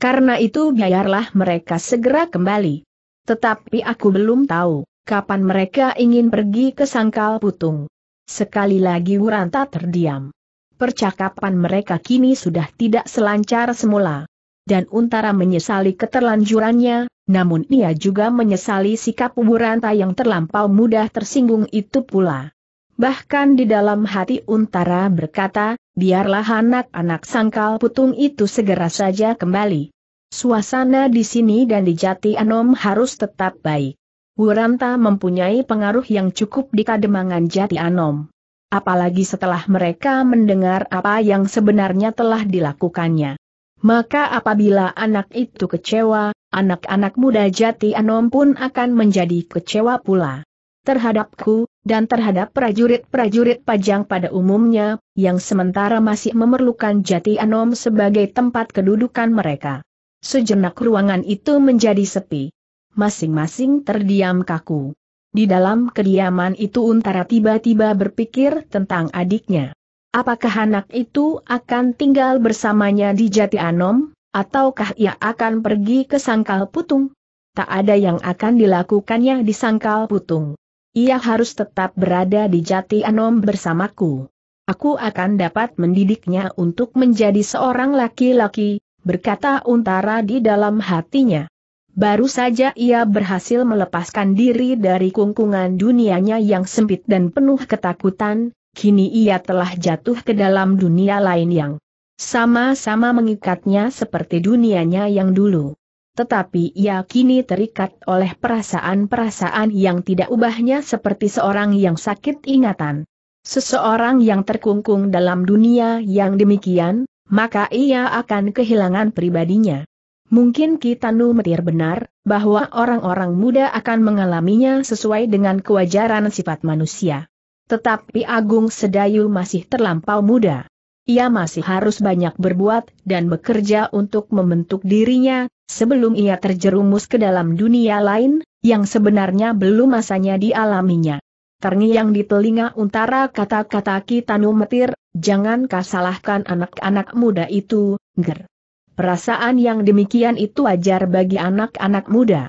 Karena itu biarlah mereka segera kembali. Tetapi aku belum tahu, kapan mereka ingin pergi ke Sangkal Putung. Sekali lagi Wuranta terdiam. Percakapan mereka kini sudah tidak selancar semula. Dan Untara menyesali keterlanjurannya, namun ia juga menyesali sikap Wuranta yang terlampau mudah tersinggung itu pula. Bahkan di dalam hati Untara berkata, biarlah anak-anak sangkal putung itu segera saja kembali. Suasana di sini dan di Jati Anom harus tetap baik. Wuranta mempunyai pengaruh yang cukup di kademangan Jati Anom. Apalagi setelah mereka mendengar apa yang sebenarnya telah dilakukannya. Maka apabila anak itu kecewa, anak-anak muda Jati Anom pun akan menjadi kecewa pula. Terhadapku, dan terhadap prajurit-prajurit pajang pada umumnya, yang sementara masih memerlukan Jati Anom sebagai tempat kedudukan mereka. Sejenak ruangan itu menjadi sepi masing-masing terdiam kaku. Di dalam kediaman itu Untara tiba-tiba berpikir tentang adiknya. Apakah anak itu akan tinggal bersamanya di Jati Anom, ataukah ia akan pergi ke Sangkal Putung? Tak ada yang akan dilakukannya di Sangkal Putung. Ia harus tetap berada di Jati Anom bersamaku. Aku akan dapat mendidiknya untuk menjadi seorang laki-laki, berkata Untara di dalam hatinya. Baru saja ia berhasil melepaskan diri dari kungkungan dunianya yang sempit dan penuh ketakutan, kini ia telah jatuh ke dalam dunia lain yang sama-sama mengikatnya seperti dunianya yang dulu. Tetapi ia kini terikat oleh perasaan-perasaan yang tidak ubahnya seperti seorang yang sakit ingatan. Seseorang yang terkungkung dalam dunia yang demikian, maka ia akan kehilangan pribadinya. Mungkin Kitanu Metir benar, bahwa orang-orang muda akan mengalaminya sesuai dengan kewajaran sifat manusia. Tetapi Agung Sedayu masih terlampau muda. Ia masih harus banyak berbuat dan bekerja untuk membentuk dirinya, sebelum ia terjerumus ke dalam dunia lain, yang sebenarnya belum masanya dialaminya. Terngiang di telinga untara kata-kata Kitanu Metir, jangan kasalahkan anak-anak muda itu, ger. Perasaan yang demikian itu wajar bagi anak-anak muda.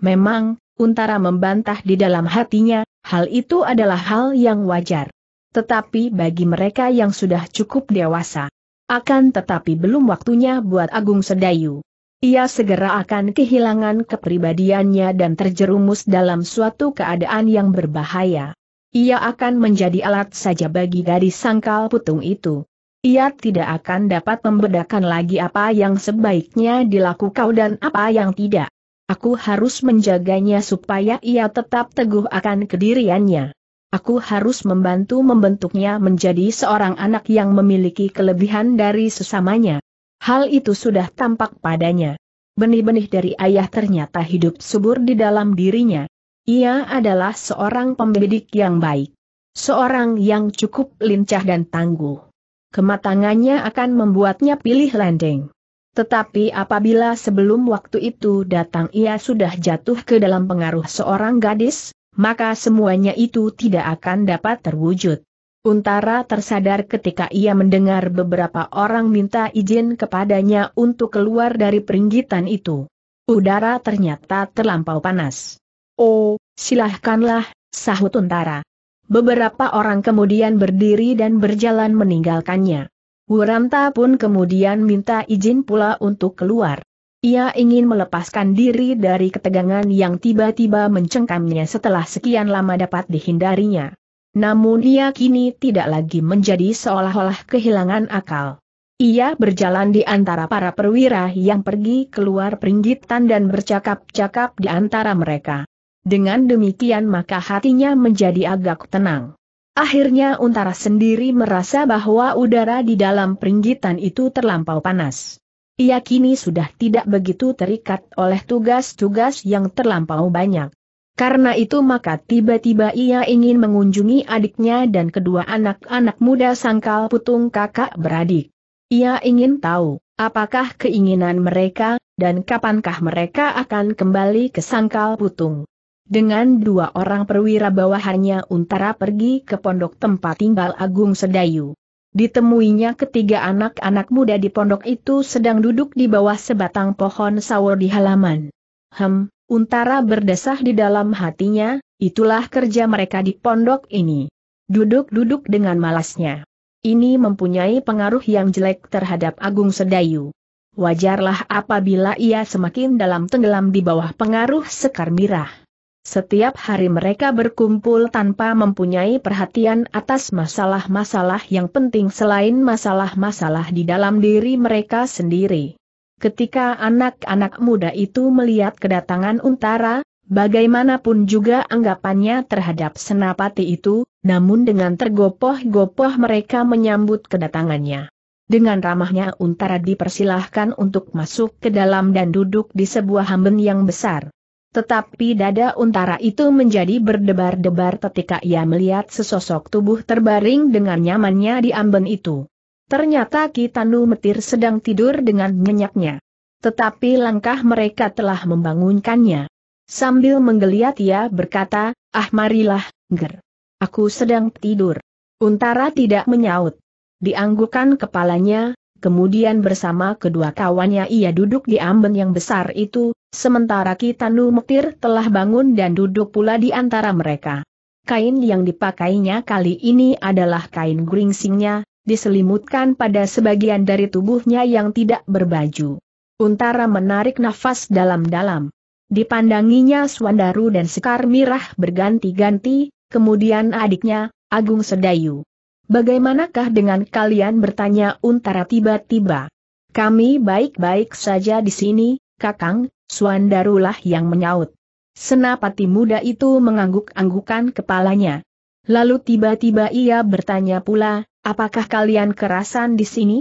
Memang, Untara membantah di dalam hatinya, hal itu adalah hal yang wajar. Tetapi bagi mereka yang sudah cukup dewasa, akan tetapi belum waktunya buat Agung Sedayu. Ia segera akan kehilangan kepribadiannya dan terjerumus dalam suatu keadaan yang berbahaya ia akan menjadi alat saja bagi gadis sangkal putung itu ia tidak akan dapat membedakan lagi apa yang sebaiknya dilakukan dan apa yang tidak. Aku harus menjaganya supaya ia tetap teguh akan kediriannya. Aku harus membantu membentuknya menjadi seorang anak yang memiliki kelebihan dari sesamanya. Hal itu sudah tampak padanya. Benih-benih dari ayah ternyata hidup subur di dalam dirinya. Ia adalah seorang pembidik yang baik. Seorang yang cukup lincah dan tangguh kematangannya akan membuatnya pilih landing. Tetapi apabila sebelum waktu itu datang ia sudah jatuh ke dalam pengaruh seorang gadis, maka semuanya itu tidak akan dapat terwujud. Untara tersadar ketika ia mendengar beberapa orang minta izin kepadanya untuk keluar dari peringgitan itu. Udara ternyata terlampau panas. Oh, silahkanlah, sahut Untara. Beberapa orang kemudian berdiri dan berjalan meninggalkannya. Wuranta pun kemudian minta izin pula untuk keluar. Ia ingin melepaskan diri dari ketegangan yang tiba-tiba mencengkamnya setelah sekian lama dapat dihindarinya. Namun ia kini tidak lagi menjadi seolah-olah kehilangan akal. Ia berjalan di antara para perwira yang pergi keluar peringgitan dan bercakap-cakap di antara mereka. Dengan demikian maka hatinya menjadi agak tenang. Akhirnya Untara sendiri merasa bahwa udara di dalam peringgitan itu terlampau panas. Ia kini sudah tidak begitu terikat oleh tugas-tugas yang terlampau banyak. Karena itu maka tiba-tiba ia ingin mengunjungi adiknya dan kedua anak-anak muda sangkal putung kakak beradik. Ia ingin tahu, apakah keinginan mereka, dan kapankah mereka akan kembali ke sangkal putung. Dengan dua orang perwira bawahannya Untara pergi ke pondok tempat tinggal Agung Sedayu. Ditemuinya ketiga anak-anak muda di pondok itu sedang duduk di bawah sebatang pohon sawo di halaman. Hem, Untara berdesah di dalam hatinya, itulah kerja mereka di pondok ini. Duduk-duduk dengan malasnya. Ini mempunyai pengaruh yang jelek terhadap Agung Sedayu. Wajarlah apabila ia semakin dalam tenggelam di bawah pengaruh sekar mirah. Setiap hari mereka berkumpul tanpa mempunyai perhatian atas masalah-masalah yang penting selain masalah-masalah di dalam diri mereka sendiri. Ketika anak-anak muda itu melihat kedatangan Untara, bagaimanapun juga anggapannya terhadap senapati itu, namun dengan tergopoh-gopoh mereka menyambut kedatangannya. Dengan ramahnya Untara dipersilahkan untuk masuk ke dalam dan duduk di sebuah hamben yang besar. Tetapi dada untara itu menjadi berdebar-debar ketika ia melihat sesosok tubuh terbaring dengan nyamannya di amben itu. Ternyata Kitanu Metir sedang tidur dengan nyenyaknya. Tetapi langkah mereka telah membangunkannya. Sambil menggeliat ia berkata, ah marilah, ger. Aku sedang tidur. Untara tidak menyaut. Dianggukan kepalanya, kemudian bersama kedua kawannya ia duduk di amben yang besar itu, Sementara Kitanu Mektir telah bangun dan duduk pula di antara mereka. Kain yang dipakainya kali ini adalah kain gringsingnya, diselimutkan pada sebagian dari tubuhnya yang tidak berbaju. Untara menarik nafas dalam-dalam. Dipandanginya Swandaru dan Sekar Mirah berganti-ganti, kemudian adiknya, Agung Sedayu. Bagaimanakah dengan kalian bertanya Untara tiba-tiba? Kami baik-baik saja di sini, Kakang, Suandarulah yang menyaut. Senapati muda itu mengangguk-anggukan kepalanya. Lalu tiba-tiba ia bertanya pula, apakah kalian kerasan di sini?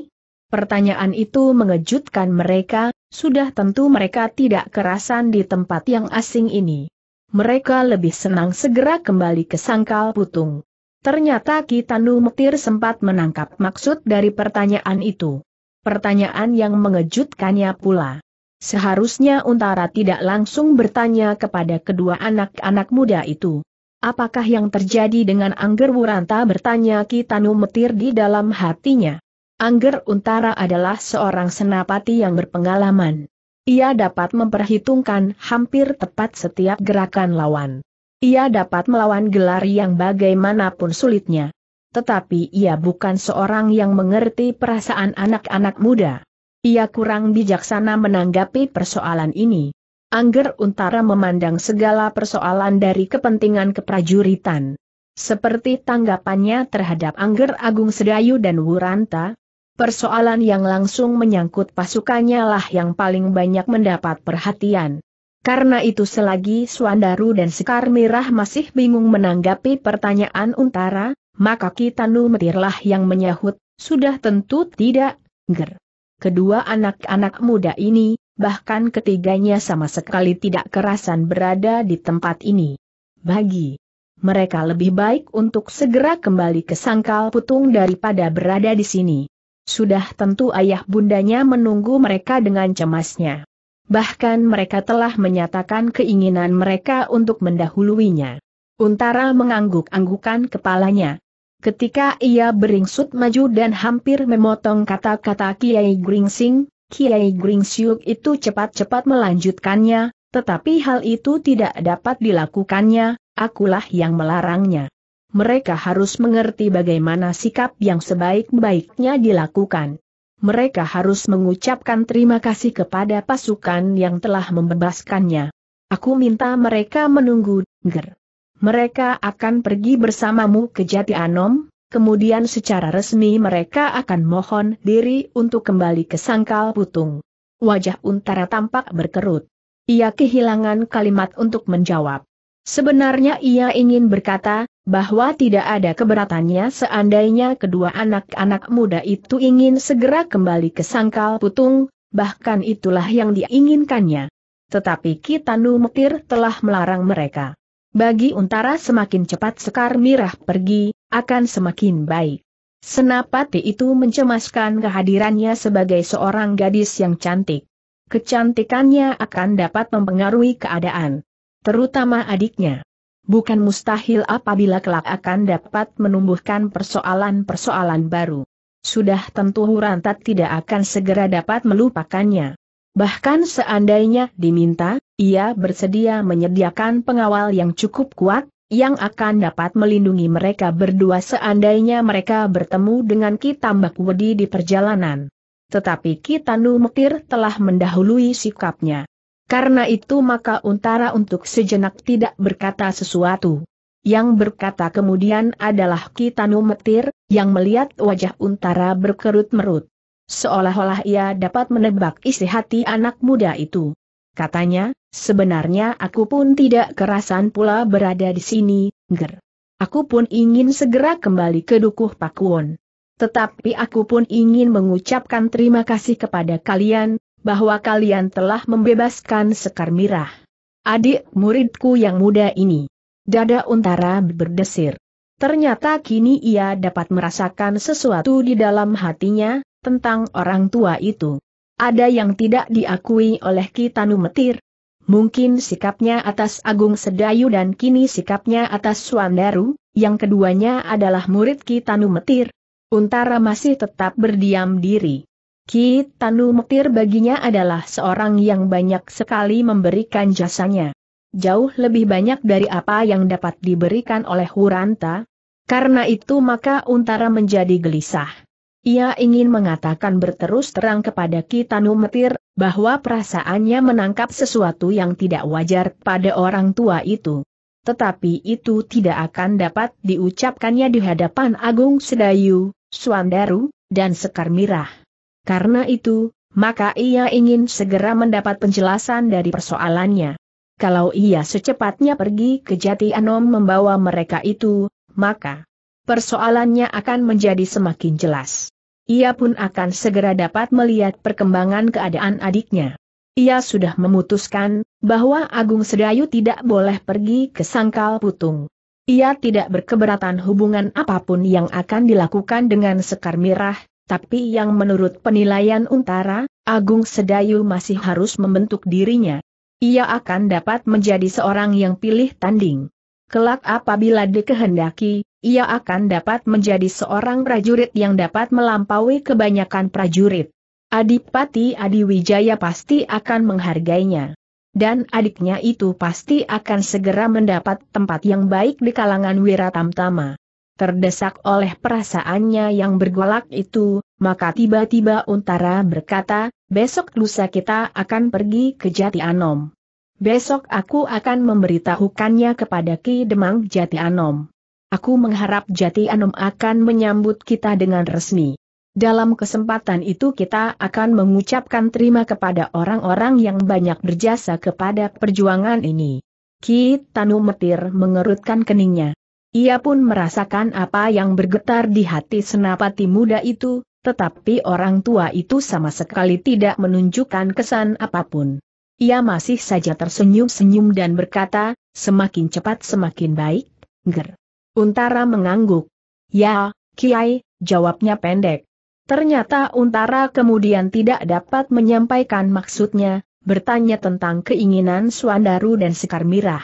Pertanyaan itu mengejutkan mereka, sudah tentu mereka tidak kerasan di tempat yang asing ini. Mereka lebih senang segera kembali ke sangkal putung. Ternyata Kitanu Metir sempat menangkap maksud dari pertanyaan itu. Pertanyaan yang mengejutkannya pula. Seharusnya Untara tidak langsung bertanya kepada kedua anak-anak muda itu. Apakah yang terjadi dengan Angger Wuranta bertanya Kitanu Metir di dalam hatinya. Angger Untara adalah seorang senapati yang berpengalaman. Ia dapat memperhitungkan hampir tepat setiap gerakan lawan. Ia dapat melawan gelar yang bagaimanapun sulitnya. Tetapi ia bukan seorang yang mengerti perasaan anak-anak muda. Ia kurang bijaksana menanggapi persoalan ini. Angger Untara memandang segala persoalan dari kepentingan keprajuritan. Seperti tanggapannya terhadap Angger Agung Sedayu dan Wuranta, persoalan yang langsung menyangkut pasukannya lah yang paling banyak mendapat perhatian. Karena itu selagi Suandaru dan Sekar Mirah masih bingung menanggapi pertanyaan Untara, maka Kitanu Metirlah yang menyahut, sudah tentu tidak, ger kedua anak-anak muda ini, bahkan ketiganya sama sekali tidak kerasan berada di tempat ini. Bagi mereka lebih baik untuk segera kembali ke sangkal putung daripada berada di sini. Sudah tentu ayah bundanya menunggu mereka dengan cemasnya. Bahkan mereka telah menyatakan keinginan mereka untuk mendahuluinya. Untara mengangguk-anggukan kepalanya, Ketika ia beringsut maju dan hampir memotong kata-kata Kiai Gringsing, Kiai Gringsiuk itu cepat-cepat melanjutkannya, tetapi hal itu tidak dapat dilakukannya, akulah yang melarangnya. Mereka harus mengerti bagaimana sikap yang sebaik-baiknya dilakukan. Mereka harus mengucapkan terima kasih kepada pasukan yang telah membebaskannya. Aku minta mereka menunggu, ger. Mereka akan pergi bersamamu ke Jati Anom, kemudian secara resmi mereka akan mohon diri untuk kembali ke Sangkal Putung. Wajah Untara tampak berkerut. Ia kehilangan kalimat untuk menjawab. Sebenarnya ia ingin berkata, bahwa tidak ada keberatannya seandainya kedua anak-anak muda itu ingin segera kembali ke Sangkal Putung, bahkan itulah yang diinginkannya. Tetapi Kitanu Mekir telah melarang mereka. Bagi Untara semakin cepat Sekar Mirah pergi, akan semakin baik. Senapati itu mencemaskan kehadirannya sebagai seorang gadis yang cantik. Kecantikannya akan dapat mempengaruhi keadaan. Terutama adiknya. Bukan mustahil apabila kelak akan dapat menumbuhkan persoalan-persoalan baru. Sudah tentu Hurantat tidak akan segera dapat melupakannya. Bahkan seandainya diminta, ia bersedia menyediakan pengawal yang cukup kuat, yang akan dapat melindungi mereka berdua seandainya mereka bertemu dengan Kitambak Wedi di perjalanan. Tetapi Kitanu Mekir telah mendahului sikapnya. Karena itu maka Untara untuk sejenak tidak berkata sesuatu. Yang berkata kemudian adalah Kitanu Metir, yang melihat wajah Untara berkerut merut. Seolah-olah ia dapat menebak isi hati anak muda itu. Katanya, sebenarnya aku pun tidak kerasan pula berada di sini, ger. Aku pun ingin segera kembali ke Dukuh Pakuon. Tetapi aku pun ingin mengucapkan terima kasih kepada kalian, bahwa kalian telah membebaskan Sekar Mirah. Adik muridku yang muda ini. Dada Untara berdesir. Ternyata kini ia dapat merasakan sesuatu di dalam hatinya, tentang orang tua itu ada yang tidak diakui oleh Kitanu Metir. Mungkin sikapnya atas Agung Sedayu dan kini sikapnya atas Suandaru, yang keduanya adalah murid Kitanu Metir. Untara masih tetap berdiam diri. Kitanu Metir baginya adalah seorang yang banyak sekali memberikan jasanya. Jauh lebih banyak dari apa yang dapat diberikan oleh Huranta, karena itu maka Untara menjadi gelisah. Ia ingin mengatakan berterus terang kepada Kitanu Metir, bahwa perasaannya menangkap sesuatu yang tidak wajar pada orang tua itu. Tetapi itu tidak akan dapat diucapkannya di hadapan Agung Sedayu, Suandaru, dan Sekar Mirah. Karena itu, maka ia ingin segera mendapat penjelasan dari persoalannya. Kalau ia secepatnya pergi ke Jati Anom membawa mereka itu, maka persoalannya akan menjadi semakin jelas ia pun akan segera dapat melihat perkembangan keadaan adiknya. Ia sudah memutuskan bahwa Agung Sedayu tidak boleh pergi ke Sangkal Putung. Ia tidak berkeberatan hubungan apapun yang akan dilakukan dengan Sekar Mirah, tapi yang menurut penilaian Untara, Agung Sedayu masih harus membentuk dirinya. Ia akan dapat menjadi seorang yang pilih tanding. Kelak apabila dikehendaki, ia akan dapat menjadi seorang prajurit yang dapat melampaui kebanyakan prajurit. Adipati Adiwijaya pasti akan menghargainya. Dan adiknya itu pasti akan segera mendapat tempat yang baik di kalangan Wiratamtama. Terdesak oleh perasaannya yang bergolak itu, maka tiba-tiba Untara berkata, besok lusa kita akan pergi ke Jati Anom. Besok aku akan memberitahukannya kepada Ki Demang Jati Anom. Aku mengharap Jati Anom akan menyambut kita dengan resmi. Dalam kesempatan itu kita akan mengucapkan terima kepada orang-orang yang banyak berjasa kepada perjuangan ini. Ki Tanu Metir mengerutkan keningnya. Ia pun merasakan apa yang bergetar di hati senapati muda itu, tetapi orang tua itu sama sekali tidak menunjukkan kesan apapun. Ia masih saja tersenyum-senyum dan berkata, semakin cepat semakin baik, ger. Untara mengangguk. Ya, Kiai, jawabnya pendek. Ternyata Untara kemudian tidak dapat menyampaikan maksudnya, bertanya tentang keinginan Suandaru dan Sekar Mirah.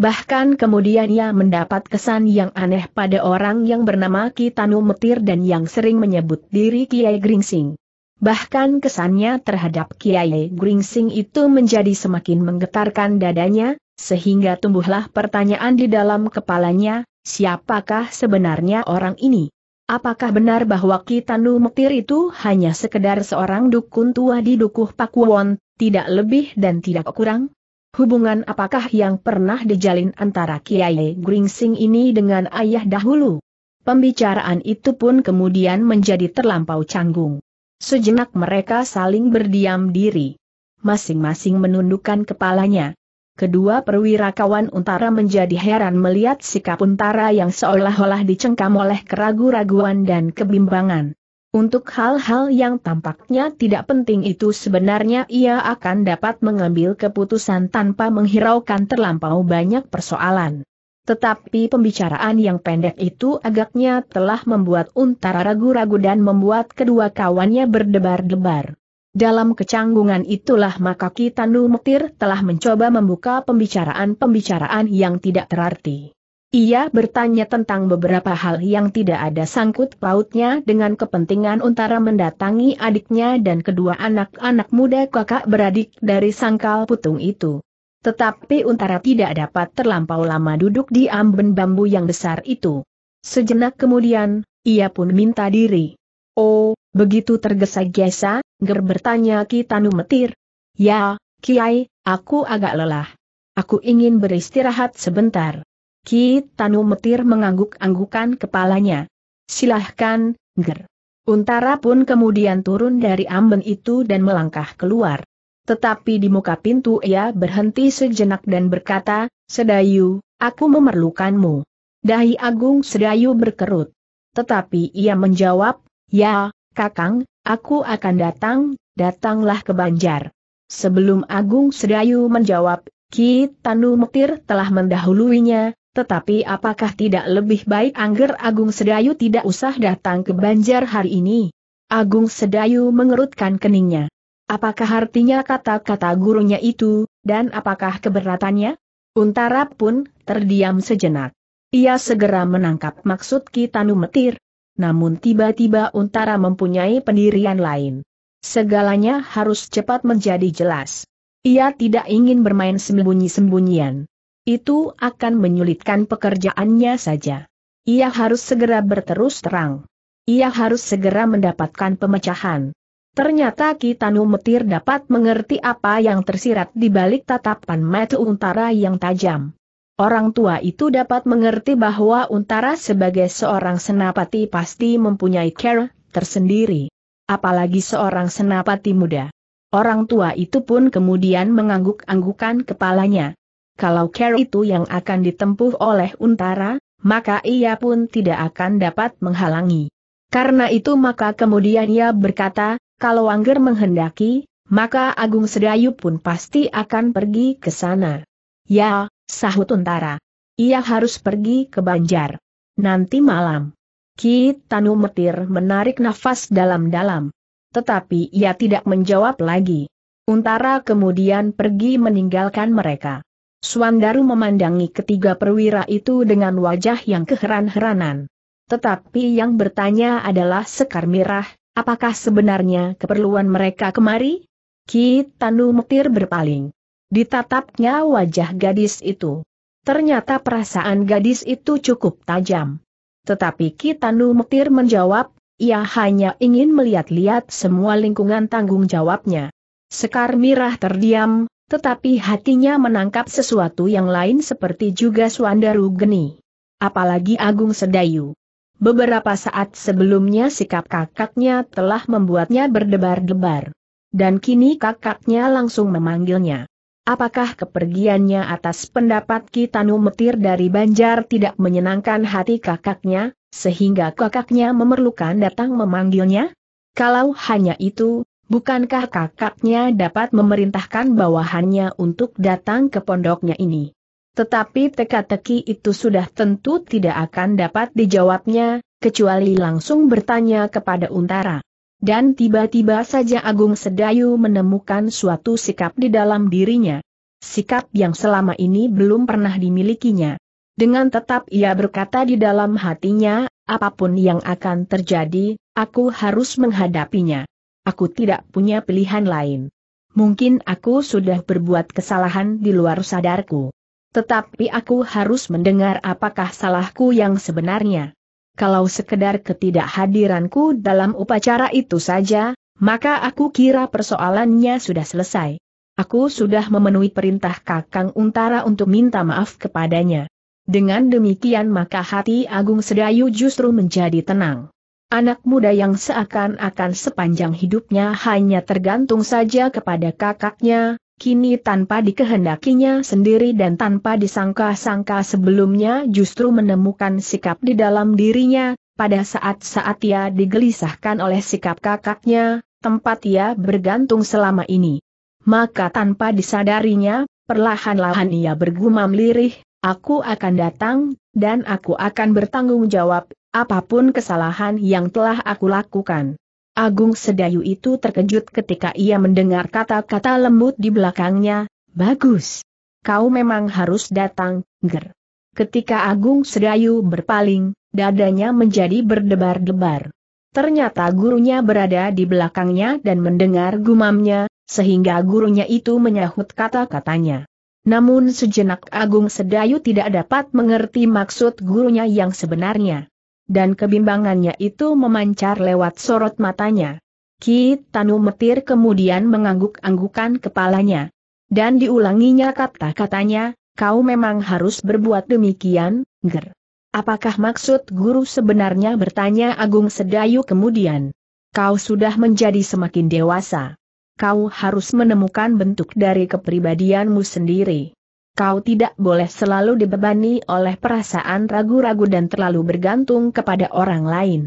Bahkan kemudian ia mendapat kesan yang aneh pada orang yang bernama Kitanu Metir dan yang sering menyebut diri Kiai Gringsing. Bahkan kesannya terhadap Kiai Gringsing itu menjadi semakin menggetarkan dadanya, sehingga tumbuhlah pertanyaan di dalam kepalanya, siapakah sebenarnya orang ini? Apakah benar bahwa Kitanu Mektir itu hanya sekedar seorang dukun tua di Dukuh Pakuwon, tidak lebih dan tidak kurang? Hubungan apakah yang pernah dijalin antara Kiai Gringsing ini dengan ayah dahulu? Pembicaraan itu pun kemudian menjadi terlampau canggung. Sejenak mereka saling berdiam diri. Masing-masing menundukkan kepalanya. Kedua perwira kawan untara menjadi heran melihat sikap untara yang seolah-olah dicengkam oleh keragu-raguan dan kebimbangan. Untuk hal-hal yang tampaknya tidak penting itu sebenarnya ia akan dapat mengambil keputusan tanpa menghiraukan terlampau banyak persoalan. Tetapi pembicaraan yang pendek itu agaknya telah membuat Untara ragu-ragu dan membuat kedua kawannya berdebar-debar. Dalam kecanggungan itulah maka Kitanu Metir telah mencoba membuka pembicaraan-pembicaraan yang tidak terarti. Ia bertanya tentang beberapa hal yang tidak ada sangkut pautnya dengan kepentingan Untara mendatangi adiknya dan kedua anak-anak muda kakak beradik dari sangkal putung itu. Tetapi Untara tidak dapat terlampau lama duduk di amben bambu yang besar itu. Sejenak kemudian, ia pun minta diri. Oh, begitu tergesa-gesa, Ger bertanya Ki Tanu Metir. Ya, Kiai, aku agak lelah. Aku ingin beristirahat sebentar. Ki Tanu Metir mengangguk-anggukan kepalanya. Silahkan, Ger. Untara pun kemudian turun dari amben itu dan melangkah keluar. Tetapi di muka pintu ia berhenti sejenak dan berkata, Sedayu, aku memerlukanmu. Dahi Agung Sedayu berkerut. Tetapi ia menjawab, Ya, Kakang, aku akan datang, datanglah ke Banjar. Sebelum Agung Sedayu menjawab, Ki Tanu Mektir telah mendahuluinya, tetapi apakah tidak lebih baik Angger Agung Sedayu tidak usah datang ke Banjar hari ini? Agung Sedayu mengerutkan keningnya. Apakah artinya kata-kata gurunya itu, dan apakah keberatannya? Untara pun terdiam sejenak. Ia segera menangkap maksud Kitanu Metir. Namun tiba-tiba Untara mempunyai pendirian lain. Segalanya harus cepat menjadi jelas. Ia tidak ingin bermain sembunyi-sembunyian. Itu akan menyulitkan pekerjaannya saja. Ia harus segera berterus terang. Ia harus segera mendapatkan pemecahan. Ternyata kita numetir dapat mengerti apa yang tersirat di balik tatapan mata Untara yang tajam. Orang tua itu dapat mengerti bahwa Untara sebagai seorang senapati pasti mempunyai care tersendiri. Apalagi seorang senapati muda. Orang tua itu pun kemudian mengangguk-anggukan kepalanya. Kalau care itu yang akan ditempuh oleh Untara, maka ia pun tidak akan dapat menghalangi. Karena itu maka kemudian ia berkata, kalau Angger menghendaki, maka Agung Sedayu pun pasti akan pergi ke sana. Ya, sahut Untara. Ia harus pergi ke Banjar. Nanti malam. Ki Tanu Metir menarik nafas dalam-dalam. Tetapi ia tidak menjawab lagi. Untara kemudian pergi meninggalkan mereka. Suandaru memandangi ketiga perwira itu dengan wajah yang keheran-heranan. Tetapi yang bertanya adalah Sekar Mirah, Apakah sebenarnya keperluan mereka kemari? Ki Tanu berpaling. Ditatapnya wajah gadis itu. Ternyata perasaan gadis itu cukup tajam. Tetapi Ki Tanu menjawab, ia hanya ingin melihat-lihat semua lingkungan tanggung jawabnya. Sekar Mirah terdiam, tetapi hatinya menangkap sesuatu yang lain seperti juga Suandaru Geni. Apalagi Agung Sedayu. Beberapa saat sebelumnya sikap kakaknya telah membuatnya berdebar-debar. Dan kini kakaknya langsung memanggilnya. Apakah kepergiannya atas pendapat Kitanu Metir dari Banjar tidak menyenangkan hati kakaknya, sehingga kakaknya memerlukan datang memanggilnya? Kalau hanya itu, bukankah kakaknya dapat memerintahkan bawahannya untuk datang ke pondoknya ini? Tetapi teka-teki itu sudah tentu tidak akan dapat dijawabnya, kecuali langsung bertanya kepada Untara. Dan tiba-tiba saja Agung Sedayu menemukan suatu sikap di dalam dirinya. Sikap yang selama ini belum pernah dimilikinya. Dengan tetap ia berkata di dalam hatinya, apapun yang akan terjadi, aku harus menghadapinya. Aku tidak punya pilihan lain. Mungkin aku sudah berbuat kesalahan di luar sadarku. Tetapi aku harus mendengar apakah salahku yang sebenarnya. Kalau sekedar ketidakhadiranku dalam upacara itu saja, maka aku kira persoalannya sudah selesai. Aku sudah memenuhi perintah Kakang Untara untuk minta maaf kepadanya. Dengan demikian maka hati Agung Sedayu justru menjadi tenang. Anak muda yang seakan-akan sepanjang hidupnya hanya tergantung saja kepada kakaknya, Kini tanpa dikehendakinya sendiri dan tanpa disangka-sangka sebelumnya justru menemukan sikap di dalam dirinya, pada saat-saat ia digelisahkan oleh sikap kakaknya, tempat ia bergantung selama ini. Maka tanpa disadarinya, perlahan-lahan ia bergumam lirih, aku akan datang, dan aku akan bertanggung jawab, apapun kesalahan yang telah aku lakukan. Agung Sedayu itu terkejut ketika ia mendengar kata-kata lembut di belakangnya, bagus. Kau memang harus datang, ger. Ketika Agung Sedayu berpaling, dadanya menjadi berdebar-debar. Ternyata gurunya berada di belakangnya dan mendengar gumamnya, sehingga gurunya itu menyahut kata-katanya. Namun sejenak Agung Sedayu tidak dapat mengerti maksud gurunya yang sebenarnya dan kebimbangannya itu memancar lewat sorot matanya. Ki Tanu Metir kemudian mengangguk-anggukan kepalanya. Dan diulanginya kata-katanya, kau memang harus berbuat demikian, Ger. Apakah maksud guru sebenarnya bertanya Agung Sedayu kemudian? Kau sudah menjadi semakin dewasa. Kau harus menemukan bentuk dari kepribadianmu sendiri kau tidak boleh selalu dibebani oleh perasaan ragu-ragu dan terlalu bergantung kepada orang lain.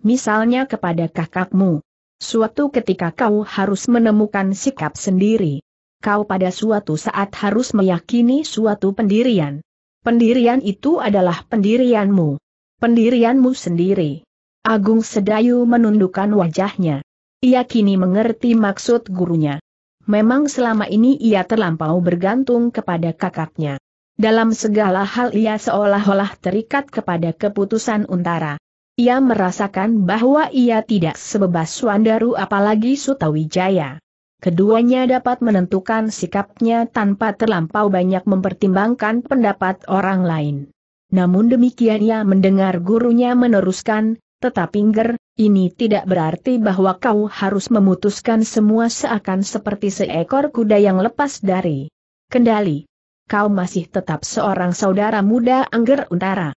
Misalnya kepada kakakmu. Suatu ketika kau harus menemukan sikap sendiri. Kau pada suatu saat harus meyakini suatu pendirian. Pendirian itu adalah pendirianmu. Pendirianmu sendiri. Agung Sedayu menundukkan wajahnya. Ia kini mengerti maksud gurunya. Memang selama ini ia terlampau bergantung kepada kakaknya. Dalam segala hal ia seolah-olah terikat kepada keputusan Untara. Ia merasakan bahwa ia tidak sebebas Wandaru apalagi Sutawijaya. Keduanya dapat menentukan sikapnya tanpa terlampau banyak mempertimbangkan pendapat orang lain. Namun demikian ia mendengar gurunya meneruskan, tetapi Ger, ini tidak berarti bahwa kau harus memutuskan semua seakan seperti seekor kuda yang lepas dari kendali. Kau masih tetap seorang saudara muda Angger Untara.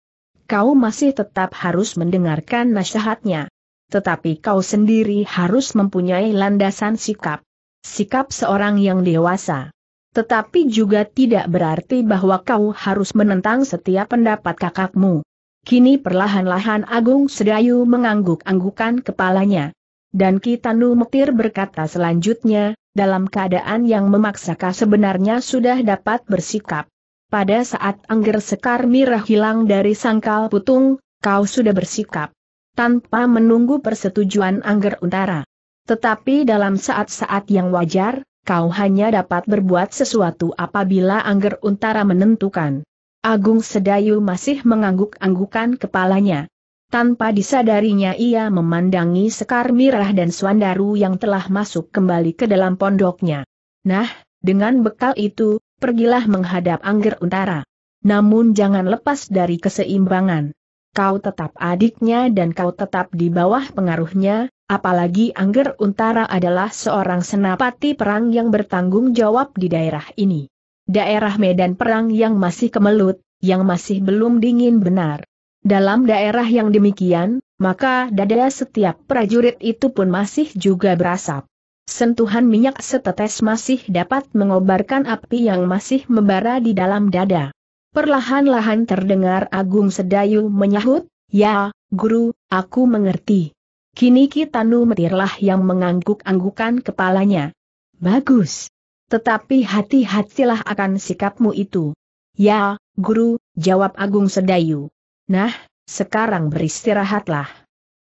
Kau masih tetap harus mendengarkan nasihatnya. Tetapi kau sendiri harus mempunyai landasan sikap. Sikap seorang yang dewasa. Tetapi juga tidak berarti bahwa kau harus menentang setiap pendapat kakakmu. Kini perlahan-lahan Agung Sedayu mengangguk-anggukan kepalanya. Dan Kitanu Metir berkata selanjutnya, dalam keadaan yang memaksakah sebenarnya sudah dapat bersikap. Pada saat Angger Sekar Mirah hilang dari sangkal putung, kau sudah bersikap. Tanpa menunggu persetujuan Angger Untara. Tetapi dalam saat-saat yang wajar, kau hanya dapat berbuat sesuatu apabila Angger Untara menentukan. Agung Sedayu masih mengangguk-anggukan kepalanya. Tanpa disadarinya ia memandangi Sekar Mirah dan Swandaru yang telah masuk kembali ke dalam pondoknya. Nah, dengan bekal itu, pergilah menghadap Angger Untara. Namun jangan lepas dari keseimbangan. Kau tetap adiknya dan kau tetap di bawah pengaruhnya, apalagi Angger Untara adalah seorang senapati perang yang bertanggung jawab di daerah ini. Daerah medan perang yang masih kemelut, yang masih belum dingin benar. Dalam daerah yang demikian, maka dada setiap prajurit itu pun masih juga berasap. Sentuhan minyak setetes masih dapat mengobarkan api yang masih membara di dalam dada. Perlahan-lahan terdengar Agung Sedayu menyahut, Ya, guru, aku mengerti. Kini Kitanu Metirlah yang mengangguk-anggukan kepalanya. Bagus. Tetapi hati-hatilah akan sikapmu itu. Ya, guru, jawab Agung Sedayu. Nah, sekarang beristirahatlah.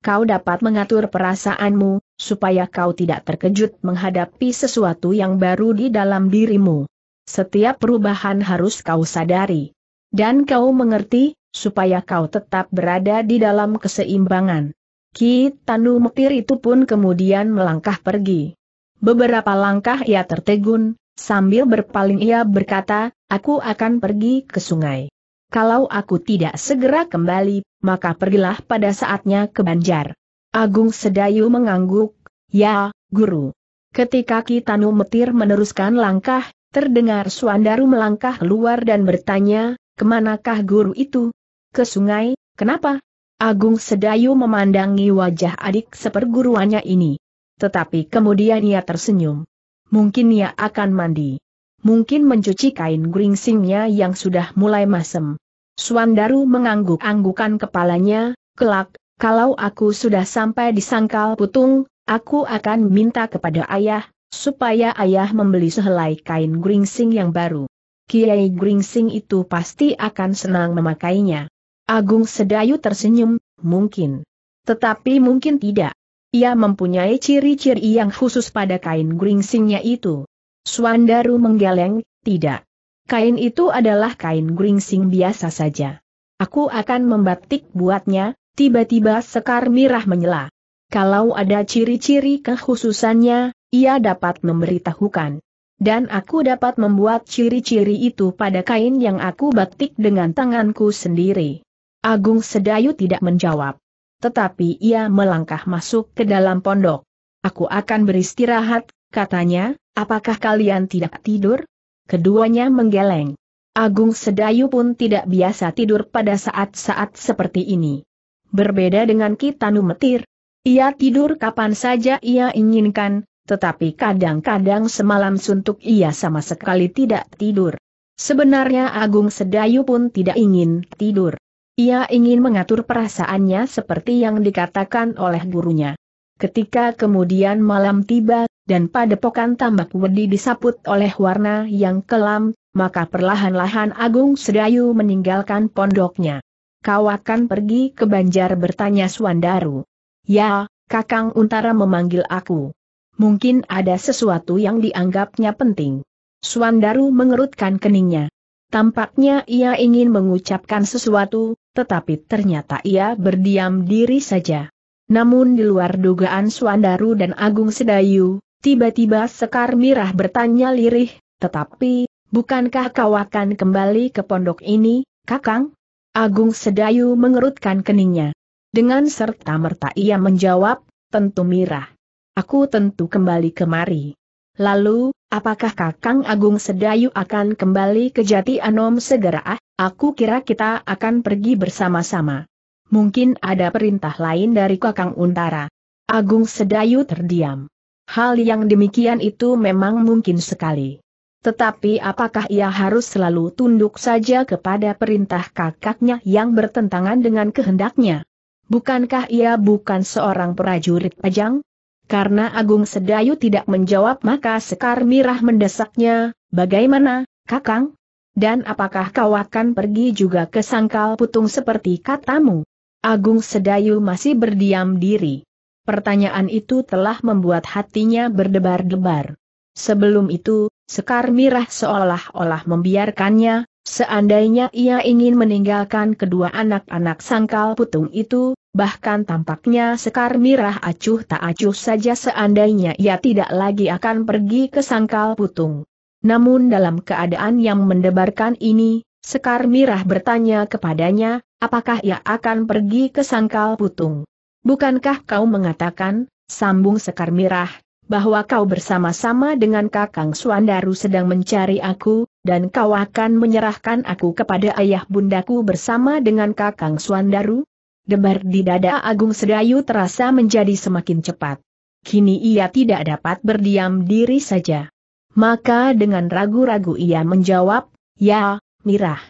Kau dapat mengatur perasaanmu, supaya kau tidak terkejut menghadapi sesuatu yang baru di dalam dirimu. Setiap perubahan harus kau sadari. Dan kau mengerti, supaya kau tetap berada di dalam keseimbangan. Ki Tanu Metir itu pun kemudian melangkah pergi. Beberapa langkah ia tertegun, sambil berpaling ia berkata, aku akan pergi ke sungai. Kalau aku tidak segera kembali, maka pergilah pada saatnya ke Banjar. Agung Sedayu mengangguk, ya, guru. Ketika Kitanu Metir meneruskan langkah, terdengar Suandaru melangkah luar dan bertanya, kemanakah guru itu? Ke sungai, kenapa? Agung Sedayu memandangi wajah adik seperguruannya ini. Tetapi kemudian ia tersenyum. Mungkin ia akan mandi. Mungkin mencuci kain gringsingnya yang sudah mulai masem. Suandaru mengangguk-anggukan kepalanya, kelak, kalau aku sudah sampai di sangkal putung, aku akan minta kepada ayah, supaya ayah membeli sehelai kain gringsing yang baru. Kiai gringsing itu pasti akan senang memakainya. Agung Sedayu tersenyum, mungkin. Tetapi mungkin tidak. Ia mempunyai ciri-ciri yang khusus pada kain gringsingnya itu. Suandaru menggeleng, tidak. Kain itu adalah kain gringsing biasa saja. Aku akan membatik buatnya, tiba-tiba Sekar Mirah menyela. Kalau ada ciri-ciri kekhususannya, ia dapat memberitahukan. Dan aku dapat membuat ciri-ciri itu pada kain yang aku batik dengan tanganku sendiri. Agung Sedayu tidak menjawab tetapi ia melangkah masuk ke dalam pondok. Aku akan beristirahat, katanya, apakah kalian tidak tidur? Keduanya menggeleng. Agung Sedayu pun tidak biasa tidur pada saat-saat seperti ini. Berbeda dengan Kitanu Metir. Ia tidur kapan saja ia inginkan, tetapi kadang-kadang semalam suntuk ia sama sekali tidak tidur. Sebenarnya Agung Sedayu pun tidak ingin tidur. Ia ingin mengatur perasaannya seperti yang dikatakan oleh gurunya. Ketika kemudian malam tiba, dan pada padepokan tambak wedi disaput oleh warna yang kelam, maka perlahan-lahan Agung Sedayu meninggalkan pondoknya. Kau akan pergi ke Banjar bertanya Suandaru. Ya, Kakang Untara memanggil aku. Mungkin ada sesuatu yang dianggapnya penting. Suandaru mengerutkan keningnya. Tampaknya ia ingin mengucapkan sesuatu, tetapi ternyata ia berdiam diri saja. Namun di luar dugaan Suandaru dan Agung Sedayu, tiba-tiba Sekar Mirah bertanya lirih, tetapi, bukankah kau akan kembali ke pondok ini, kakang? Agung Sedayu mengerutkan keningnya. Dengan serta merta ia menjawab, tentu Mirah. Aku tentu kembali kemari. Lalu, apakah Kakang Agung Sedayu akan kembali ke Jati Anom segera ah? Aku kira kita akan pergi bersama-sama. Mungkin ada perintah lain dari Kakang Untara. Agung Sedayu terdiam. Hal yang demikian itu memang mungkin sekali. Tetapi apakah ia harus selalu tunduk saja kepada perintah kakaknya yang bertentangan dengan kehendaknya? Bukankah ia bukan seorang prajurit pajang? Karena Agung Sedayu tidak menjawab maka Sekar Mirah mendesaknya, bagaimana, Kakang? Dan apakah kau akan pergi juga ke sangkal putung seperti katamu? Agung Sedayu masih berdiam diri. Pertanyaan itu telah membuat hatinya berdebar-debar. Sebelum itu, Sekar Mirah seolah-olah membiarkannya, seandainya ia ingin meninggalkan kedua anak-anak sangkal putung itu, bahkan tampaknya sekar mirah acuh tak acuh saja seandainya ia tidak lagi akan pergi ke sangkal putung. Namun dalam keadaan yang mendebarkan ini, Sekar Mirah bertanya kepadanya, apakah ia akan pergi ke sangkal putung? Bukankah kau mengatakan, sambung Sekar Mirah, bahwa kau bersama-sama dengan Kakang Suandaru sedang mencari aku, dan kau akan menyerahkan aku kepada ayah bundaku bersama dengan Kakang Suandaru? debar di dada Agung Sedayu terasa menjadi semakin cepat. Kini ia tidak dapat berdiam diri saja. Maka dengan ragu-ragu ia menjawab, Ya, Mirah.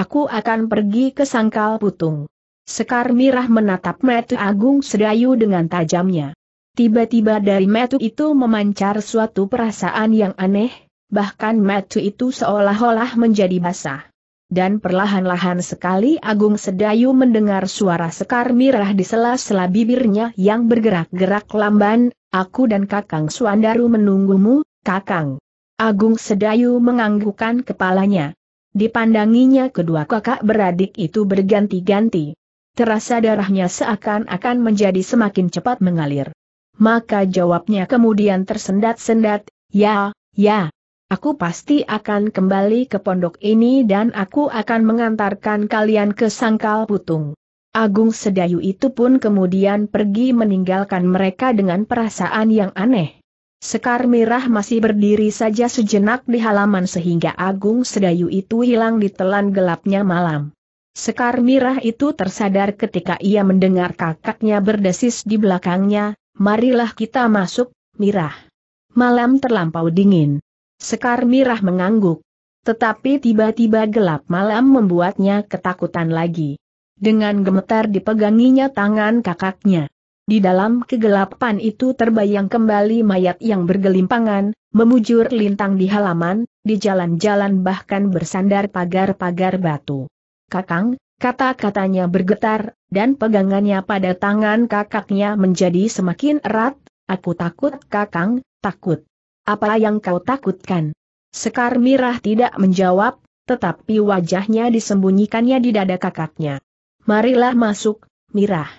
Aku akan pergi ke Sangkal Putung. Sekar Mirah menatap metu Agung Sedayu dengan tajamnya. Tiba-tiba dari metu itu memancar suatu perasaan yang aneh, bahkan metu itu seolah-olah menjadi basah dan perlahan-lahan sekali Agung Sedayu mendengar suara sekar mirah di sela-sela bibirnya yang bergerak-gerak lamban, aku dan Kakang Suandaru menunggumu, Kakang. Agung Sedayu menganggukkan kepalanya. Dipandanginya kedua kakak beradik itu berganti-ganti. Terasa darahnya seakan-akan menjadi semakin cepat mengalir. Maka jawabnya kemudian tersendat-sendat, ya, ya, aku pasti akan kembali ke pondok ini dan aku akan mengantarkan kalian ke sangkal putung. Agung Sedayu itu pun kemudian pergi meninggalkan mereka dengan perasaan yang aneh. Sekar Mirah masih berdiri saja sejenak di halaman sehingga Agung Sedayu itu hilang di telan gelapnya malam. Sekar Mirah itu tersadar ketika ia mendengar kakaknya berdesis di belakangnya, marilah kita masuk, Mirah. Malam terlampau dingin. Sekar Mirah mengangguk. Tetapi tiba-tiba gelap malam membuatnya ketakutan lagi. Dengan gemetar dipeganginya tangan kakaknya. Di dalam kegelapan itu terbayang kembali mayat yang bergelimpangan, memujur lintang di halaman, di jalan-jalan bahkan bersandar pagar-pagar batu. Kakang, kata-katanya bergetar, dan pegangannya pada tangan kakaknya menjadi semakin erat, aku takut kakang, takut. Apa yang kau takutkan? Sekar Mirah tidak menjawab, tetapi wajahnya disembunyikannya di dada kakaknya. Marilah masuk, Mirah.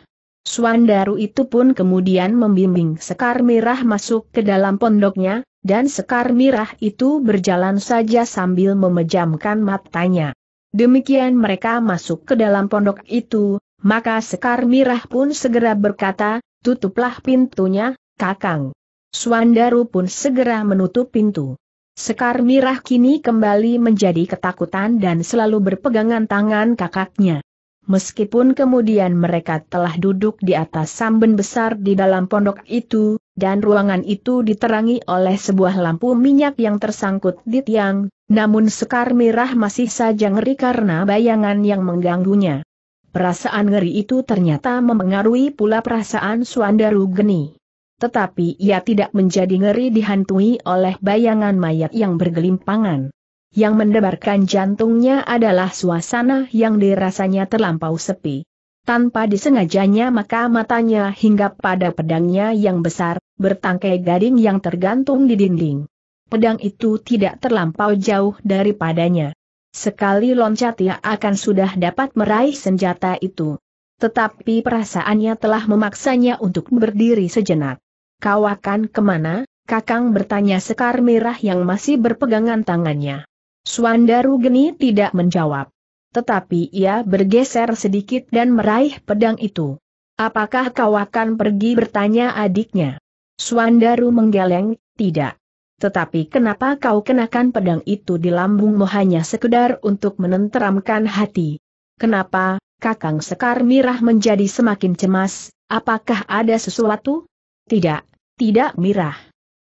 Suandaru itu pun kemudian membimbing Sekar Mirah masuk ke dalam pondoknya, dan Sekar Mirah itu berjalan saja sambil memejamkan matanya. Demikian mereka masuk ke dalam pondok itu, maka Sekar Mirah pun segera berkata, tutuplah pintunya, Kakang. Suandaru pun segera menutup pintu. Sekar Mirah kini kembali menjadi ketakutan dan selalu berpegangan tangan kakaknya. Meskipun kemudian mereka telah duduk di atas samben besar di dalam pondok itu, dan ruangan itu diterangi oleh sebuah lampu minyak yang tersangkut di tiang, namun Sekar Mirah masih saja ngeri karena bayangan yang mengganggunya. Perasaan ngeri itu ternyata memengaruhi pula perasaan Suandaru Geni. Tetapi ia tidak menjadi ngeri dihantui oleh bayangan mayat yang bergelimpangan. Yang mendebarkan jantungnya adalah suasana yang dirasanya terlampau sepi. Tanpa disengajanya maka matanya hingga pada pedangnya yang besar, bertangkai gading yang tergantung di dinding. Pedang itu tidak terlampau jauh daripadanya. Sekali loncat ia akan sudah dapat meraih senjata itu. Tetapi perasaannya telah memaksanya untuk berdiri sejenak. Kau akan kemana? Kakang bertanya Sekar Mirah yang masih berpegangan tangannya. Swandaru Geni tidak menjawab. Tetapi ia bergeser sedikit dan meraih pedang itu. Apakah kau akan pergi bertanya adiknya? Swandaru menggeleng, tidak. Tetapi kenapa kau kenakan pedang itu di lambungmu hanya sekedar untuk menenteramkan hati? Kenapa, kakang Sekar Mirah menjadi semakin cemas, apakah ada sesuatu? Tidak, tidak mirah.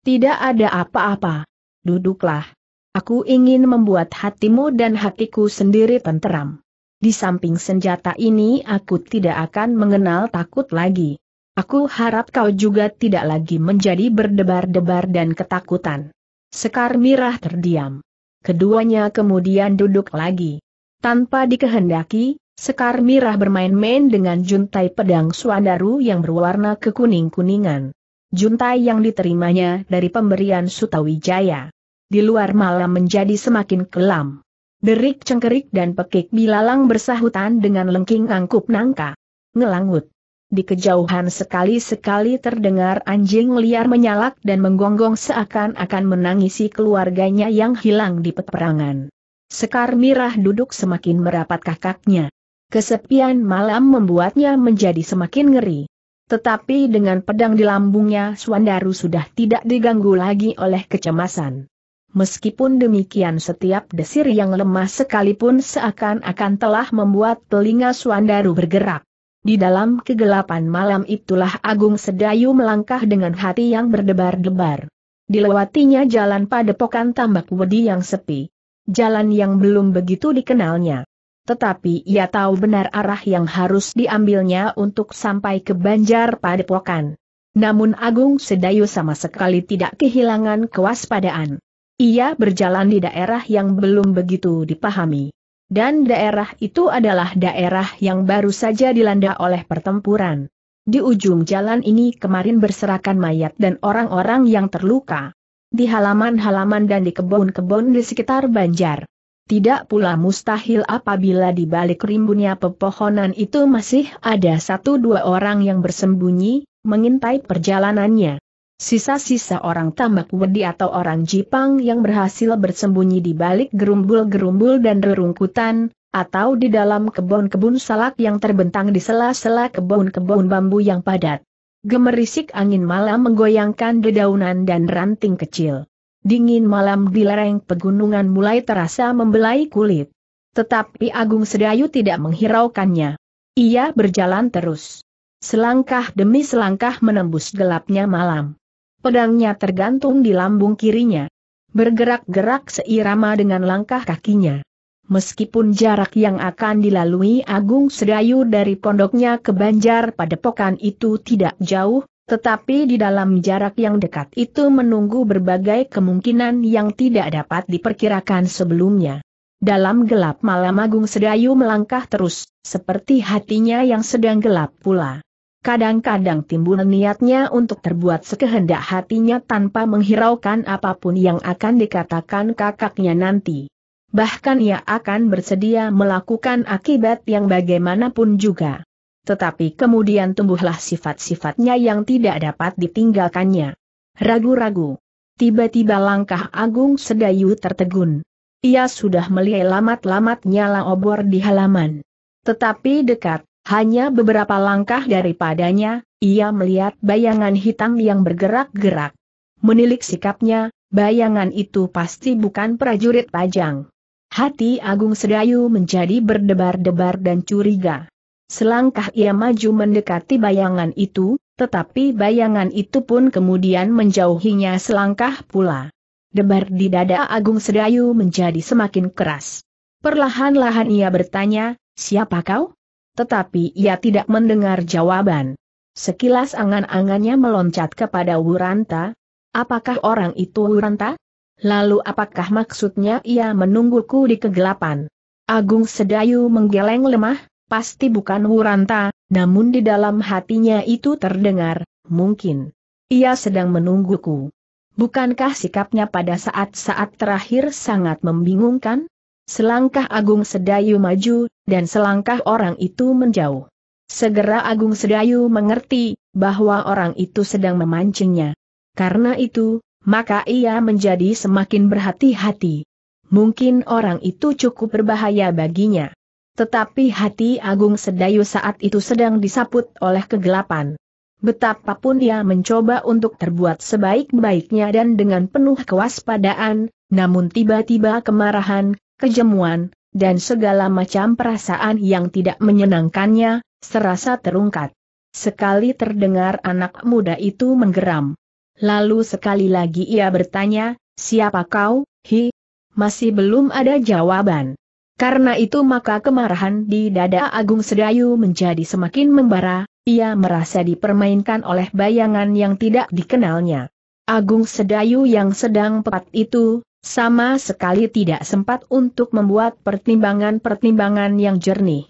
Tidak ada apa-apa. Duduklah. Aku ingin membuat hatimu dan hatiku sendiri tenteram. Di samping senjata ini aku tidak akan mengenal takut lagi. Aku harap kau juga tidak lagi menjadi berdebar-debar dan ketakutan. Sekar Mirah terdiam. Keduanya kemudian duduk lagi. Tanpa dikehendaki, Sekar Mirah bermain-main dengan juntai pedang Suandaru yang berwarna kekuning-kuningan juntai yang diterimanya dari pemberian Sutawijaya. Di luar malam menjadi semakin kelam. Derik cengkerik dan pekik bilalang bersahutan dengan lengking angkup nangka. Ngelangut. Di kejauhan sekali-sekali terdengar anjing liar menyalak dan menggonggong seakan-akan menangisi keluarganya yang hilang di peperangan. Sekar Mirah duduk semakin merapat kakaknya. Kesepian malam membuatnya menjadi semakin ngeri. Tetapi dengan pedang di lambungnya Suandaru sudah tidak diganggu lagi oleh kecemasan. Meskipun demikian setiap desir yang lemah sekalipun seakan-akan telah membuat telinga Suandaru bergerak. Di dalam kegelapan malam itulah Agung Sedayu melangkah dengan hati yang berdebar-debar. Dilewatinya jalan padepokan tambak wedi yang sepi. Jalan yang belum begitu dikenalnya tetapi ia tahu benar arah yang harus diambilnya untuk sampai ke Banjar Padepokan. Namun Agung Sedayu sama sekali tidak kehilangan kewaspadaan. Ia berjalan di daerah yang belum begitu dipahami. Dan daerah itu adalah daerah yang baru saja dilanda oleh pertempuran. Di ujung jalan ini kemarin berserakan mayat dan orang-orang yang terluka. Di halaman-halaman dan di kebun-kebun di sekitar Banjar. Tidak pula mustahil apabila di balik rimbunnya pepohonan itu masih ada satu dua orang yang bersembunyi, mengintai perjalanannya. Sisa-sisa orang tambak wedi atau orang Jipang yang berhasil bersembunyi di balik gerumbul-gerumbul dan rerungkutan, atau di dalam kebun-kebun salak yang terbentang di sela-sela kebun-kebun bambu yang padat. Gemerisik angin malam menggoyangkan dedaunan dan ranting kecil. Dingin malam di lereng pegunungan mulai terasa membelai kulit. Tetapi Agung Sedayu tidak menghiraukannya. Ia berjalan terus. Selangkah demi selangkah menembus gelapnya malam. Pedangnya tergantung di lambung kirinya. Bergerak-gerak seirama dengan langkah kakinya. Meskipun jarak yang akan dilalui Agung Sedayu dari pondoknya ke Banjar pada Padepokan itu tidak jauh, tetapi di dalam jarak yang dekat itu menunggu berbagai kemungkinan yang tidak dapat diperkirakan sebelumnya. Dalam gelap malam Agung Sedayu melangkah terus, seperti hatinya yang sedang gelap pula. Kadang-kadang timbul niatnya untuk terbuat sekehendak hatinya tanpa menghiraukan apapun yang akan dikatakan kakaknya nanti. Bahkan ia akan bersedia melakukan akibat yang bagaimanapun juga tetapi kemudian tumbuhlah sifat-sifatnya yang tidak dapat ditinggalkannya. Ragu-ragu. Tiba-tiba langkah Agung Sedayu tertegun. Ia sudah melihat lamat-lamat nyala obor di halaman. Tetapi dekat, hanya beberapa langkah daripadanya, ia melihat bayangan hitam yang bergerak-gerak. Menilik sikapnya, bayangan itu pasti bukan prajurit pajang. Hati Agung Sedayu menjadi berdebar-debar dan curiga. Selangkah ia maju mendekati bayangan itu, tetapi bayangan itu pun kemudian menjauhinya selangkah pula. Debar di dada Agung Sedayu menjadi semakin keras. Perlahan-lahan ia bertanya, siapa kau? Tetapi ia tidak mendengar jawaban. Sekilas angan-angannya meloncat kepada Wuranta. Apakah orang itu Wuranta? Lalu apakah maksudnya ia menungguku di kegelapan? Agung Sedayu menggeleng lemah, pasti bukan Wuranta, namun di dalam hatinya itu terdengar, mungkin. Ia sedang menungguku. Bukankah sikapnya pada saat-saat terakhir sangat membingungkan? Selangkah Agung Sedayu maju, dan selangkah orang itu menjauh. Segera Agung Sedayu mengerti, bahwa orang itu sedang memancingnya. Karena itu, maka ia menjadi semakin berhati-hati. Mungkin orang itu cukup berbahaya baginya. Tetapi hati Agung Sedayu saat itu sedang disaput oleh kegelapan. Betapapun ia mencoba untuk terbuat sebaik-baiknya dan dengan penuh kewaspadaan, namun tiba-tiba kemarahan, kejemuan, dan segala macam perasaan yang tidak menyenangkannya, serasa terungkat. Sekali terdengar anak muda itu menggeram. Lalu sekali lagi ia bertanya, siapa kau, hi? Masih belum ada jawaban. Karena itu maka kemarahan di dada Agung Sedayu menjadi semakin membara, ia merasa dipermainkan oleh bayangan yang tidak dikenalnya. Agung Sedayu yang sedang pekat itu, sama sekali tidak sempat untuk membuat pertimbangan-pertimbangan yang jernih.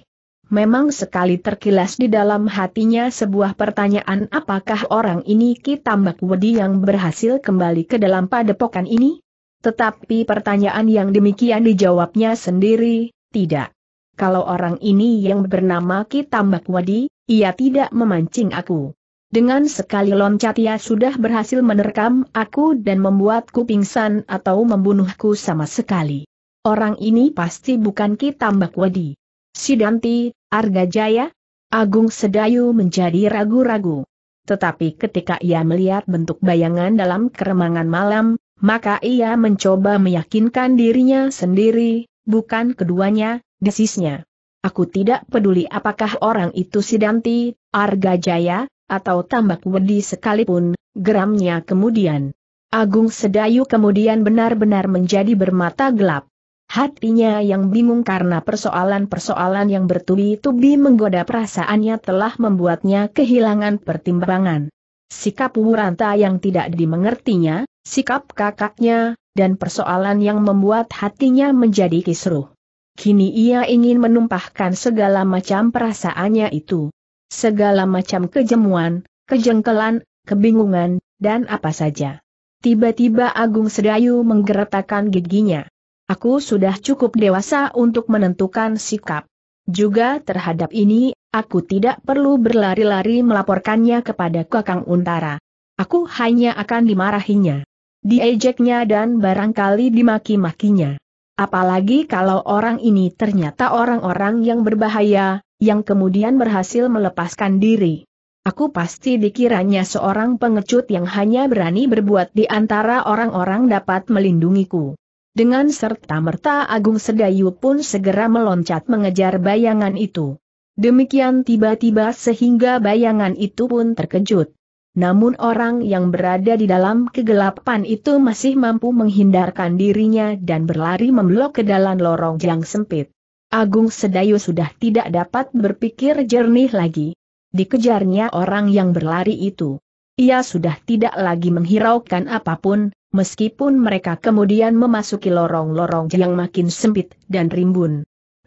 Memang sekali terkilas di dalam hatinya sebuah pertanyaan apakah orang ini Ki Tambak Wedi yang berhasil kembali ke dalam padepokan ini? Tetapi pertanyaan yang demikian dijawabnya sendiri, tidak. Kalau orang ini yang bernama Kitambak Wadi, ia tidak memancing aku. Dengan sekali loncat ia sudah berhasil menerkam aku dan membuatku pingsan atau membunuhku sama sekali. Orang ini pasti bukan Kitambak Wadi. Sidanti, Arga Jaya, Agung Sedayu menjadi ragu-ragu. Tetapi ketika ia melihat bentuk bayangan dalam keremangan malam, maka ia mencoba meyakinkan dirinya sendiri, bukan keduanya, desisnya. Aku tidak peduli apakah orang itu Sidanti, Arga Jaya, atau Tambak Wedi sekalipun, geramnya kemudian. Agung Sedayu kemudian benar-benar menjadi bermata gelap. Hatinya yang bingung karena persoalan-persoalan yang bertubi-tubi menggoda perasaannya telah membuatnya kehilangan pertimbangan. Sikap Wuranta yang tidak dimengertinya, sikap kakaknya, dan persoalan yang membuat hatinya menjadi kisruh. Kini ia ingin menumpahkan segala macam perasaannya itu. Segala macam kejemuan, kejengkelan, kebingungan, dan apa saja. Tiba-tiba Agung Sedayu menggeretakkan giginya. Aku sudah cukup dewasa untuk menentukan sikap. Juga terhadap ini Aku tidak perlu berlari-lari melaporkannya kepada Kakang Untara. Aku hanya akan dimarahinya. Diejeknya dan barangkali dimaki-makinya. Apalagi kalau orang ini ternyata orang-orang yang berbahaya, yang kemudian berhasil melepaskan diri. Aku pasti dikiranya seorang pengecut yang hanya berani berbuat di antara orang-orang dapat melindungiku. Dengan serta merta Agung Sedayu pun segera meloncat mengejar bayangan itu. Demikian tiba-tiba sehingga bayangan itu pun terkejut. Namun orang yang berada di dalam kegelapan itu masih mampu menghindarkan dirinya dan berlari memblok ke dalam lorong yang sempit. Agung Sedayu sudah tidak dapat berpikir jernih lagi. Dikejarnya orang yang berlari itu. Ia sudah tidak lagi menghiraukan apapun, meskipun mereka kemudian memasuki lorong-lorong yang makin sempit dan rimbun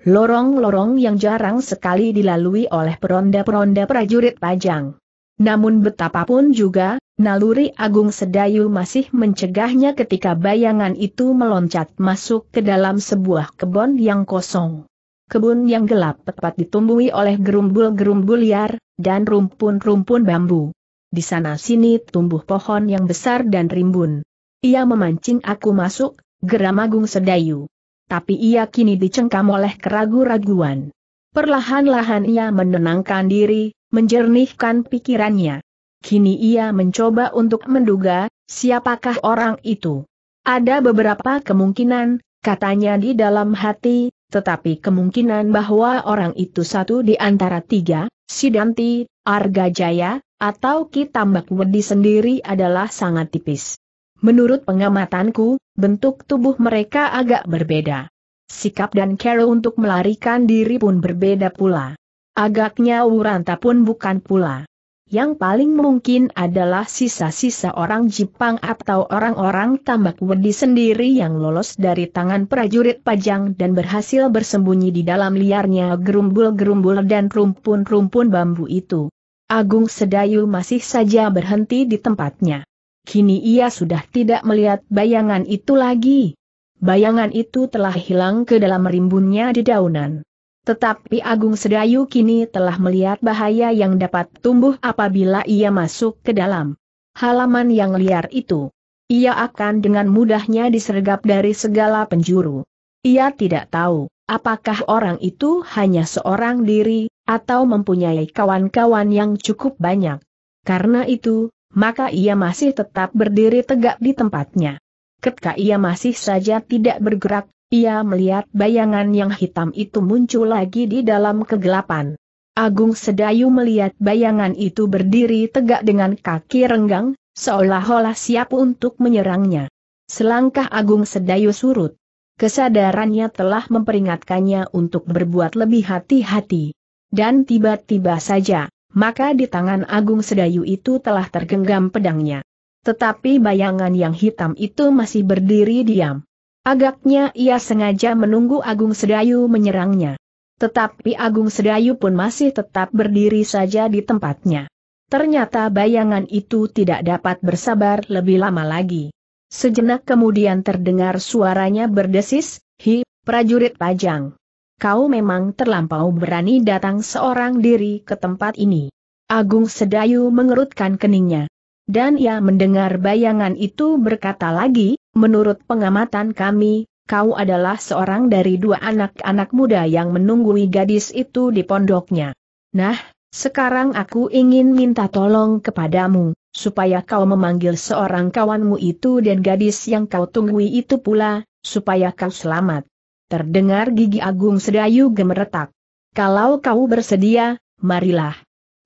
lorong-lorong yang jarang sekali dilalui oleh peronda-peronda prajurit pajang. Namun betapapun juga, naluri Agung Sedayu masih mencegahnya ketika bayangan itu meloncat masuk ke dalam sebuah kebun yang kosong. Kebun yang gelap tepat ditumbuhi oleh gerumbul-gerumbul liar, dan rumpun-rumpun bambu. Di sana-sini tumbuh pohon yang besar dan rimbun. Ia memancing aku masuk, geram Agung Sedayu tapi ia kini dicengkam oleh keraguan raguan Perlahan-lahan ia menenangkan diri, menjernihkan pikirannya. Kini ia mencoba untuk menduga, siapakah orang itu. Ada beberapa kemungkinan, katanya di dalam hati, tetapi kemungkinan bahwa orang itu satu di antara tiga, Sidanti, Argajaya, atau Kitambak Wedi sendiri adalah sangat tipis. Menurut pengamatanku, bentuk tubuh mereka agak berbeda. Sikap dan cara untuk melarikan diri pun berbeda pula. Agaknya Wuranta pun bukan pula. Yang paling mungkin adalah sisa-sisa orang Jepang atau orang-orang tambak wedi sendiri yang lolos dari tangan prajurit pajang dan berhasil bersembunyi di dalam liarnya gerumbul-gerumbul dan rumpun-rumpun bambu itu. Agung Sedayu masih saja berhenti di tempatnya kini ia sudah tidak melihat bayangan itu lagi. Bayangan itu telah hilang ke dalam rimbunnya di daunan. Tetapi Agung Sedayu kini telah melihat bahaya yang dapat tumbuh apabila ia masuk ke dalam halaman yang liar itu. Ia akan dengan mudahnya disergap dari segala penjuru. Ia tidak tahu apakah orang itu hanya seorang diri atau mempunyai kawan-kawan yang cukup banyak. Karena itu, maka ia masih tetap berdiri tegak di tempatnya. Ketika ia masih saja tidak bergerak, ia melihat bayangan yang hitam itu muncul lagi di dalam kegelapan. Agung Sedayu melihat bayangan itu berdiri tegak dengan kaki renggang, seolah-olah siap untuk menyerangnya. Selangkah Agung Sedayu surut. Kesadarannya telah memperingatkannya untuk berbuat lebih hati-hati. Dan tiba-tiba saja, maka di tangan Agung Sedayu itu telah tergenggam pedangnya. Tetapi bayangan yang hitam itu masih berdiri diam. Agaknya ia sengaja menunggu Agung Sedayu menyerangnya. Tetapi Agung Sedayu pun masih tetap berdiri saja di tempatnya. Ternyata bayangan itu tidak dapat bersabar lebih lama lagi. Sejenak kemudian terdengar suaranya berdesis, Hi, prajurit pajang kau memang terlampau berani datang seorang diri ke tempat ini. Agung Sedayu mengerutkan keningnya. Dan ia mendengar bayangan itu berkata lagi, menurut pengamatan kami, kau adalah seorang dari dua anak-anak muda yang menunggui gadis itu di pondoknya. Nah, sekarang aku ingin minta tolong kepadamu, supaya kau memanggil seorang kawanmu itu dan gadis yang kau tunggui itu pula, supaya kau selamat. Terdengar gigi Agung Sedayu gemeretak. Kalau kau bersedia, marilah.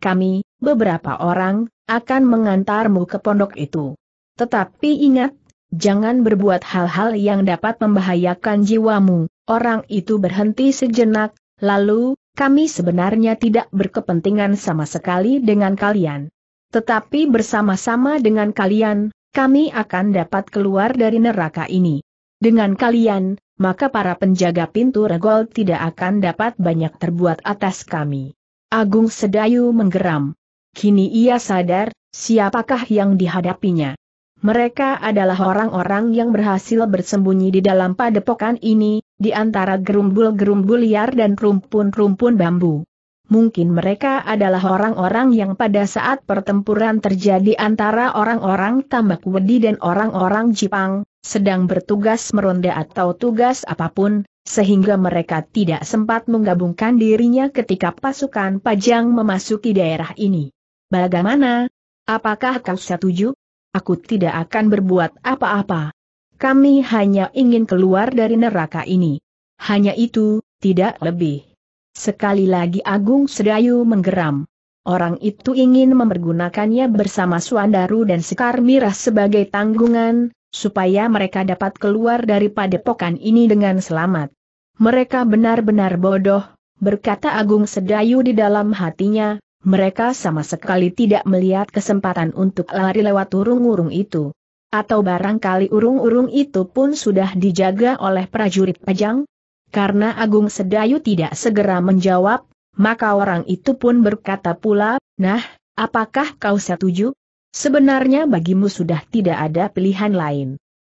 Kami, beberapa orang, akan mengantarmu ke pondok itu. Tetapi ingat, jangan berbuat hal-hal yang dapat membahayakan jiwamu. Orang itu berhenti sejenak, lalu, kami sebenarnya tidak berkepentingan sama sekali dengan kalian. Tetapi bersama-sama dengan kalian, kami akan dapat keluar dari neraka ini. Dengan kalian, maka para penjaga pintu regol tidak akan dapat banyak terbuat atas kami. Agung Sedayu menggeram. Kini ia sadar, siapakah yang dihadapinya. Mereka adalah orang-orang yang berhasil bersembunyi di dalam padepokan ini, di antara gerumbul-gerumbul liar dan rumpun-rumpun bambu. Mungkin mereka adalah orang-orang yang pada saat pertempuran terjadi antara orang-orang Tambak Wedi dan orang-orang Jepang sedang bertugas meronda atau tugas apapun, sehingga mereka tidak sempat menggabungkan dirinya ketika pasukan Pajang memasuki daerah ini. Bagaimana? Apakah kau setuju? Aku tidak akan berbuat apa-apa. Kami hanya ingin keluar dari neraka ini. Hanya itu, tidak lebih. Sekali lagi Agung Sedayu menggeram. Orang itu ingin mempergunakannya bersama Suandaru dan Sekar Mirah sebagai tanggungan, supaya mereka dapat keluar dari padepokan ini dengan selamat. Mereka benar-benar bodoh, berkata Agung Sedayu di dalam hatinya, mereka sama sekali tidak melihat kesempatan untuk lari lewat urung-urung itu. Atau barangkali urung-urung itu pun sudah dijaga oleh prajurit pajang? Karena Agung Sedayu tidak segera menjawab, maka orang itu pun berkata pula, Nah, apakah kau setuju? Sebenarnya bagimu sudah tidak ada pilihan lain.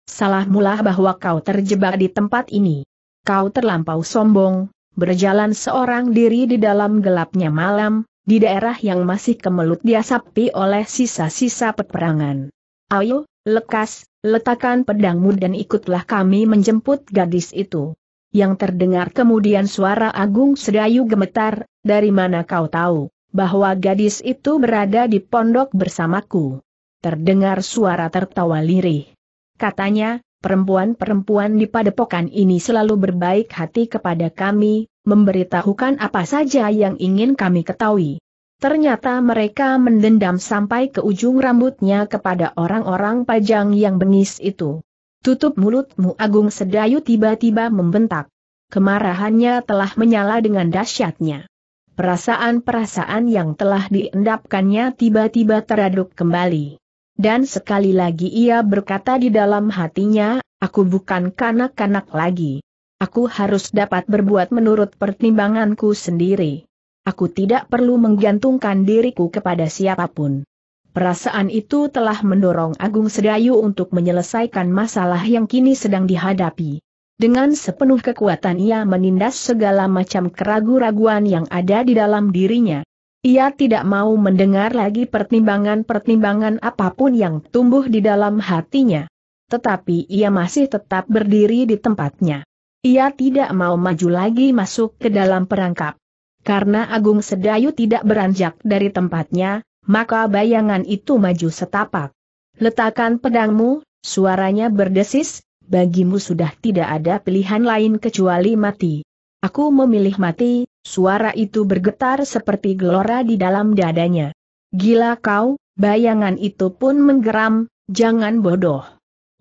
Salah mulah bahwa kau terjebak di tempat ini. Kau terlampau sombong, berjalan seorang diri di dalam gelapnya malam, di daerah yang masih kemelut diasapi oleh sisa-sisa peperangan. Ayo, lekas, letakkan pedangmu dan ikutlah kami menjemput gadis itu. Yang terdengar kemudian suara Agung Sedayu gemetar, dari mana kau tahu? bahwa gadis itu berada di pondok bersamaku. Terdengar suara tertawa lirih. Katanya, perempuan-perempuan di padepokan ini selalu berbaik hati kepada kami, memberitahukan apa saja yang ingin kami ketahui. Ternyata mereka mendendam sampai ke ujung rambutnya kepada orang-orang pajang yang bengis itu. Tutup mulutmu Agung Sedayu tiba-tiba membentak. Kemarahannya telah menyala dengan dahsyatnya. Perasaan-perasaan yang telah diendapkannya tiba-tiba teraduk kembali. Dan sekali lagi ia berkata di dalam hatinya, aku bukan kanak-kanak lagi. Aku harus dapat berbuat menurut pertimbanganku sendiri. Aku tidak perlu menggantungkan diriku kepada siapapun. Perasaan itu telah mendorong Agung Sedayu untuk menyelesaikan masalah yang kini sedang dihadapi. Dengan sepenuh kekuatan ia menindas segala macam keraguan-raguan yang ada di dalam dirinya. Ia tidak mau mendengar lagi pertimbangan-pertimbangan apapun yang tumbuh di dalam hatinya. Tetapi ia masih tetap berdiri di tempatnya. Ia tidak mau maju lagi masuk ke dalam perangkap. Karena Agung Sedayu tidak beranjak dari tempatnya, maka bayangan itu maju setapak. Letakkan pedangmu, suaranya berdesis, bagimu sudah tidak ada pilihan lain kecuali mati. Aku memilih mati, suara itu bergetar seperti gelora di dalam dadanya. Gila kau, bayangan itu pun menggeram, jangan bodoh.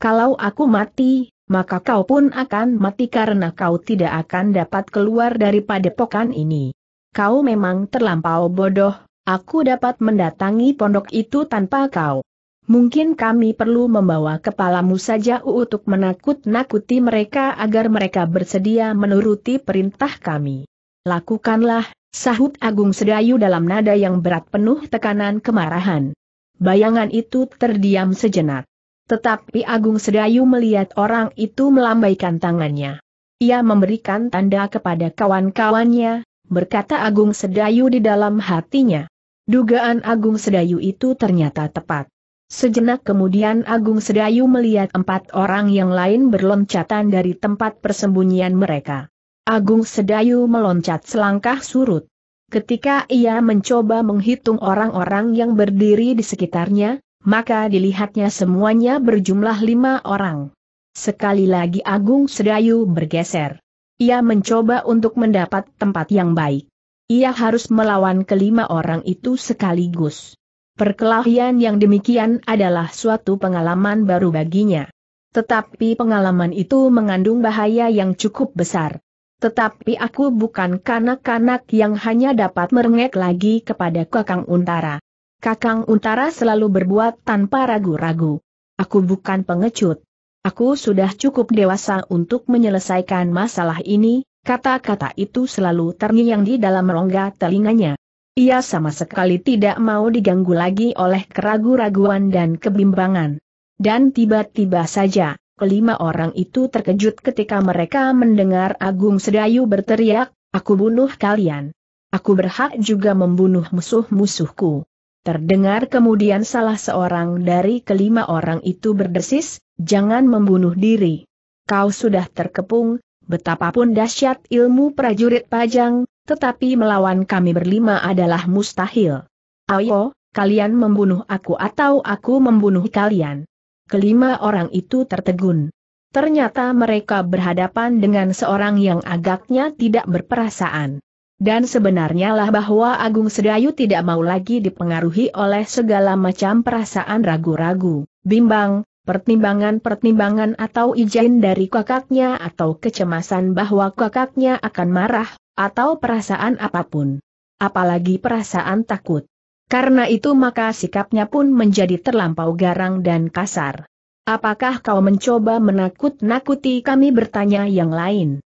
Kalau aku mati, maka kau pun akan mati karena kau tidak akan dapat keluar dari padepokan ini. Kau memang terlampau bodoh, aku dapat mendatangi pondok itu tanpa kau. Mungkin kami perlu membawa kepalamu saja untuk menakut-nakuti mereka agar mereka bersedia menuruti perintah kami. Lakukanlah, sahut Agung Sedayu dalam nada yang berat penuh tekanan kemarahan. Bayangan itu terdiam sejenak. Tetapi Agung Sedayu melihat orang itu melambaikan tangannya. Ia memberikan tanda kepada kawan-kawannya, berkata Agung Sedayu di dalam hatinya. Dugaan Agung Sedayu itu ternyata tepat. Sejenak kemudian Agung Sedayu melihat empat orang yang lain berloncatan dari tempat persembunyian mereka. Agung Sedayu meloncat selangkah surut. Ketika ia mencoba menghitung orang-orang yang berdiri di sekitarnya, maka dilihatnya semuanya berjumlah lima orang. Sekali lagi Agung Sedayu bergeser. Ia mencoba untuk mendapat tempat yang baik. Ia harus melawan kelima orang itu sekaligus. Perkelahian yang demikian adalah suatu pengalaman baru baginya. Tetapi pengalaman itu mengandung bahaya yang cukup besar. Tetapi aku bukan kanak-kanak yang hanya dapat merengek lagi kepada Kakang Untara. Kakang Untara selalu berbuat tanpa ragu-ragu. Aku bukan pengecut. Aku sudah cukup dewasa untuk menyelesaikan masalah ini, kata-kata itu selalu terngiang di dalam rongga telinganya. Ia sama sekali tidak mau diganggu lagi oleh keragu-raguan dan kebimbangan. Dan tiba-tiba saja, kelima orang itu terkejut ketika mereka mendengar Agung Sedayu berteriak, Aku bunuh kalian. Aku berhak juga membunuh musuh-musuhku. Terdengar kemudian salah seorang dari kelima orang itu berdesis, jangan membunuh diri. Kau sudah terkepung, betapapun dahsyat ilmu prajurit pajang, tetapi melawan kami berlima adalah mustahil. Ayo, kalian membunuh aku atau aku membunuh kalian. Kelima orang itu tertegun. Ternyata mereka berhadapan dengan seorang yang agaknya tidak berperasaan. Dan sebenarnya lah bahwa Agung Sedayu tidak mau lagi dipengaruhi oleh segala macam perasaan ragu-ragu, bimbang, pertimbangan-pertimbangan atau izin dari kakaknya atau kecemasan bahwa kakaknya akan marah, atau perasaan apapun. Apalagi perasaan takut. Karena itu maka sikapnya pun menjadi terlampau garang dan kasar. Apakah kau mencoba menakut-nakuti kami bertanya yang lain?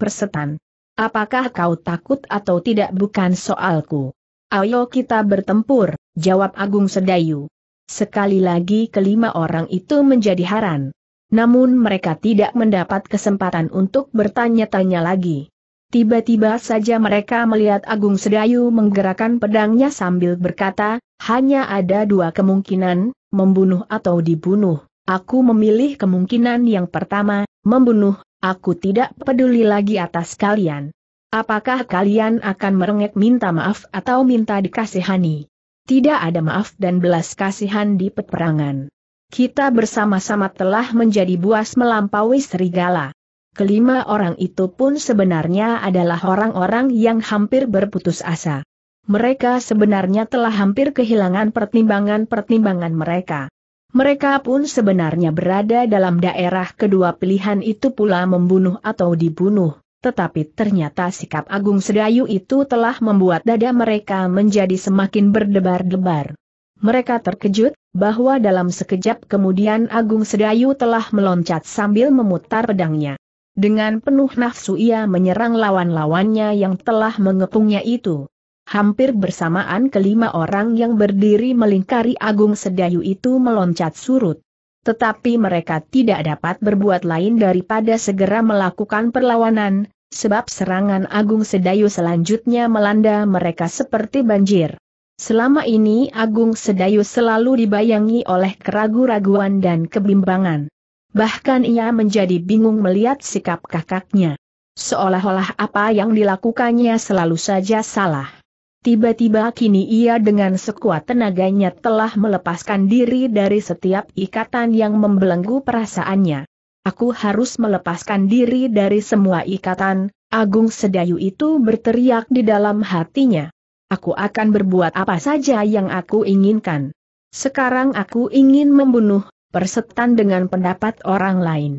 Persetan. Apakah kau takut atau tidak bukan soalku? Ayo kita bertempur, jawab Agung Sedayu. Sekali lagi kelima orang itu menjadi haran. Namun mereka tidak mendapat kesempatan untuk bertanya-tanya lagi. Tiba-tiba saja mereka melihat Agung Sedayu menggerakkan pedangnya sambil berkata, hanya ada dua kemungkinan, membunuh atau dibunuh. Aku memilih kemungkinan yang pertama, membunuh, aku tidak peduli lagi atas kalian. Apakah kalian akan merengek minta maaf atau minta dikasihani? tidak ada maaf dan belas kasihan di peperangan. Kita bersama-sama telah menjadi buas melampaui serigala. Kelima orang itu pun sebenarnya adalah orang-orang yang hampir berputus asa. Mereka sebenarnya telah hampir kehilangan pertimbangan-pertimbangan mereka. Mereka pun sebenarnya berada dalam daerah kedua pilihan itu pula membunuh atau dibunuh. Tetapi ternyata sikap Agung Sedayu itu telah membuat dada mereka menjadi semakin berdebar-debar. Mereka terkejut, bahwa dalam sekejap kemudian Agung Sedayu telah meloncat sambil memutar pedangnya. Dengan penuh nafsu ia menyerang lawan-lawannya yang telah mengepungnya itu. Hampir bersamaan kelima orang yang berdiri melingkari Agung Sedayu itu meloncat surut. Tetapi mereka tidak dapat berbuat lain daripada segera melakukan perlawanan, sebab serangan Agung Sedayu selanjutnya melanda mereka seperti banjir. Selama ini Agung Sedayu selalu dibayangi oleh keraguan-raguan dan kebimbangan. Bahkan ia menjadi bingung melihat sikap kakaknya. Seolah-olah apa yang dilakukannya selalu saja salah. Tiba-tiba kini ia dengan sekuat tenaganya telah melepaskan diri dari setiap ikatan yang membelenggu perasaannya. Aku harus melepaskan diri dari semua ikatan, Agung Sedayu itu berteriak di dalam hatinya. Aku akan berbuat apa saja yang aku inginkan. Sekarang aku ingin membunuh, persetan dengan pendapat orang lain.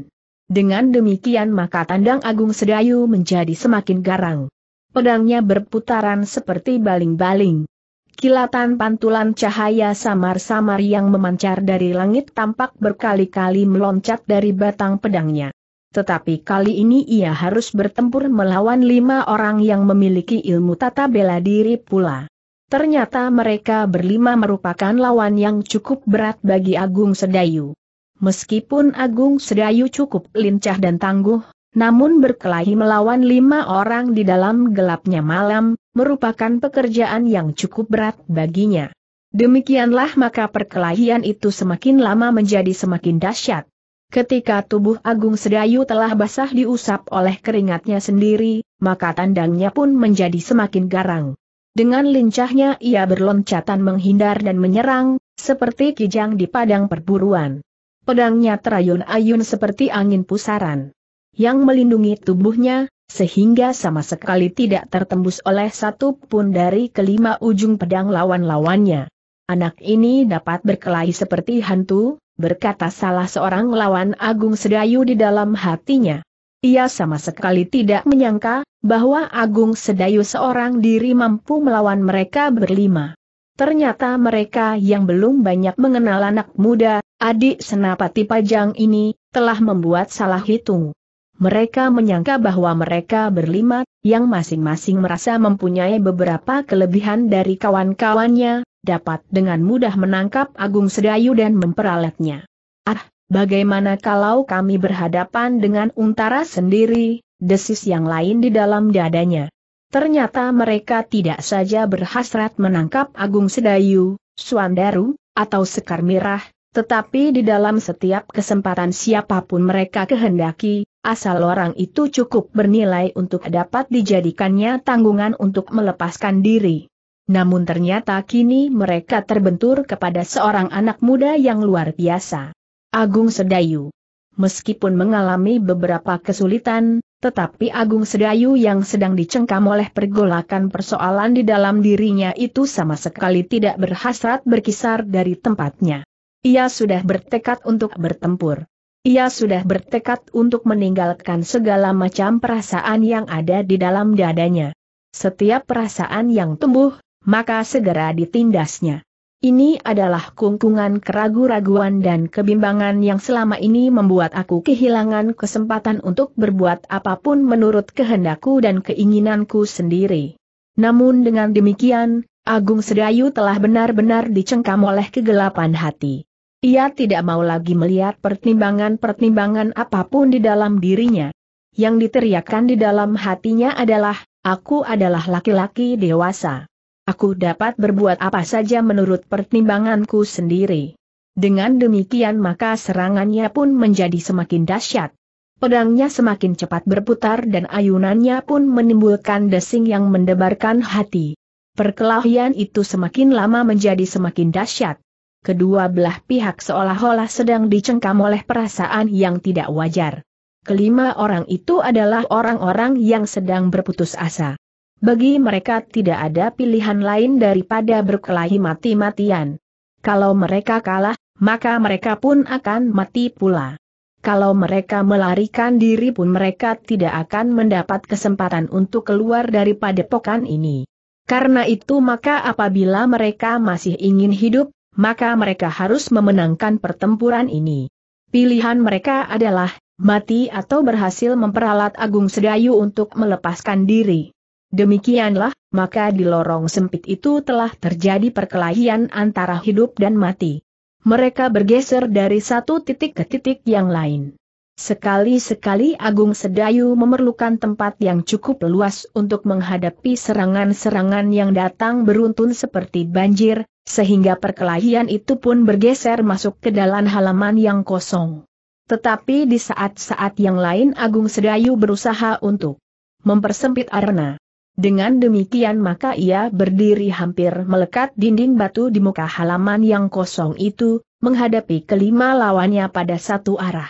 Dengan demikian maka tandang Agung Sedayu menjadi semakin garang. Pedangnya berputaran seperti baling-baling. Kilatan pantulan cahaya samar-samar yang memancar dari langit tampak berkali-kali meloncat dari batang pedangnya. Tetapi kali ini ia harus bertempur melawan lima orang yang memiliki ilmu tata bela diri pula. Ternyata mereka berlima merupakan lawan yang cukup berat bagi Agung Sedayu. Meskipun Agung Sedayu cukup lincah dan tangguh, namun berkelahi melawan lima orang di dalam gelapnya malam, merupakan pekerjaan yang cukup berat baginya. Demikianlah maka perkelahian itu semakin lama menjadi semakin dahsyat. Ketika tubuh Agung Sedayu telah basah diusap oleh keringatnya sendiri, maka tandangnya pun menjadi semakin garang. Dengan lincahnya ia berloncatan menghindar dan menyerang, seperti kijang di padang perburuan. Pedangnya terayun-ayun seperti angin pusaran yang melindungi tubuhnya, sehingga sama sekali tidak tertembus oleh satu pun dari kelima ujung pedang lawan-lawannya. Anak ini dapat berkelahi seperti hantu, berkata salah seorang lawan Agung Sedayu di dalam hatinya. Ia sama sekali tidak menyangka, bahwa Agung Sedayu seorang diri mampu melawan mereka berlima. Ternyata mereka yang belum banyak mengenal anak muda, adik senapati pajang ini, telah membuat salah hitung. Mereka menyangka bahwa mereka berlima, yang masing-masing merasa mempunyai beberapa kelebihan dari kawan-kawannya, dapat dengan mudah menangkap Agung Sedayu dan memperalatnya. Ah, bagaimana kalau kami berhadapan dengan untara sendiri, desis yang lain di dalam dadanya. Ternyata mereka tidak saja berhasrat menangkap Agung Sedayu, Suandaru, atau Sekar Mirah, tetapi di dalam setiap kesempatan siapapun mereka kehendaki, asal orang itu cukup bernilai untuk dapat dijadikannya tanggungan untuk melepaskan diri. Namun ternyata kini mereka terbentur kepada seorang anak muda yang luar biasa. Agung Sedayu. Meskipun mengalami beberapa kesulitan, tetapi Agung Sedayu yang sedang dicengkam oleh pergolakan persoalan di dalam dirinya itu sama sekali tidak berhasrat berkisar dari tempatnya. Ia sudah bertekad untuk bertempur. Ia sudah bertekad untuk meninggalkan segala macam perasaan yang ada di dalam dadanya. Setiap perasaan yang tumbuh, maka segera ditindasnya. Ini adalah kungkungan keragu-raguan dan kebimbangan yang selama ini membuat aku kehilangan kesempatan untuk berbuat apapun menurut kehendakku dan keinginanku sendiri. Namun dengan demikian, Agung Sedayu telah benar-benar dicengkam oleh kegelapan hati. Ia tidak mau lagi melihat pertimbangan-pertimbangan apapun di dalam dirinya. Yang diteriakkan di dalam hatinya adalah, aku adalah laki-laki dewasa. Aku dapat berbuat apa saja menurut pertimbanganku sendiri. Dengan demikian maka serangannya pun menjadi semakin dahsyat. Pedangnya semakin cepat berputar dan ayunannya pun menimbulkan desing yang mendebarkan hati. Perkelahian itu semakin lama menjadi semakin dahsyat. Kedua belah pihak seolah-olah sedang dicengkam oleh perasaan yang tidak wajar. Kelima orang itu adalah orang-orang yang sedang berputus asa. Bagi mereka tidak ada pilihan lain daripada berkelahi mati-matian. Kalau mereka kalah, maka mereka pun akan mati pula. Kalau mereka melarikan diri pun mereka tidak akan mendapat kesempatan untuk keluar dari padepokan ini. Karena itu maka apabila mereka masih ingin hidup, maka mereka harus memenangkan pertempuran ini. Pilihan mereka adalah, mati atau berhasil memperalat Agung Sedayu untuk melepaskan diri. Demikianlah, maka di lorong sempit itu telah terjadi perkelahian antara hidup dan mati. Mereka bergeser dari satu titik ke titik yang lain. Sekali-sekali Agung Sedayu memerlukan tempat yang cukup luas untuk menghadapi serangan-serangan yang datang beruntun seperti banjir, sehingga perkelahian itu pun bergeser masuk ke dalam halaman yang kosong. Tetapi di saat-saat yang lain Agung Sedayu berusaha untuk mempersempit arena. Dengan demikian maka ia berdiri hampir melekat dinding batu di muka halaman yang kosong itu, menghadapi kelima lawannya pada satu arah.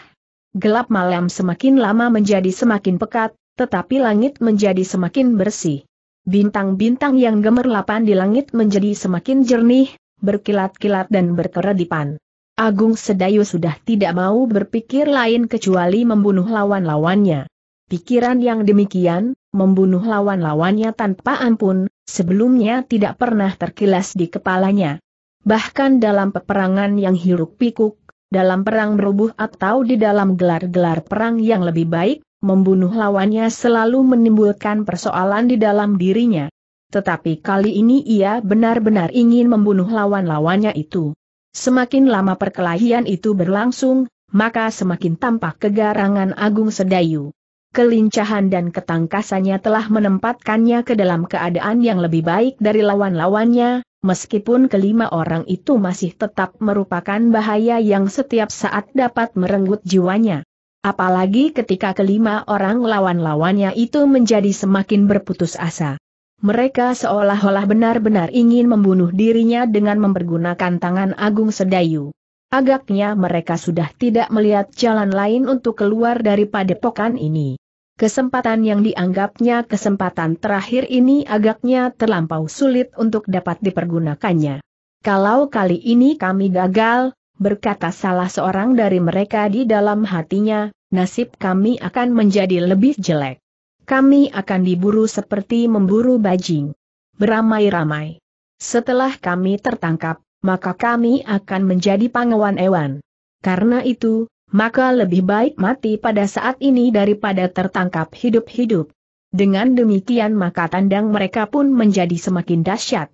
Gelap malam semakin lama menjadi semakin pekat, tetapi langit menjadi semakin bersih bintang-bintang yang gemerlapan di langit menjadi semakin jernih, berkilat-kilat dan berkeredipan. Agung Sedayu sudah tidak mau berpikir lain kecuali membunuh lawan-lawannya. Pikiran yang demikian, membunuh lawan-lawannya tanpa ampun, sebelumnya tidak pernah terkilas di kepalanya. Bahkan dalam peperangan yang hiruk pikuk, dalam perang berubuh atau di dalam gelar-gelar perang yang lebih baik, membunuh lawannya selalu menimbulkan persoalan di dalam dirinya. Tetapi kali ini ia benar-benar ingin membunuh lawan-lawannya itu. Semakin lama perkelahian itu berlangsung, maka semakin tampak kegarangan Agung Sedayu. Kelincahan dan ketangkasannya telah menempatkannya ke dalam keadaan yang lebih baik dari lawan-lawannya, meskipun kelima orang itu masih tetap merupakan bahaya yang setiap saat dapat merenggut jiwanya. Apalagi ketika kelima orang lawan-lawannya itu menjadi semakin berputus asa. Mereka seolah-olah benar-benar ingin membunuh dirinya dengan mempergunakan tangan Agung Sedayu. Agaknya mereka sudah tidak melihat jalan lain untuk keluar dari padepokan ini. Kesempatan yang dianggapnya kesempatan terakhir ini agaknya terlampau sulit untuk dapat dipergunakannya. Kalau kali ini kami gagal, berkata salah seorang dari mereka di dalam hatinya, nasib kami akan menjadi lebih jelek. Kami akan diburu seperti memburu bajing. Beramai-ramai. Setelah kami tertangkap, maka kami akan menjadi pangawan ewan. Karena itu, maka lebih baik mati pada saat ini daripada tertangkap hidup-hidup. Dengan demikian maka tandang mereka pun menjadi semakin dahsyat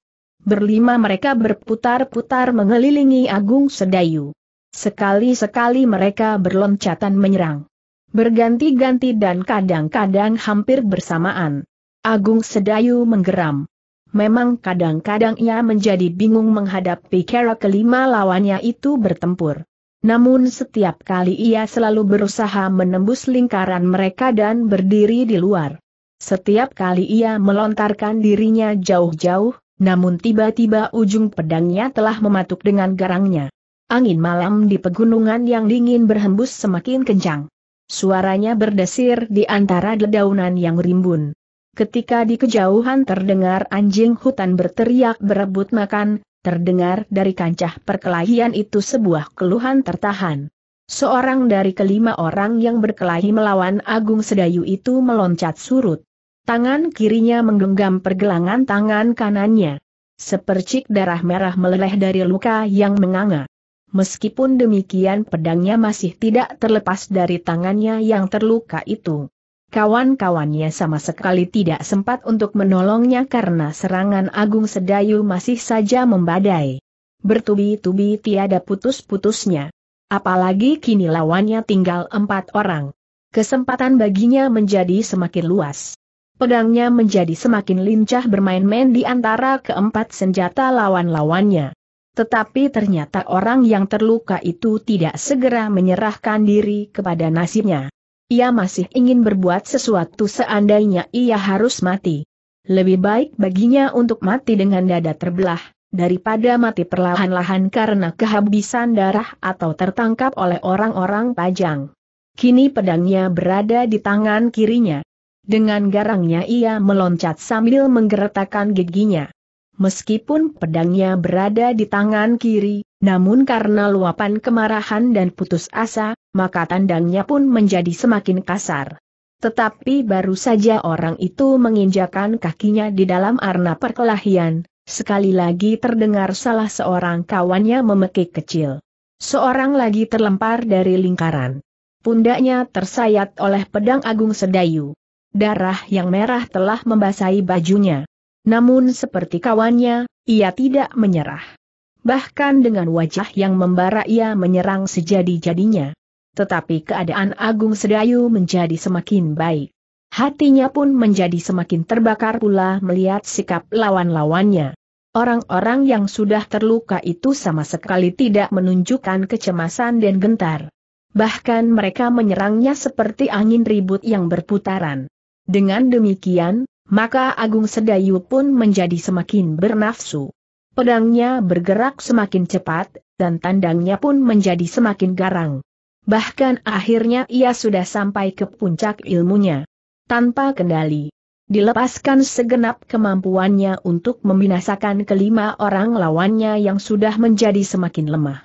berlima mereka berputar-putar mengelilingi Agung Sedayu. Sekali-sekali mereka berloncatan menyerang. Berganti-ganti dan kadang-kadang hampir bersamaan. Agung Sedayu menggeram. Memang kadang-kadang ia menjadi bingung menghadapi kera kelima lawannya itu bertempur. Namun setiap kali ia selalu berusaha menembus lingkaran mereka dan berdiri di luar. Setiap kali ia melontarkan dirinya jauh-jauh, namun tiba-tiba ujung pedangnya telah mematuk dengan garangnya. Angin malam di pegunungan yang dingin berhembus semakin kencang. Suaranya berdesir di antara dedaunan yang rimbun. Ketika di kejauhan terdengar anjing hutan berteriak berebut makan, terdengar dari kancah perkelahian itu sebuah keluhan tertahan. Seorang dari kelima orang yang berkelahi melawan Agung Sedayu itu meloncat surut. Tangan kirinya menggenggam pergelangan tangan kanannya. Sepercik darah merah meleleh dari luka yang menganga. Meskipun demikian pedangnya masih tidak terlepas dari tangannya yang terluka itu. Kawan-kawannya sama sekali tidak sempat untuk menolongnya karena serangan Agung Sedayu masih saja membadai. Bertubi-tubi tiada putus-putusnya. Apalagi kini lawannya tinggal empat orang. Kesempatan baginya menjadi semakin luas. Pedangnya menjadi semakin lincah bermain-main di antara keempat senjata lawan-lawannya. Tetapi ternyata orang yang terluka itu tidak segera menyerahkan diri kepada nasibnya. Ia masih ingin berbuat sesuatu seandainya ia harus mati. Lebih baik baginya untuk mati dengan dada terbelah, daripada mati perlahan-lahan karena kehabisan darah atau tertangkap oleh orang-orang pajang. Kini pedangnya berada di tangan kirinya. Dengan garangnya ia meloncat sambil menggeretakkan giginya. Meskipun pedangnya berada di tangan kiri, namun karena luapan kemarahan dan putus asa, maka tandangnya pun menjadi semakin kasar. Tetapi baru saja orang itu menginjakan kakinya di dalam arna perkelahian, sekali lagi terdengar salah seorang kawannya memekik kecil. Seorang lagi terlempar dari lingkaran. Pundaknya tersayat oleh pedang agung sedayu darah yang merah telah membasahi bajunya. Namun seperti kawannya, ia tidak menyerah. Bahkan dengan wajah yang membara ia menyerang sejadi-jadinya. Tetapi keadaan Agung Sedayu menjadi semakin baik. Hatinya pun menjadi semakin terbakar pula melihat sikap lawan-lawannya. Orang-orang yang sudah terluka itu sama sekali tidak menunjukkan kecemasan dan gentar. Bahkan mereka menyerangnya seperti angin ribut yang berputaran. Dengan demikian, maka Agung Sedayu pun menjadi semakin bernafsu. Pedangnya bergerak semakin cepat, dan tandangnya pun menjadi semakin garang. Bahkan akhirnya ia sudah sampai ke puncak ilmunya. Tanpa kendali. Dilepaskan segenap kemampuannya untuk membinasakan kelima orang lawannya yang sudah menjadi semakin lemah.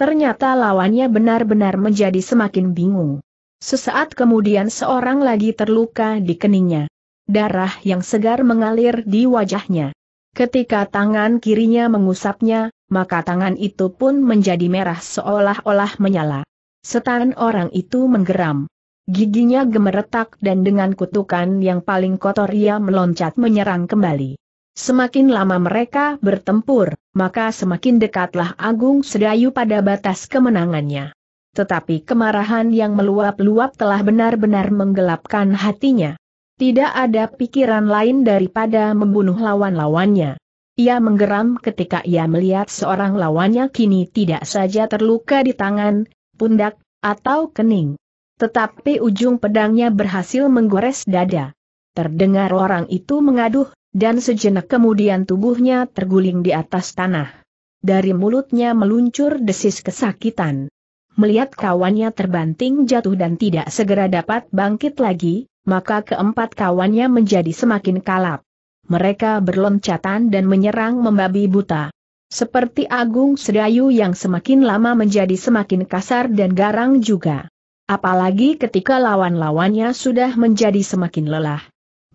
Ternyata lawannya benar-benar menjadi semakin bingung. Sesaat kemudian seorang lagi terluka di keningnya. Darah yang segar mengalir di wajahnya. Ketika tangan kirinya mengusapnya, maka tangan itu pun menjadi merah seolah-olah menyala. Setan orang itu menggeram. Giginya gemeretak dan dengan kutukan yang paling kotor ia meloncat menyerang kembali. Semakin lama mereka bertempur, maka semakin dekatlah Agung Sedayu pada batas kemenangannya tetapi kemarahan yang meluap-luap telah benar-benar menggelapkan hatinya. Tidak ada pikiran lain daripada membunuh lawan-lawannya. Ia menggeram ketika ia melihat seorang lawannya kini tidak saja terluka di tangan, pundak, atau kening. Tetapi ujung pedangnya berhasil menggores dada. Terdengar orang itu mengaduh, dan sejenak kemudian tubuhnya terguling di atas tanah. Dari mulutnya meluncur desis kesakitan melihat kawannya terbanting jatuh dan tidak segera dapat bangkit lagi, maka keempat kawannya menjadi semakin kalap. Mereka berloncatan dan menyerang membabi buta. Seperti Agung Sedayu yang semakin lama menjadi semakin kasar dan garang juga. Apalagi ketika lawan-lawannya sudah menjadi semakin lelah.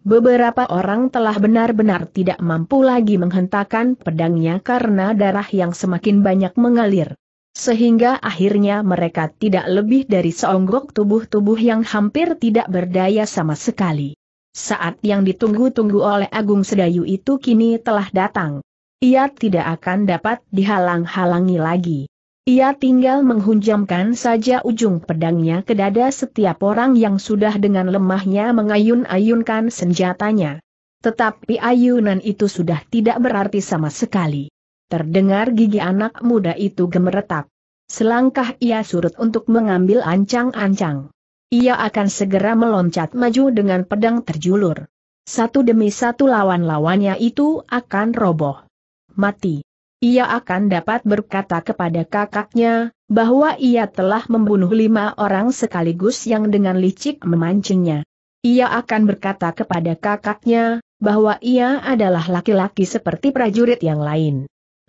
Beberapa orang telah benar-benar tidak mampu lagi menghentakkan pedangnya karena darah yang semakin banyak mengalir. Sehingga akhirnya mereka tidak lebih dari seonggok tubuh-tubuh yang hampir tidak berdaya sama sekali. Saat yang ditunggu-tunggu oleh Agung Sedayu itu kini telah datang. Ia tidak akan dapat dihalang-halangi lagi. Ia tinggal menghunjamkan saja ujung pedangnya ke dada setiap orang yang sudah dengan lemahnya mengayun-ayunkan senjatanya. Tetapi ayunan itu sudah tidak berarti sama sekali. Terdengar gigi anak muda itu gemeretak. Selangkah ia surut untuk mengambil ancang-ancang. Ia akan segera meloncat maju dengan pedang terjulur. Satu demi satu lawan-lawannya itu akan roboh. Mati. Ia akan dapat berkata kepada kakaknya, bahwa ia telah membunuh lima orang sekaligus yang dengan licik memancingnya. Ia akan berkata kepada kakaknya, bahwa ia adalah laki-laki seperti prajurit yang lain.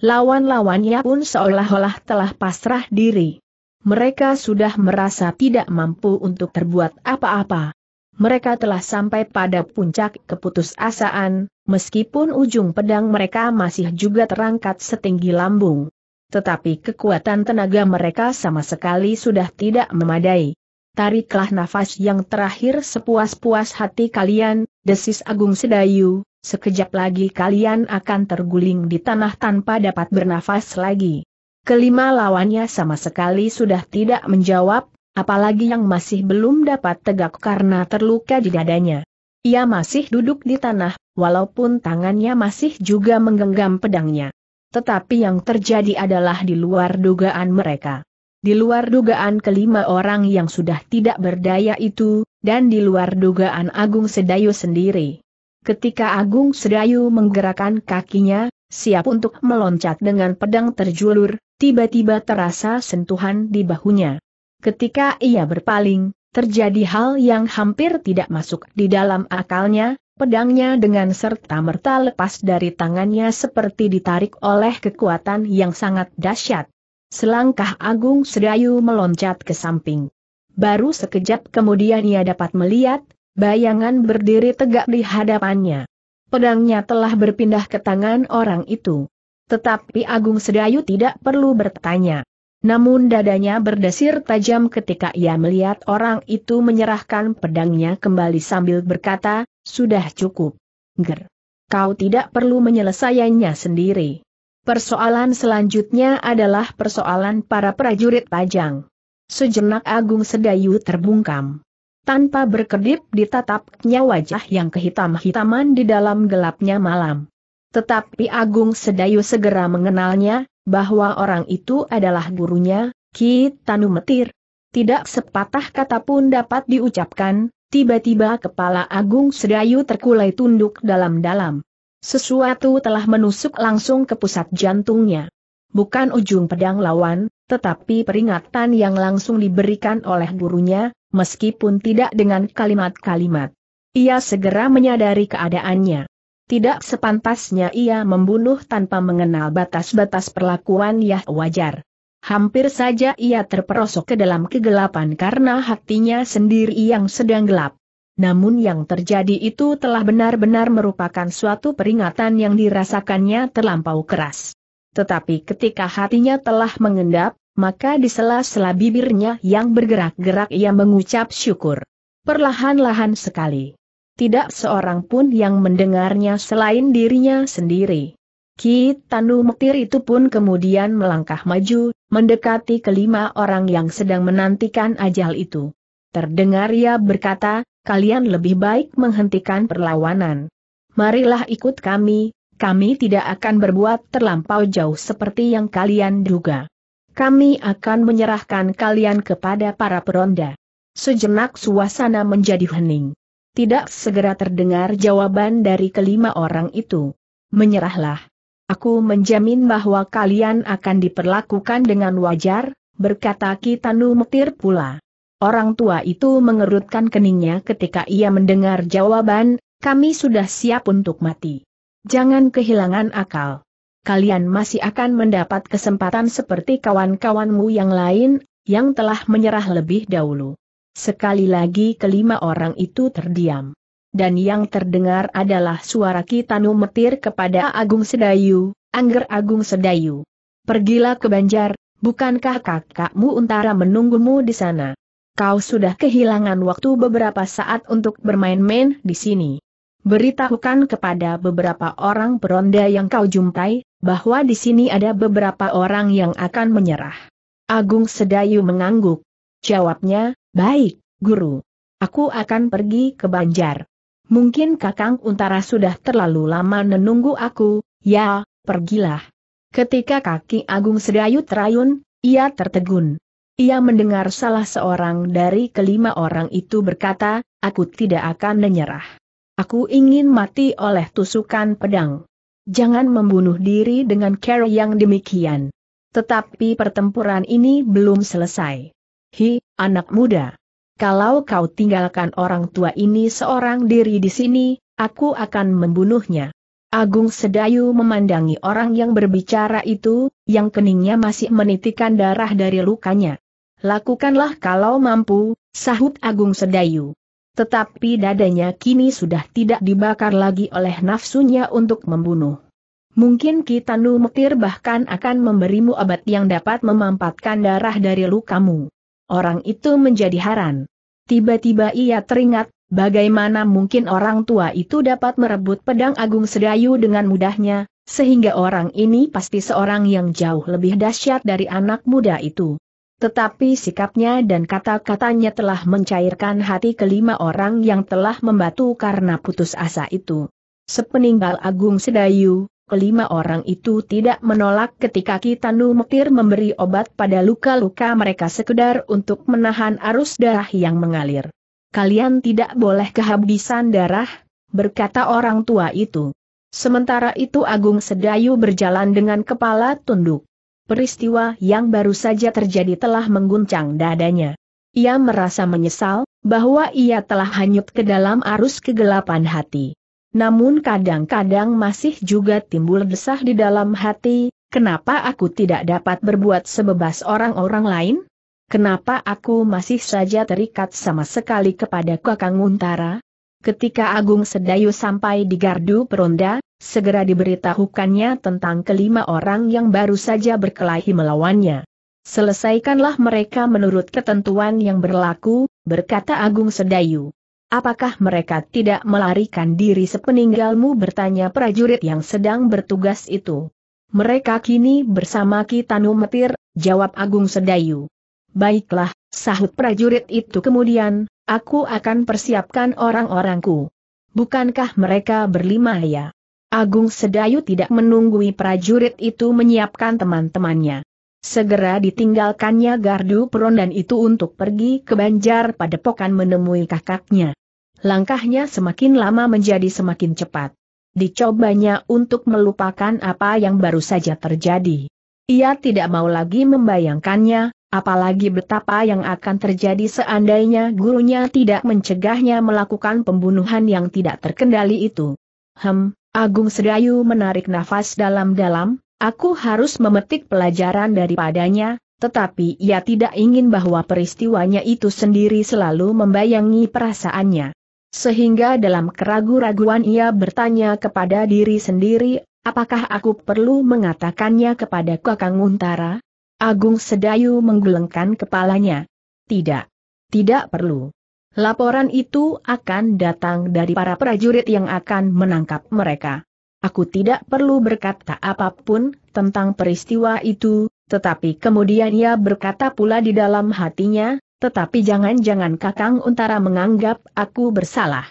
Lawan-lawannya pun seolah-olah telah pasrah diri. Mereka sudah merasa tidak mampu untuk terbuat apa-apa. Mereka telah sampai pada puncak keputusasaan, meskipun ujung pedang mereka masih juga terangkat setinggi lambung. Tetapi kekuatan tenaga mereka sama sekali sudah tidak memadai. Tariklah nafas yang terakhir sepuas-puas hati kalian, desis Agung Sedayu, sekejap lagi kalian akan terguling di tanah tanpa dapat bernafas lagi. Kelima lawannya sama sekali sudah tidak menjawab, apalagi yang masih belum dapat tegak karena terluka di dadanya. Ia masih duduk di tanah, walaupun tangannya masih juga menggenggam pedangnya. Tetapi yang terjadi adalah di luar dugaan mereka. Di luar dugaan kelima orang yang sudah tidak berdaya itu, dan di luar dugaan Agung Sedayu sendiri. Ketika Agung Sedayu menggerakkan kakinya, siap untuk meloncat dengan pedang terjulur, tiba-tiba terasa sentuhan di bahunya. Ketika ia berpaling, terjadi hal yang hampir tidak masuk di dalam akalnya, pedangnya dengan serta-merta lepas dari tangannya seperti ditarik oleh kekuatan yang sangat dahsyat. Selangkah Agung Sedayu meloncat ke samping. Baru sekejap kemudian ia dapat melihat, Bayangan berdiri tegak di hadapannya. Pedangnya telah berpindah ke tangan orang itu. Tetapi Agung Sedayu tidak perlu bertanya. Namun dadanya berdesir tajam ketika ia melihat orang itu menyerahkan pedangnya kembali sambil berkata, sudah cukup. Ger. Kau tidak perlu menyelesaikannya sendiri. Persoalan selanjutnya adalah persoalan para prajurit Pajang. Sejenak Agung Sedayu terbungkam tanpa berkedip ditatapnya wajah yang kehitam-hitaman di dalam gelapnya malam. Tetapi Agung Sedayu segera mengenalnya, bahwa orang itu adalah gurunya, Ki Tanu Metir. Tidak sepatah kata pun dapat diucapkan, tiba-tiba kepala Agung Sedayu terkulai tunduk dalam-dalam. Sesuatu telah menusuk langsung ke pusat jantungnya. Bukan ujung pedang lawan, tetapi peringatan yang langsung diberikan oleh gurunya, meskipun tidak dengan kalimat-kalimat. Ia segera menyadari keadaannya. Tidak sepantasnya ia membunuh tanpa mengenal batas-batas perlakuan yang wajar. Hampir saja ia terperosok ke dalam kegelapan karena hatinya sendiri yang sedang gelap. Namun yang terjadi itu telah benar-benar merupakan suatu peringatan yang dirasakannya terlampau keras. Tetapi ketika hatinya telah mengendap, maka di sela-sela bibirnya yang bergerak-gerak ia mengucap syukur. Perlahan-lahan sekali. Tidak seorang pun yang mendengarnya selain dirinya sendiri. Ki Tanu Mektir itu pun kemudian melangkah maju, mendekati kelima orang yang sedang menantikan ajal itu. Terdengar ia berkata, kalian lebih baik menghentikan perlawanan. Marilah ikut kami, kami tidak akan berbuat terlampau jauh seperti yang kalian duga kami akan menyerahkan kalian kepada para peronda. Sejenak suasana menjadi hening. Tidak segera terdengar jawaban dari kelima orang itu. Menyerahlah. Aku menjamin bahwa kalian akan diperlakukan dengan wajar, berkata Kitanu Metir pula. Orang tua itu mengerutkan keningnya ketika ia mendengar jawaban, kami sudah siap untuk mati. Jangan kehilangan akal kalian masih akan mendapat kesempatan seperti kawan-kawanmu yang lain, yang telah menyerah lebih dahulu. Sekali lagi kelima orang itu terdiam. Dan yang terdengar adalah suara Kitanu Metir kepada Agung Sedayu, Angger Agung Sedayu. Pergilah ke Banjar, bukankah kakakmu Untara menunggumu di sana? Kau sudah kehilangan waktu beberapa saat untuk bermain-main di sini. Beritahukan kepada beberapa orang peronda yang kau jumpai, bahwa di sini ada beberapa orang yang akan menyerah. Agung Sedayu mengangguk. Jawabnya, baik, guru. Aku akan pergi ke Banjar. Mungkin Kakang Untara sudah terlalu lama menunggu aku, ya, pergilah. Ketika kaki Agung Sedayu terayun, ia tertegun. Ia mendengar salah seorang dari kelima orang itu berkata, aku tidak akan menyerah. Aku ingin mati oleh tusukan pedang jangan membunuh diri dengan cara yang demikian. Tetapi pertempuran ini belum selesai. Hi, anak muda. Kalau kau tinggalkan orang tua ini seorang diri di sini, aku akan membunuhnya. Agung Sedayu memandangi orang yang berbicara itu, yang keningnya masih menitikan darah dari lukanya. Lakukanlah kalau mampu, sahut Agung Sedayu. Tetapi dadanya kini sudah tidak dibakar lagi oleh nafsunya untuk membunuh. Mungkin Kitanu Mekir bahkan akan memberimu obat yang dapat memampatkan darah dari lukamu. Orang itu menjadi haran. Tiba-tiba ia teringat, bagaimana mungkin orang tua itu dapat merebut pedang agung sedayu dengan mudahnya, sehingga orang ini pasti seorang yang jauh lebih dahsyat dari anak muda itu. Tetapi sikapnya dan kata-katanya telah mencairkan hati kelima orang yang telah membatu karena putus asa itu. Sepeninggal Agung Sedayu, kelima orang itu tidak menolak ketika Kitanu Mektir memberi obat pada luka-luka mereka sekedar untuk menahan arus darah yang mengalir. Kalian tidak boleh kehabisan darah, berkata orang tua itu. Sementara itu Agung Sedayu berjalan dengan kepala tunduk peristiwa yang baru saja terjadi telah mengguncang dadanya. Ia merasa menyesal, bahwa ia telah hanyut ke dalam arus kegelapan hati. Namun kadang-kadang masih juga timbul desah di dalam hati, kenapa aku tidak dapat berbuat sebebas orang-orang lain? Kenapa aku masih saja terikat sama sekali kepada Kakang Untara? Ketika Agung Sedayu sampai di gardu peronda, segera diberitahukannya tentang kelima orang yang baru saja berkelahi melawannya. Selesaikanlah mereka menurut ketentuan yang berlaku, berkata Agung Sedayu. Apakah mereka tidak melarikan diri sepeninggalmu bertanya prajurit yang sedang bertugas itu? Mereka kini bersama Kitanu Metir, jawab Agung Sedayu. Baiklah, sahut prajurit itu kemudian, Aku akan persiapkan orang-orangku. Bukankah mereka berlima ya? Agung Sedayu tidak menunggui prajurit itu menyiapkan teman-temannya. Segera ditinggalkannya gardu perondan itu untuk pergi ke Banjar Padepokan menemui kakaknya. Langkahnya semakin lama menjadi semakin cepat. Dicobanya untuk melupakan apa yang baru saja terjadi. Ia tidak mau lagi membayangkannya, apalagi betapa yang akan terjadi seandainya gurunya tidak mencegahnya melakukan pembunuhan yang tidak terkendali itu. Hem, Agung Sedayu menarik nafas dalam-dalam, aku harus memetik pelajaran daripadanya, tetapi ia tidak ingin bahwa peristiwanya itu sendiri selalu membayangi perasaannya. Sehingga dalam keraguan-raguan ia bertanya kepada diri sendiri, apakah aku perlu mengatakannya kepada Kakang Untara? Agung Sedayu menggelengkan kepalanya. Tidak. Tidak perlu. Laporan itu akan datang dari para prajurit yang akan menangkap mereka. Aku tidak perlu berkata apapun tentang peristiwa itu, tetapi kemudian ia berkata pula di dalam hatinya, tetapi jangan-jangan Kakang Untara menganggap aku bersalah.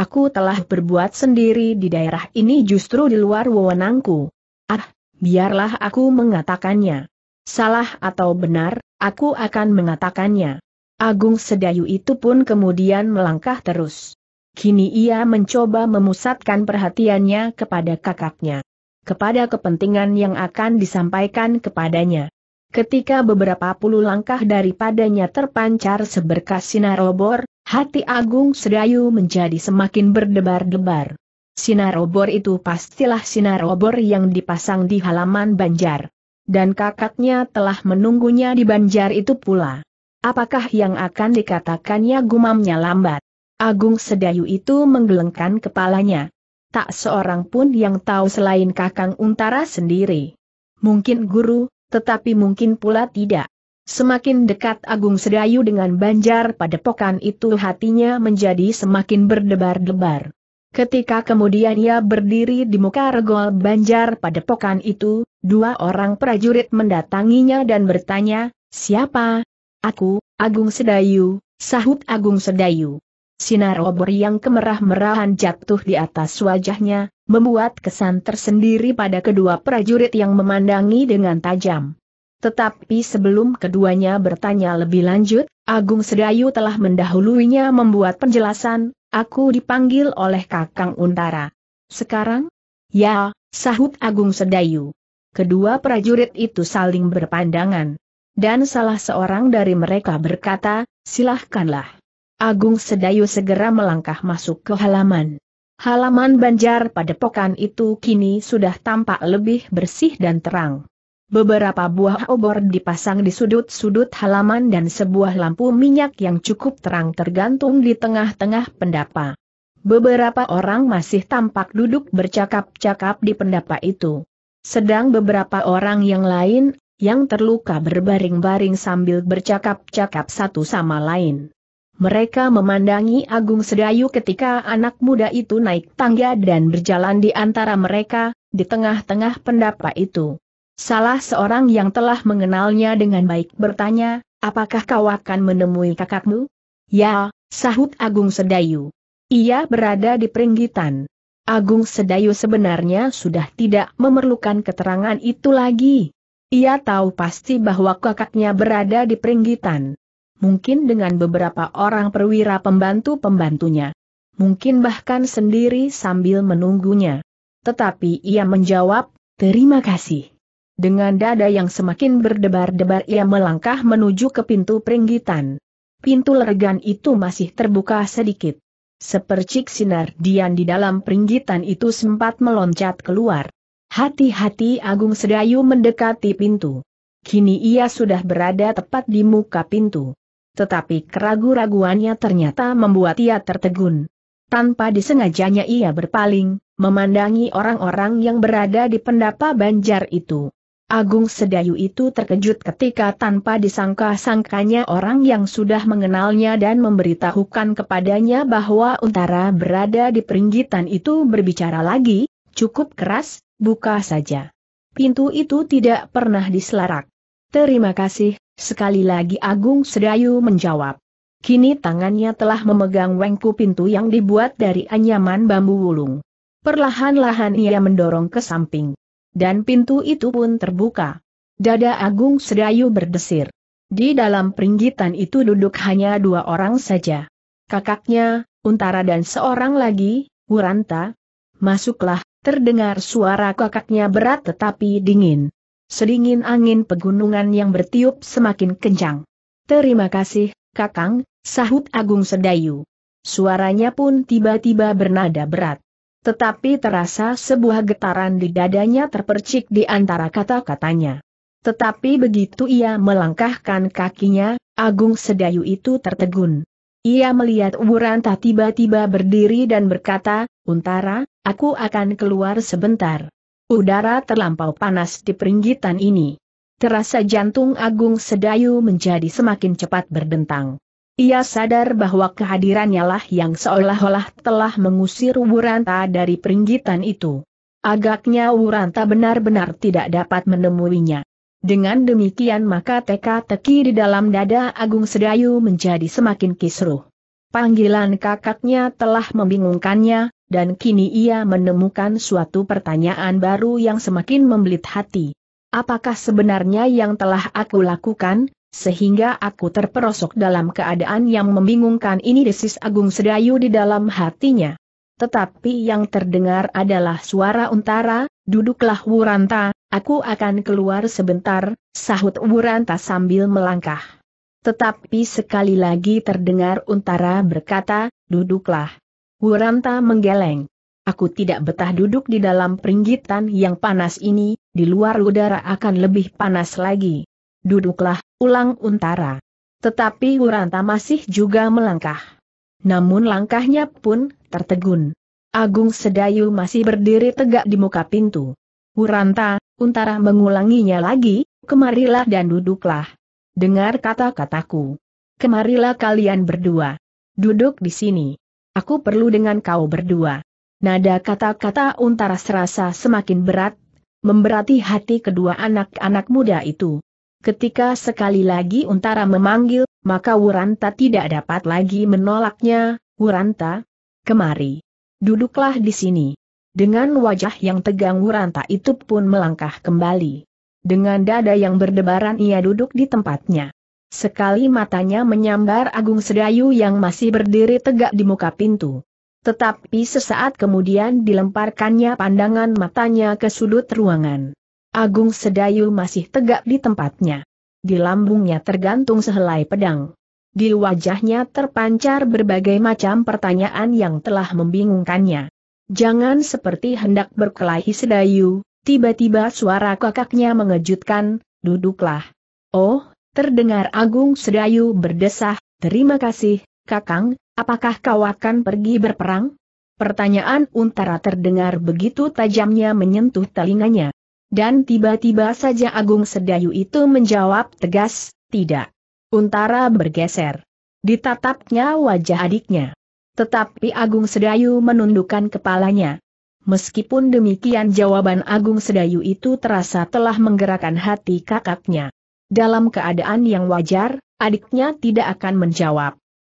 Aku telah berbuat sendiri di daerah ini justru di luar wewenangku. Ah, biarlah aku mengatakannya. Salah atau benar, aku akan mengatakannya. Agung Sedayu itu pun kemudian melangkah terus. Kini ia mencoba memusatkan perhatiannya kepada kakaknya. Kepada kepentingan yang akan disampaikan kepadanya. Ketika beberapa puluh langkah daripadanya terpancar seberkas sinar obor, hati Agung Sedayu menjadi semakin berdebar-debar. Sinar obor itu pastilah sinar obor yang dipasang di halaman banjar dan kakaknya telah menunggunya di banjar itu pula. Apakah yang akan dikatakannya gumamnya lambat? Agung Sedayu itu menggelengkan kepalanya. Tak seorang pun yang tahu selain Kakang Untara sendiri. Mungkin guru, tetapi mungkin pula tidak. Semakin dekat Agung Sedayu dengan banjar pada pokan itu hatinya menjadi semakin berdebar-debar. Ketika kemudian ia berdiri di muka regol banjar pada pokan itu, dua orang prajurit mendatanginya dan bertanya, Siapa? Aku, Agung Sedayu, sahut Agung Sedayu. Sinar obor yang kemerah-merahan jatuh di atas wajahnya, membuat kesan tersendiri pada kedua prajurit yang memandangi dengan tajam. Tetapi sebelum keduanya bertanya lebih lanjut, Agung Sedayu telah mendahuluinya membuat penjelasan, Aku dipanggil oleh Kakang Untara. Sekarang? Ya, sahut Agung Sedayu. Kedua prajurit itu saling berpandangan. Dan salah seorang dari mereka berkata, silahkanlah. Agung Sedayu segera melangkah masuk ke halaman. Halaman Banjar pada Padepokan itu kini sudah tampak lebih bersih dan terang. Beberapa buah obor dipasang di sudut-sudut halaman dan sebuah lampu minyak yang cukup terang tergantung di tengah-tengah pendapa. Beberapa orang masih tampak duduk bercakap-cakap di pendapa itu. Sedang beberapa orang yang lain, yang terluka berbaring-baring sambil bercakap-cakap satu sama lain. Mereka memandangi Agung Sedayu ketika anak muda itu naik tangga dan berjalan di antara mereka, di tengah-tengah pendapa itu. Salah seorang yang telah mengenalnya dengan baik bertanya, apakah kau akan menemui kakakmu? Ya, sahut Agung Sedayu. Ia berada di peringgitan. Agung Sedayu sebenarnya sudah tidak memerlukan keterangan itu lagi. Ia tahu pasti bahwa kakaknya berada di peringgitan. Mungkin dengan beberapa orang perwira pembantu-pembantunya. Mungkin bahkan sendiri sambil menunggunya. Tetapi ia menjawab, terima kasih. Dengan dada yang semakin berdebar-debar ia melangkah menuju ke pintu peringgitan. Pintu lergan itu masih terbuka sedikit. Sepercik sinar dian di dalam peringgitan itu sempat meloncat keluar. Hati-hati Agung Sedayu mendekati pintu. Kini ia sudah berada tepat di muka pintu. Tetapi keragu-raguannya ternyata membuat ia tertegun. Tanpa disengajanya ia berpaling, memandangi orang-orang yang berada di pendapa banjar itu. Agung Sedayu itu terkejut ketika tanpa disangka-sangkanya orang yang sudah mengenalnya dan memberitahukan kepadanya bahwa Untara berada di peringgitan itu berbicara lagi, cukup keras, buka saja. Pintu itu tidak pernah diselarak. Terima kasih, sekali lagi Agung Sedayu menjawab. Kini tangannya telah memegang wengku pintu yang dibuat dari anyaman bambu wulung. Perlahan-lahan ia mendorong ke samping dan pintu itu pun terbuka. Dada Agung Sedayu berdesir. Di dalam peringgitan itu duduk hanya dua orang saja. Kakaknya, Untara dan seorang lagi, Wuranta. Masuklah, terdengar suara kakaknya berat tetapi dingin. Sedingin angin pegunungan yang bertiup semakin kencang. Terima kasih, Kakang, sahut Agung Sedayu. Suaranya pun tiba-tiba bernada berat. Tetapi terasa sebuah getaran di dadanya terpercik di antara kata-katanya. Tetapi begitu ia melangkahkan kakinya, Agung Sedayu itu tertegun. Ia melihat Wuranta tiba-tiba berdiri dan berkata, Untara, aku akan keluar sebentar. Udara terlampau panas di peringgitan ini. Terasa jantung Agung Sedayu menjadi semakin cepat berdentang. Ia sadar bahwa kehadirannya lah yang seolah-olah telah mengusir Wuranta dari peringgitan itu. Agaknya Wuranta benar-benar tidak dapat menemuinya. Dengan demikian maka teka-teki di dalam dada Agung Sedayu menjadi semakin kisruh. Panggilan kakaknya telah membingungkannya, dan kini ia menemukan suatu pertanyaan baru yang semakin membelit hati. Apakah sebenarnya yang telah aku lakukan, sehingga aku terperosok dalam keadaan yang membingungkan ini desis Agung Sedayu di dalam hatinya. Tetapi yang terdengar adalah suara untara, duduklah Wuranta, aku akan keluar sebentar, sahut Wuranta sambil melangkah. Tetapi sekali lagi terdengar untara berkata, duduklah. Wuranta menggeleng. Aku tidak betah duduk di dalam peringgitan yang panas ini, di luar udara akan lebih panas lagi. Duduklah, Ulang Untara. Tetapi Uranta masih juga melangkah. Namun langkahnya pun tertegun. Agung Sedayu masih berdiri tegak di muka pintu. Uranta, Untara mengulanginya lagi, kemarilah dan duduklah. Dengar kata-kataku. Kemarilah kalian berdua. Duduk di sini. Aku perlu dengan kau berdua. Nada kata-kata Untara serasa semakin berat, memberati hati kedua anak-anak muda itu. Ketika sekali lagi Untara memanggil, maka Wuranta tidak dapat lagi menolaknya, Wuranta, kemari. Duduklah di sini. Dengan wajah yang tegang Wuranta itu pun melangkah kembali. Dengan dada yang berdebaran ia duduk di tempatnya. Sekali matanya menyambar Agung Sedayu yang masih berdiri tegak di muka pintu. Tetapi sesaat kemudian dilemparkannya pandangan matanya ke sudut ruangan. Agung Sedayu masih tegak di tempatnya. Di lambungnya tergantung sehelai pedang. Di wajahnya terpancar berbagai macam pertanyaan yang telah membingungkannya. Jangan seperti hendak berkelahi sedayu, tiba-tiba suara kakaknya mengejutkan, duduklah. Oh, terdengar Agung Sedayu berdesah, terima kasih, kakang, apakah kau akan pergi berperang? Pertanyaan untara terdengar begitu tajamnya menyentuh telinganya. Dan tiba-tiba saja Agung Sedayu itu menjawab tegas, tidak. Untara bergeser. Ditatapnya wajah adiknya. Tetapi Agung Sedayu menundukkan kepalanya. Meskipun demikian jawaban Agung Sedayu itu terasa telah menggerakkan hati kakaknya. Dalam keadaan yang wajar, adiknya tidak akan menjawab.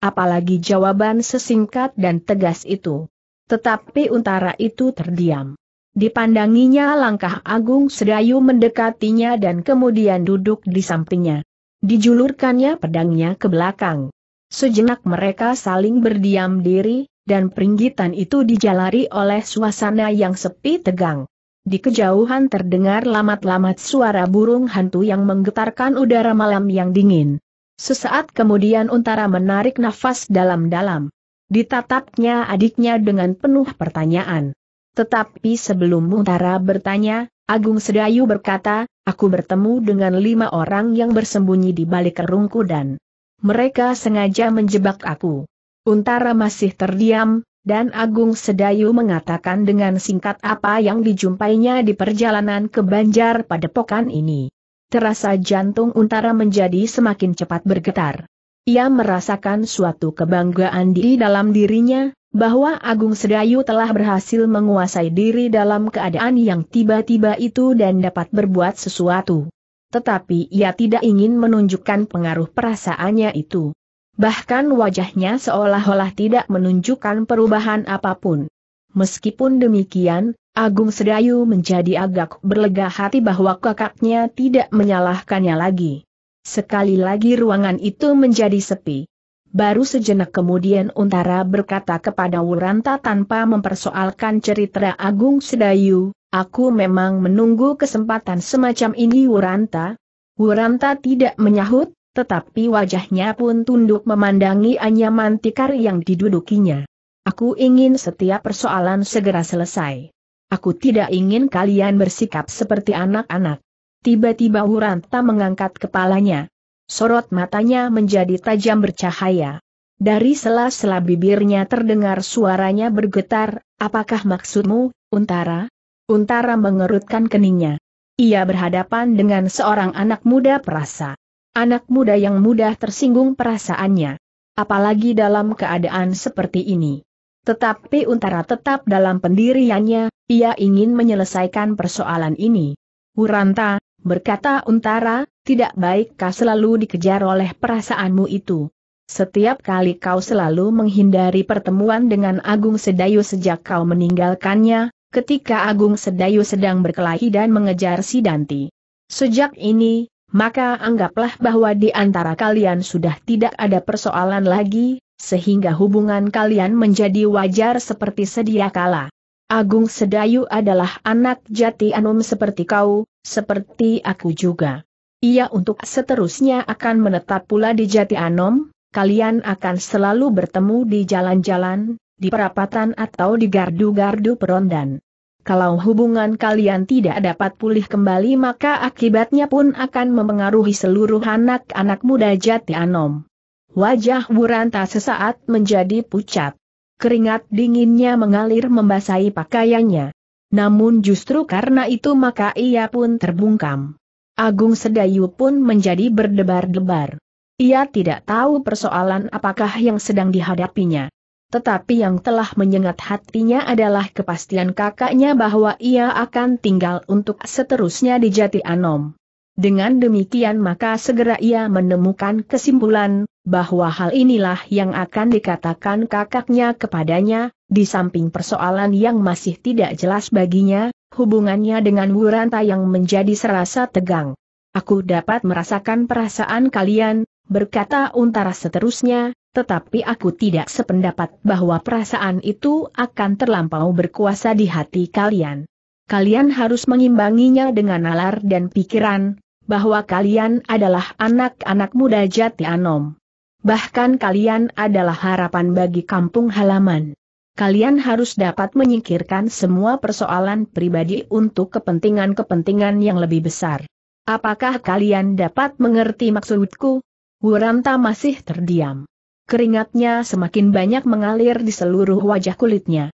Apalagi jawaban sesingkat dan tegas itu. Tetapi Untara itu terdiam. Dipandanginya langkah Agung Sedayu mendekatinya dan kemudian duduk di sampingnya. Dijulurkannya pedangnya ke belakang. Sejenak mereka saling berdiam diri, dan peringgitan itu dijalari oleh suasana yang sepi tegang. Di kejauhan terdengar lamat-lamat suara burung hantu yang menggetarkan udara malam yang dingin. Sesaat kemudian Untara menarik nafas dalam-dalam. Ditatapnya adiknya dengan penuh pertanyaan. Tetapi sebelum Muntara bertanya, Agung Sedayu berkata, aku bertemu dengan lima orang yang bersembunyi di balik kerungku dan mereka sengaja menjebak aku. Untara masih terdiam, dan Agung Sedayu mengatakan dengan singkat apa yang dijumpainya di perjalanan ke Banjar pada Padepokan ini. Terasa jantung Untara menjadi semakin cepat bergetar. Ia merasakan suatu kebanggaan di dalam dirinya, bahwa Agung Sedayu telah berhasil menguasai diri dalam keadaan yang tiba-tiba itu dan dapat berbuat sesuatu. Tetapi ia tidak ingin menunjukkan pengaruh perasaannya itu. Bahkan wajahnya seolah-olah tidak menunjukkan perubahan apapun. Meskipun demikian, Agung Sedayu menjadi agak berlega hati bahwa kakaknya tidak menyalahkannya lagi. Sekali lagi ruangan itu menjadi sepi. Baru sejenak kemudian Untara berkata kepada Wuranta tanpa mempersoalkan cerita Agung Sedayu, Aku memang menunggu kesempatan semacam ini Wuranta. Wuranta tidak menyahut, tetapi wajahnya pun tunduk memandangi anyaman tikar yang didudukinya. Aku ingin setiap persoalan segera selesai. Aku tidak ingin kalian bersikap seperti anak-anak. Tiba-tiba Wuranta mengangkat kepalanya. Sorot matanya menjadi tajam bercahaya. Dari sela-sela bibirnya terdengar suaranya bergetar, apakah maksudmu, Untara? Untara mengerutkan keningnya. Ia berhadapan dengan seorang anak muda perasa. Anak muda yang mudah tersinggung perasaannya. Apalagi dalam keadaan seperti ini. Tetapi Untara tetap dalam pendiriannya, ia ingin menyelesaikan persoalan ini. Huranta, berkata Untara, tidak baikkah selalu dikejar oleh perasaanmu itu. Setiap kali kau selalu menghindari pertemuan dengan Agung Sedayu sejak kau meninggalkannya, ketika Agung Sedayu sedang berkelahi dan mengejar Sidanti. Sejak ini, maka anggaplah bahwa di antara kalian sudah tidak ada persoalan lagi, sehingga hubungan kalian menjadi wajar seperti sedia kala. Agung Sedayu adalah anak jati Anum seperti kau, seperti aku juga. Ia untuk seterusnya akan menetap pula di Jati Anom, kalian akan selalu bertemu di jalan-jalan, di perapatan atau di gardu-gardu perondan. Kalau hubungan kalian tidak dapat pulih kembali maka akibatnya pun akan mempengaruhi seluruh anak-anak muda Jati Anom. Wajah Buranta sesaat menjadi pucat. Keringat dinginnya mengalir membasahi pakaiannya. Namun justru karena itu maka ia pun terbungkam. Agung Sedayu pun menjadi berdebar-debar. Ia tidak tahu persoalan apakah yang sedang dihadapinya. Tetapi yang telah menyengat hatinya adalah kepastian kakaknya bahwa ia akan tinggal untuk seterusnya di Jati Anom. Dengan demikian maka segera ia menemukan kesimpulan, bahwa hal inilah yang akan dikatakan kakaknya kepadanya, di samping persoalan yang masih tidak jelas baginya, hubungannya dengan Wuranta yang menjadi serasa tegang. Aku dapat merasakan perasaan kalian, berkata Untara seterusnya, tetapi aku tidak sependapat bahwa perasaan itu akan terlampau berkuasa di hati kalian. Kalian harus mengimbanginya dengan nalar dan pikiran, bahwa kalian adalah anak-anak muda jati anom bahkan kalian adalah harapan bagi kampung halaman. Kalian harus dapat menyingkirkan semua persoalan pribadi untuk kepentingan-kepentingan yang lebih besar. Apakah kalian dapat mengerti maksudku? Wuranta masih terdiam. Keringatnya semakin banyak mengalir di seluruh wajah kulitnya.